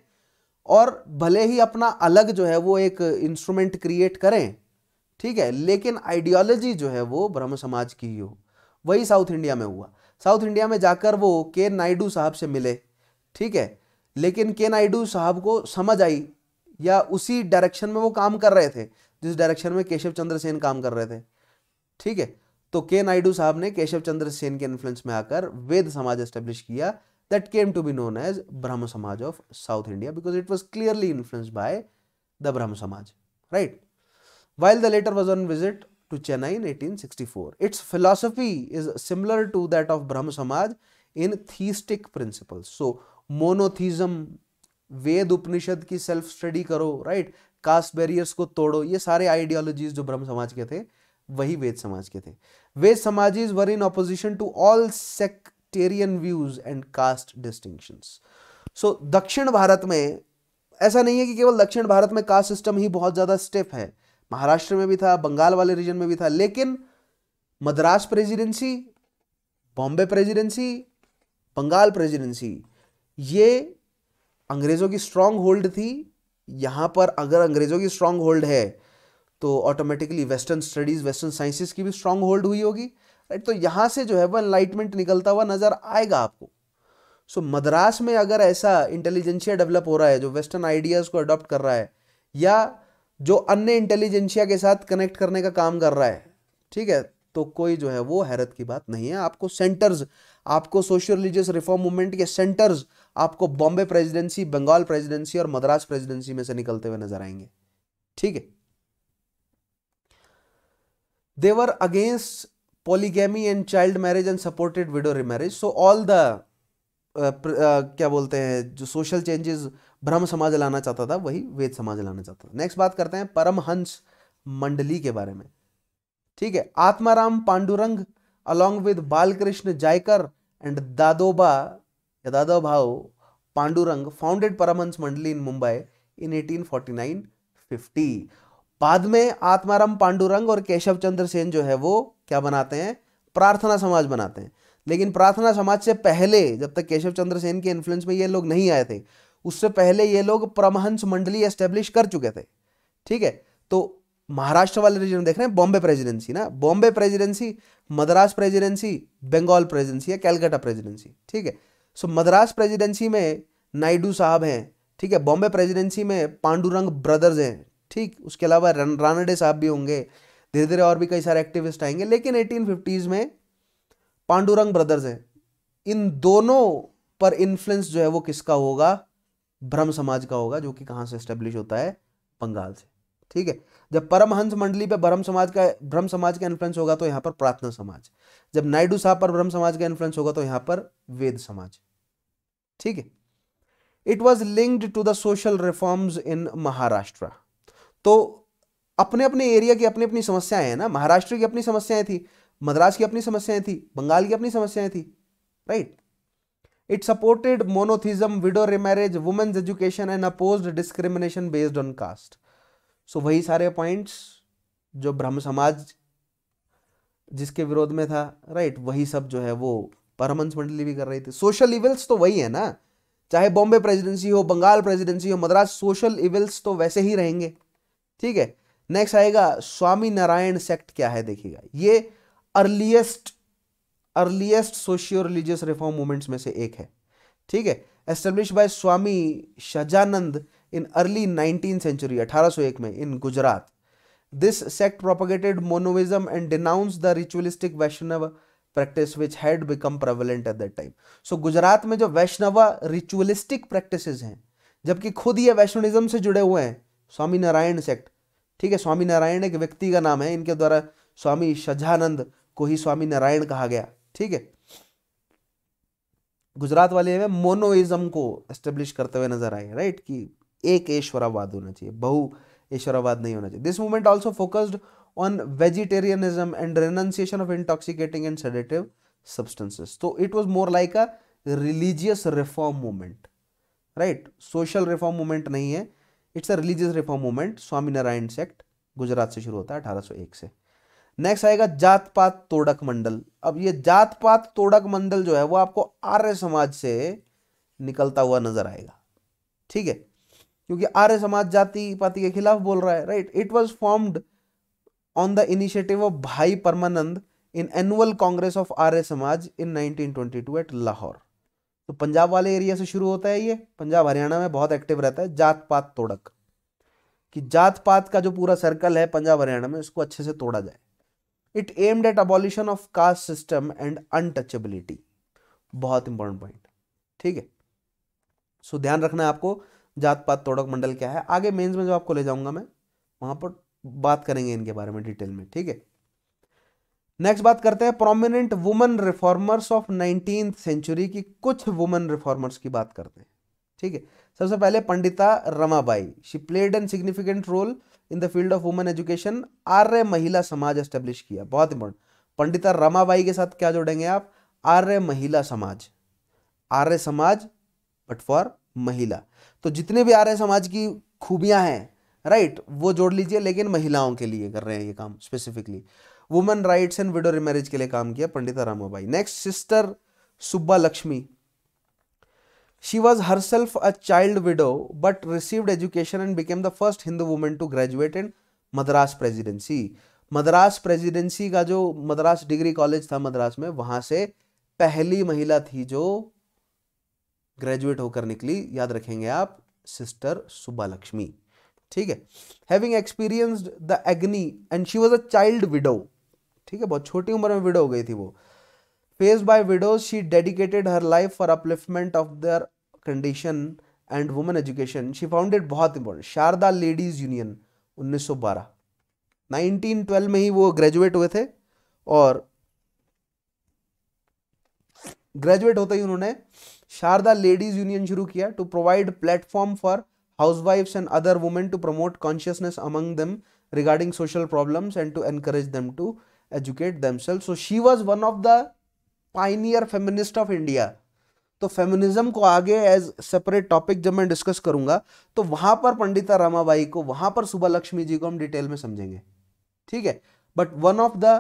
और भले ही अपना अलग जो है वो एक इंस्ट्रूमेंट क्रिएट करें ठीक है लेकिन आइडियोलॉजी जो है वो ब्रह्म समाज की ही हो वही साउथ इंडिया में हुआ साउथ इंडिया में जाकर वो के नायडू साहब से मिले ठीक है लेकिन के नायडू साहब को समझ आई या उसी डायरेक्शन में वो काम कर रहे थे जिस डायरेक्शन में केशव चंद्र सेन काम कर रहे थे ठीक है तो के नायडू साहब ने केशव चंद्र सेन के इन्फ्लुएंस में आकर वेद समाज एस्टेब्लिश किया that came to be known as Brahma Samaj of south India because it was clearly influence by the Brahma Samaj right while the latter was on visit to Chennai in 1864. Its philosophy is similar to that of Brahma Samaj in theistic principles. So, monotheism, Veda Upanishad की self study करो right caste barriers को तोड़ो ये सारे ideologies जो ब्रह्म समाज के थे वही वेद समाज के थे Veda Samajis were in opposition to all sectarian views and caste distinctions so दक्षिण भारत में ऐसा नहीं है कि केवल दक्षिण भारत में कास्ट सिस्टम ही बहुत ज़्यादा स्टिफ है महाराष्ट्र में भी था बंगाल वाले रीजन में भी था लेकिन Madras presidency Bombay presidency Bengal presidency ये अंग्रेज़ों की स्ट्रॉन्ग होल्ड थी यहाँ पर अगर अंग्रेज़ों की स्ट्रॉन्ग होल्ड है तो automatically western studies western sciences की भी स्ट्रॉन्ग होल्ड हुई होगी राइट तो यहाँ से जो है वो एनलाइटमेंट निकलता हुआ नज़र आएगा आपको सो so, मद्रास में अगर ऐसा इंटेलिजेंशिया डेवलप हो रहा है जो वेस्टर्न आइडियाज़ को अडॉप्ट कर रहा है या जो अन्य इंटेलिजेंसिया के साथ कनेक्ट करने का काम कर रहा है ठीक है तो कोई जो है वो हैरत की बात नहीं है आपको सेंटर्स आपको सोशल रिलीजियस रिफॉर्म मूवमेंट के सेंटर्स आपको बॉम्बे प्रेसिडेंसी बंगाल प्रेसिडेंसी और मद्रास प्रेसिडेंसी में से निकलते हुए नजर आएंगे ठीक है they were against polygamy and child marriage and supported widow remarriage so all the क्या बोलते हैं जो सोशल चेंजेस ब्रह्म समाज लाना चाहता था वही वेद समाज लाना चाहता था नेक्स्ट बात करते हैं परमहंस मंडली के बारे में ठीक है Atmaram Pandurang along with Balkrishna Jaykar and Dadoba या दादा भाव पांडुरंग फाउंडेड परमहंस मंडली इन मुंबई इन 1849-50 बाद में आत्माराम पांडुरंग और केशव चंद्र सेन जो है वो क्या बनाते हैं प्रार्थना समाज बनाते हैं लेकिन प्रार्थना समाज से पहले जब तक केशव चंद्र सेन के इन्फ्लुएंस में ये लोग नहीं आए थे उससे पहले ये लोग परमहंस मंडली एस्टेब्लिश कर चुके थे ठीक है तो महाराष्ट्र वाले रीजन देख रहे हैं बॉम्बे प्रेजिडेंसी ना Bombay Presidency Madras Presidency Bengal Presidency या कैलकाटा प्रेजिडेंसी ठीक है सो मद्रास प्रेजिडेंसी में नायडू साहब हैं ठीक है बॉम्बे प्रेजिडेंसी में पांडुरंग ब्रदर्स हैं ठीक उसके अलावा रानडे साहब भी होंगे धीरे धीरे और भी कई सारे एक्टिविस्ट आएंगे लेकिन एटीन फिफ्टीज़ में पांडुरंग ब्रदर्स हैं इन दोनों पर इन्फ्लुएंस जो है वो किसका होगा ब्रह्म समाज का होगा जो कि कहाँ से स्टेब्लिश होता है बंगाल से ठीक है जब परमहंस मंडली पे ब्रह्म समाज का ब्रह्म समाज का इन्फ्लुएंस होगा तो यहाँ पर प्रार्थना समाज जब नायडू साहब पर ब्रह्म समाज का इन्फ्लुएंस होगा तो यहाँ पर वेद समाज ठीक है it was linked to the social reforms in Maharashtra तो अपने अपने एरिया की अपनी अपनी समस्याएं हैं ना महाराष्ट्र की अपनी समस्याएं थी मद्रास की अपनी समस्याएं थी बंगाल की अपनी समस्याएं थी right right? It supported monotheism widow remarriage, women's education and oppose discrimination based on caste so वही सारे पॉइंट्स जो ब्रह्म समाज जिसके विरोध में था राइट वही सब जो है वो परमंश मंडली भी कर रही थी सोशल इवेल्स तो वही है ना चाहे बॉम्बे प्रेसिडेंसी हो बंगाल प्रेसिडेंसी हो मद्रास सोशल इवेल्स तो वैसे ही रहेंगे ठीक है नेक्स्ट आएगा स्वामी नारायण सेक्ट क्या है देखिएगा ये earliest earliest socio religious reform movements में से एक है ठीक है establish by Swami Sahajanand in early nineteen century 1801 में in Gujarat this sect propagated monotheism and denounce the ritualistic Vaishnav practice which had become prevalent at that time so Gujarat में जो वैष्णव रिचुअलिस्टिक प्रैक्टिस हैं जबकि खुद ये वैष्णविज्म से जुड़े हुए हैं स्वामी नारायण सेक्ट ठीक है स्वामी नारायण एक व्यक्ति का नाम है इनके द्वारा स्वामी शजानंद को ही स्वामी नारायण कहा गया ठीक है गुजरात वाले में मोनोइज्म को एस्टेब्लिश करते हुए नजर आए राइट कि एक ईश्वरावाद होना चाहिए बहु ईश्वरावाद नहीं होना चाहिए this movement also focused on vegetarianism and renunciation of intoxicating and sedative substances तो it was more like a religious reform movement right social reform movement नहीं है, it's a religious reform movement Swaminarayan sect Gujarat से शुरू होता है अठारह से. Next आएगा जात पात तोड़क मंडल अब ये जात पात तोड़क मंडल जो है वो आपको आर्य समाज से निकलता हुआ नजर आएगा ठीक है क्योंकि आर्य समाज जाति पाति के खिलाफ बोल रहा है right it was formed on the initiative of Bhai Parmanand in annual congress of Arya Samaj in 1922 eight Lahore तो पंजाब वाले एरिया से शुरू होता है ये पंजाब हरियाणा में बहुत एक्टिव रहता है जात पात तोड़क कि जात पात का जो पूरा सर्कल है पंजाब हरियाणा में उसको अच्छे से तोड़ा जाए it aimed at abolition of caste system and untouchability बहुत इंपॉर्टेंट पॉइंट ठीक है सो ध्यान रखना है आपको जात पात तोड़क मंडल क्या है आगे मेंस में जो आपको ले जाऊंगा मैं वहां पर बात करेंगे इनके बारे में डिटेल में ठीक है नेक्स्ट बात करते हैं prominent women reformers of nineteen century की कुछ वुमेन रिफॉर्मर्स की बात करते हैं ठीक है सबसे पहले Pandita Ramabai she played an significant role in the field of women education Arya Mahila Samaj establish किया बहुत इंपॉर्टेंट पंडिता रमाबाई के साथ क्या जोड़ेंगे आप आर्य महिला समाज आर्य समाज बट फॉर महिला तो जितने भी आर्य समाज की खूबियां हैं राइट वो जोड़ लीजिए लेकिन महिलाओं के लिए कर रहे हैं ये काम specifically women rights and widow remarriage के लिए काम किया Pandita Ramabai next sister Subba Lakshmi She was herself a child widow but received education and became the first Hindu woman to graduate in Madras Presidency Madras Presidency का जो मद्रास डिग्री कॉलेज था मद्रास में वहाँ से पहली महिला थी जो ग्रेजुएट होकर निकली याद रखेंगे आप सिस्टर सुबा लक्ष्मी ठीक है having experienced the agony and she was a child widow ठीक है बहुत छोटी उम्र में विडो हो गई थी वो faced by widows she dedicated her life for upliftment of their condition and women education she founded bahut important sharda ladies union 1912 1912 में ही वो ग्रेजुएट हुए थे और ग्रेजुएट होते ही उन्होंने शारदा लेडीज यूनियन शुरू किया to provide platform for house हाउसवाइफ्स and other women to promote consciousness among them regarding social problems and to encourage them to educate them them so she was one of the pioneer feminist of India तो feminism को आगे as separate topic जब मैं discuss करूंगा तो वहां पर पंडिता रामाबाई को वहां पर सुबह लक्ष्मी जी को हम डिटेल में समझेंगे ठीक है but one of the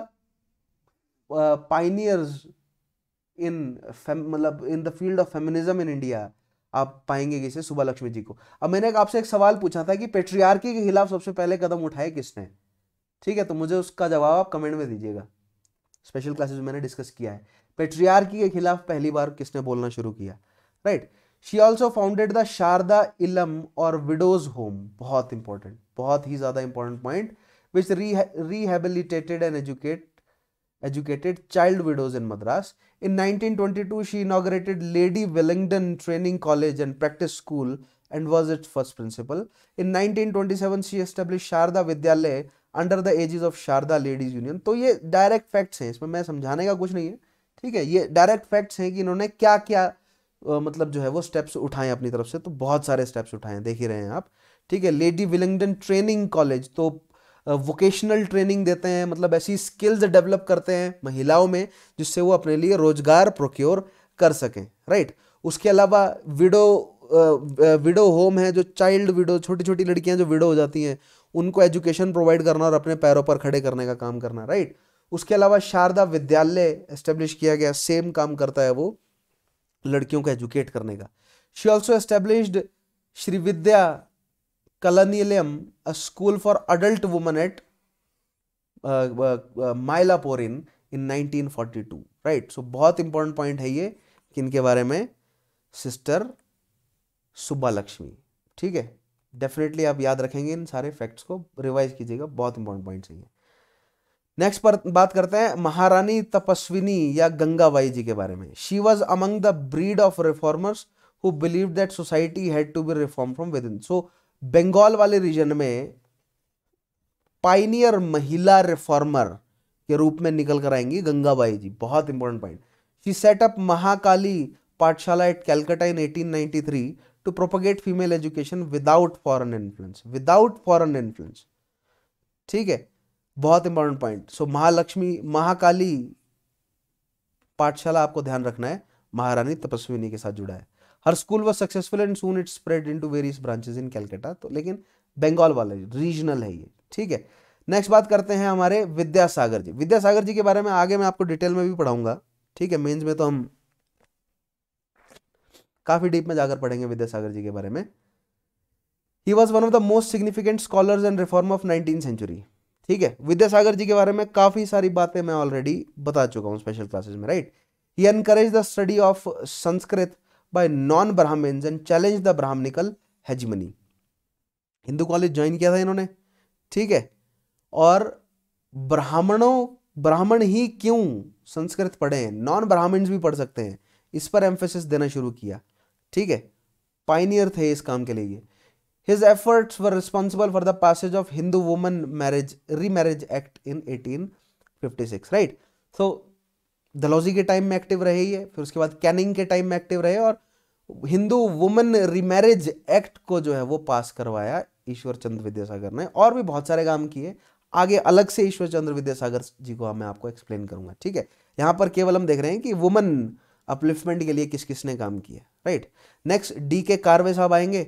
pioneers in मतलब in the field of feminism in India आप पाएंगे किसे सुबह लक्ष्मी जी को अब मैंने आपसे एक सवाल पूछा था कि पेट्रियार्की के खिलाफ सबसे पहले कदम उठाए किसने ठीक है तो मुझे उसका जवाब आप कमेंट में दीजिएगा स्पेशल क्लासेस मैंने डिस्कस किया है पेट्रियार्की के खिलाफ पहली बार किसने बोलना शुरू किया right she also founded the Sharada Illam और विडोज होम बहुत इंपॉर्टेंट बहुत ही ज्यादा important point which re rehabilitated and educate educated child widows in Madras in 1922 she inaugurated Lady Willingdon Training College and practice school and was it first principal in 1927 she establish Sharada Vidyalaya under the aegis of Sharada ladies union तो ये direct facts हैं इसमें मैं समझाने का कुछ नहीं है ठीक है ये डायरेक्ट फैक्ट्स हैं कि इन्होंने क्या क्या आ, मतलब जो है वो स्टेप्स उठाए अपनी तरफ से तो बहुत सारे स्टेप्स उठाए देख ही रहे हैं आप ठीक है लेडी विलिंगडन ट्रेनिंग कॉलेज तो वोकेशनल ट्रेनिंग देते हैं मतलब ऐसी स्किल्स डेवलप करते हैं महिलाओं में जिससे वो अपने लिए रोजगार प्रोक्योर कर सकें राइट उसके अलावा विडो विडो होम है जो चाइल्ड विडो छोटी छोटी लड़कियां जो विडो हो जाती हैं उनको एजुकेशन प्रोवाइड करना और अपने पैरों पर खड़े करने का काम करना राइट उसके अलावा शारदा विद्यालय एस्टेब्लिश किया गया सेम काम करता है वो लड़कियों को एजुकेट करने का she also established Shri Vidya Kalanilayam a school for adult woman at Mylapore in in 1942 right so बहुत इंपॉर्टेंट पॉइंट है ये कि इनके बारे में सिस्टर सुब्बा लक्ष्मी ठीक है डेफिनेटली आप याद रखेंगे इन सारे फैक्ट्स को रिवाइज कीजिएगा बहुत इंपॉर्टेंट पॉइंट्स हैं ये नेक्स्ट पर बात करते हैं महारानी तपस्विनी या गंगाबाई जी के बारे में she was among the breed of reformers who believe that society had to be reform from within so Bengal वाले रीजन में पाइनियर महिला रिफॉर्मर के रूप में निकल कर आएंगी गंगाबाई जी बहुत important point she set up Mahakali Pathshala at Calcutta in three to propagate female education without foreign influence without foreign influence ठीक है बहुत important point so Mahalakshmi Mahakali Pathshala आपको ध्यान रखना है महारानी तपस्विनी के साथ जुड़ा है her school was successful and soon it spread into various branches in Calcutta तो लेकिन बंगाल वाला रीजनल है ये ठीक है नेक्स्ट बात करते हैं हमारे विद्यासागर जी विद्यासागर जी के बारे में आगे मैं आपको डिटेल में भी पढ़ाऊंगा ठीक है मेंस में तो हम काफी डीप में जाकर पढ़ेंगे विद्यासागर जी के बारे में he was one of the most significant scholars and reform of nineteen century ठीक है विद्यासागर जी के बारे में काफ़ी सारी बातें मैं ऑलरेडी बता चुका हूँ स्पेशल क्लासेज में right he encourage the study of Sanskrit by non Brahmins and challenge the brahmanical hegemony Hindu college join किया था इन्होंने ठीक है और ब्राह्मणों ब्राह्मण ही क्यों संस्कृत पढ़े हैं नॉन ब्राह्मण्स भी पढ़ सकते हैं इस पर एम्फेसिस देना शुरू किया ठीक है पाइनियर थे इस काम के लिए His efforts were responsible for the passage of Hindu Woman Marriage Remarriage Act in 1856, right? So दलौजी के टाइम में एक्टिव रहे ये फिर उसके बाद कैनिंग के टाइम में एक्टिव रहे और हिंदू वुमेन रिमैरिज एक्ट को जो है वो पास करवाया ईश्वर चंद्र विद्यासागर ने और भी बहुत सारे काम किए आगे अलग से ईश्वर चंद्र विद्यासागर जी को मैं आपको एक्सप्लेन करूंगा ठीक है यहाँ पर केवल हम देख रहे हैं कि वुमेन अपलिफ्टमेंट के लिए किस किस ने काम किया राइट नेक्स्ट डी के कारवे साहब आएंगे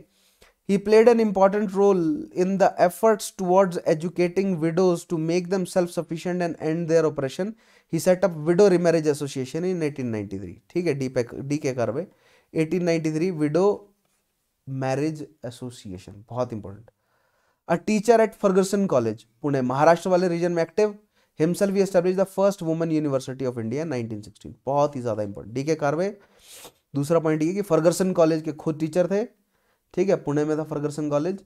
He played an important role in the efforts towards educating widows to make them self-sufficient and end their oppression. He set up Widow Remarriage Association in 1893. ठीक है D K Karve 1893 widow marriage association बहुत important a teacher at Fergusson College Pune Maharashtra वाले region में himself he established the first woman university of india in 1916 बहुत ही ज़्यादा important D के कार्वे दूसरा point ये कि फर्गसन कॉलेज के खुद टीचर थे ठीक है पुणे में था फर्गसन कॉलेज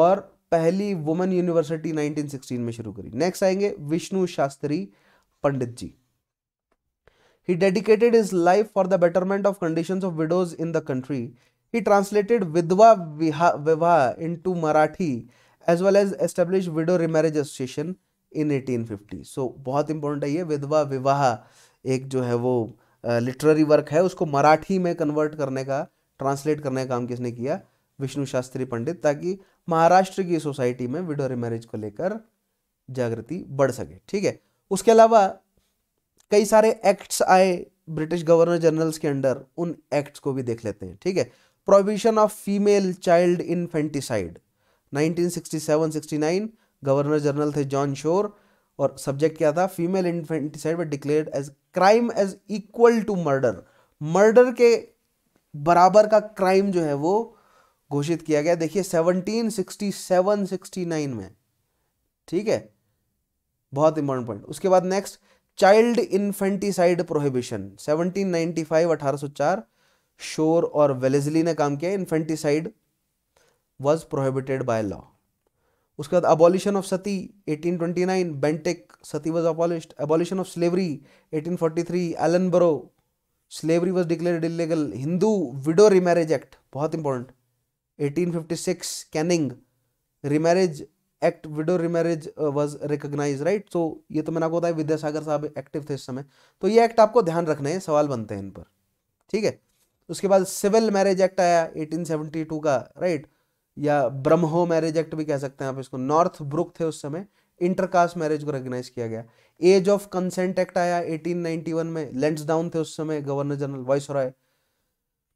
और पहली वुमेन यूनिवर्सिटी 1916 में शुरू करी नेक्स्ट आएंगे Vishnu Shastri Pandit ji he dedicated his life for the betterment of condition of widows in the country he translated Vidhwa Vivah into Marathi as well as establish widow remarriage association in 1850 so so, बहुत important है ये विधवा विवाह एक जो है वो लिटररी uh, वर्क है उसको मराठी में कन्वर्ट करने का ट्रांसलेट करने का काम किसने किया विष्णु शास्त्री पंडित ताकि महाराष्ट्र की सोसाइटी में विडो मैरिज को लेकर जागृति बढ़ सके ठीक है उसके अलावा कई सारे एक्ट्स आए ब्रिटिश गवर्नर जनरल्स के अंडर उन एक्ट्स को भी देख लेते हैं ठीक है provision of female child infanticide 69 governor general थे जॉन शोर और सब्जेक्ट क्या था female infanticide were declared as crime as equal to murder murder के बराबर का क्राइम जो है वो घोषित किया गया देखिए 1767 69 में ठीक है बहुत इंपॉर्टेंट पॉइंट उसके बाद नेक्स्ट चाइल्ड इन्फेंटिसाइड प्रोहिबिशन 1795 1804 शोर और वेलेजली ने काम किया infanticide was prohibited by law उसके बाद abolition of sati 1829 Bentinck sati was abolished abolition of slavery 1843 Ellenborough slavery was declared illegal Hindu widow remarriage act बहुत important 1856 Canning remarriage act widow remarriage was recognise right so ये तो मैंने आपको बताया विद्यासागर साहब active थे इस समय तो ये एक्ट आपको ध्यान रखना है सवाल बनते हैं इन पर ठीक है उसके बाद सिविल मैरिज एक्ट आया 1872 का राइट या ब्रह्मो मैरिज एक्ट भी कह सकते हैं आप इसको नॉर्थ ब्रुक थे उस समय इंटरकास्ट मैरिज को रिकग्नाइज किया गया एज ऑफ कंसेंट एक्ट आया 1891 में लेंड्स डाउन थे उस समय governor general viceroy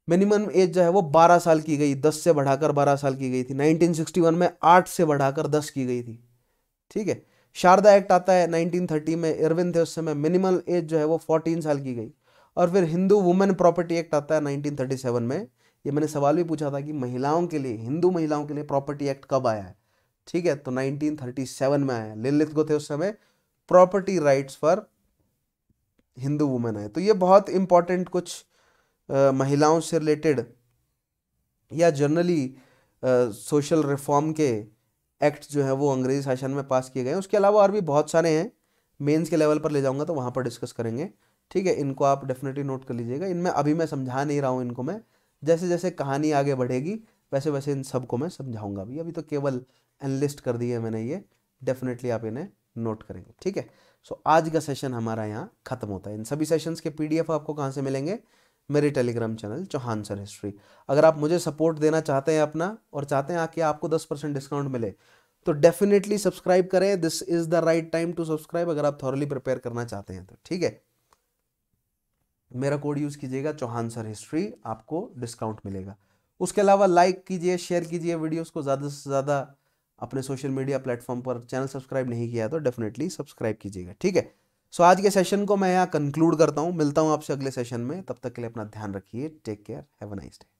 minimum age जो है वो 12 साल की गई 10 से बढ़ाकर 12 साल की गई थी 1961 में 8 से बढ़ाकर 10 की गई थी ठीक है शारदा एक्ट आता है 1930 में इरविन थे उस समय मिनिमम एज जो है वो 14 साल की गई और फिर हिंदू वुमेन प्रॉपर्टी एक्ट आता है 1937 में ये मैंने सवाल भी पूछा था कि महिलाओं के लिए हिंदू महिलाओं के लिए प्रॉपर्टी एक्ट कब आया है ठीक है तो नाइनटीन में आया लिलित को थे उस समय property rights for Hindu women आए तो ये बहुत इंपॉर्टेंट कुछ महिलाओं से रिलेटेड या जनरली सोशल रिफॉर्म के एक्ट जो है वो अंग्रेजी शासन में पास किए गए हैं उसके अलावा और भी बहुत सारे हैं मेंस के लेवल पर ले जाऊंगा तो वहाँ पर डिस्कस करेंगे ठीक है इनको आप डेफिनेटली नोट कर लीजिएगा इनमें अभी मैं समझा नहीं रहा हूँ इनको मैं जैसे जैसे कहानी आगे बढ़ेगी वैसे वैसे इन सबको मैं समझाऊंगा अभी अभी तो केवल एनलिस्ट कर दिए मैंने ये डेफिनेटली आप इन्हें नोट करेंगे ठीक है सो आज का सेशन हमारा यहाँ खत्म होता है इन सभी सेशंस के पीडीएफ आपको कहाँ से मिलेंगे मेरे Telegram channel Chauhan sir history अगर आप मुझे सपोर्ट देना चाहते हैं अपना और चाहते हैं आके आपको दस परसेंट डिस्काउंट मिले तो डेफिनेटली सब्सक्राइब करें this is the right time to subscribe अगर आप थॉरली प्रिपेयर करना चाहते हैं तो ठीक है मेरा कोड यूज़ कीजिएगा चौहान सर हिस्ट्री आपको डिस्काउंट मिलेगा उसके अलावा लाइक कीजिए शेयर कीजिए वीडियोस को ज़्यादा से ज़्यादा अपने सोशल मीडिया प्लेटफॉर्म पर चैनल सब्सक्राइब नहीं किया तो डेफिनेटली सब्सक्राइब कीजिएगा ठीक है सो आज के सेशन को मैं यहाँ कंक्लूड करता हूँ मिलता हूँ आपसे अगले सेशन में तब तक के लिए अपना ध्यान रखिए take care have a nice day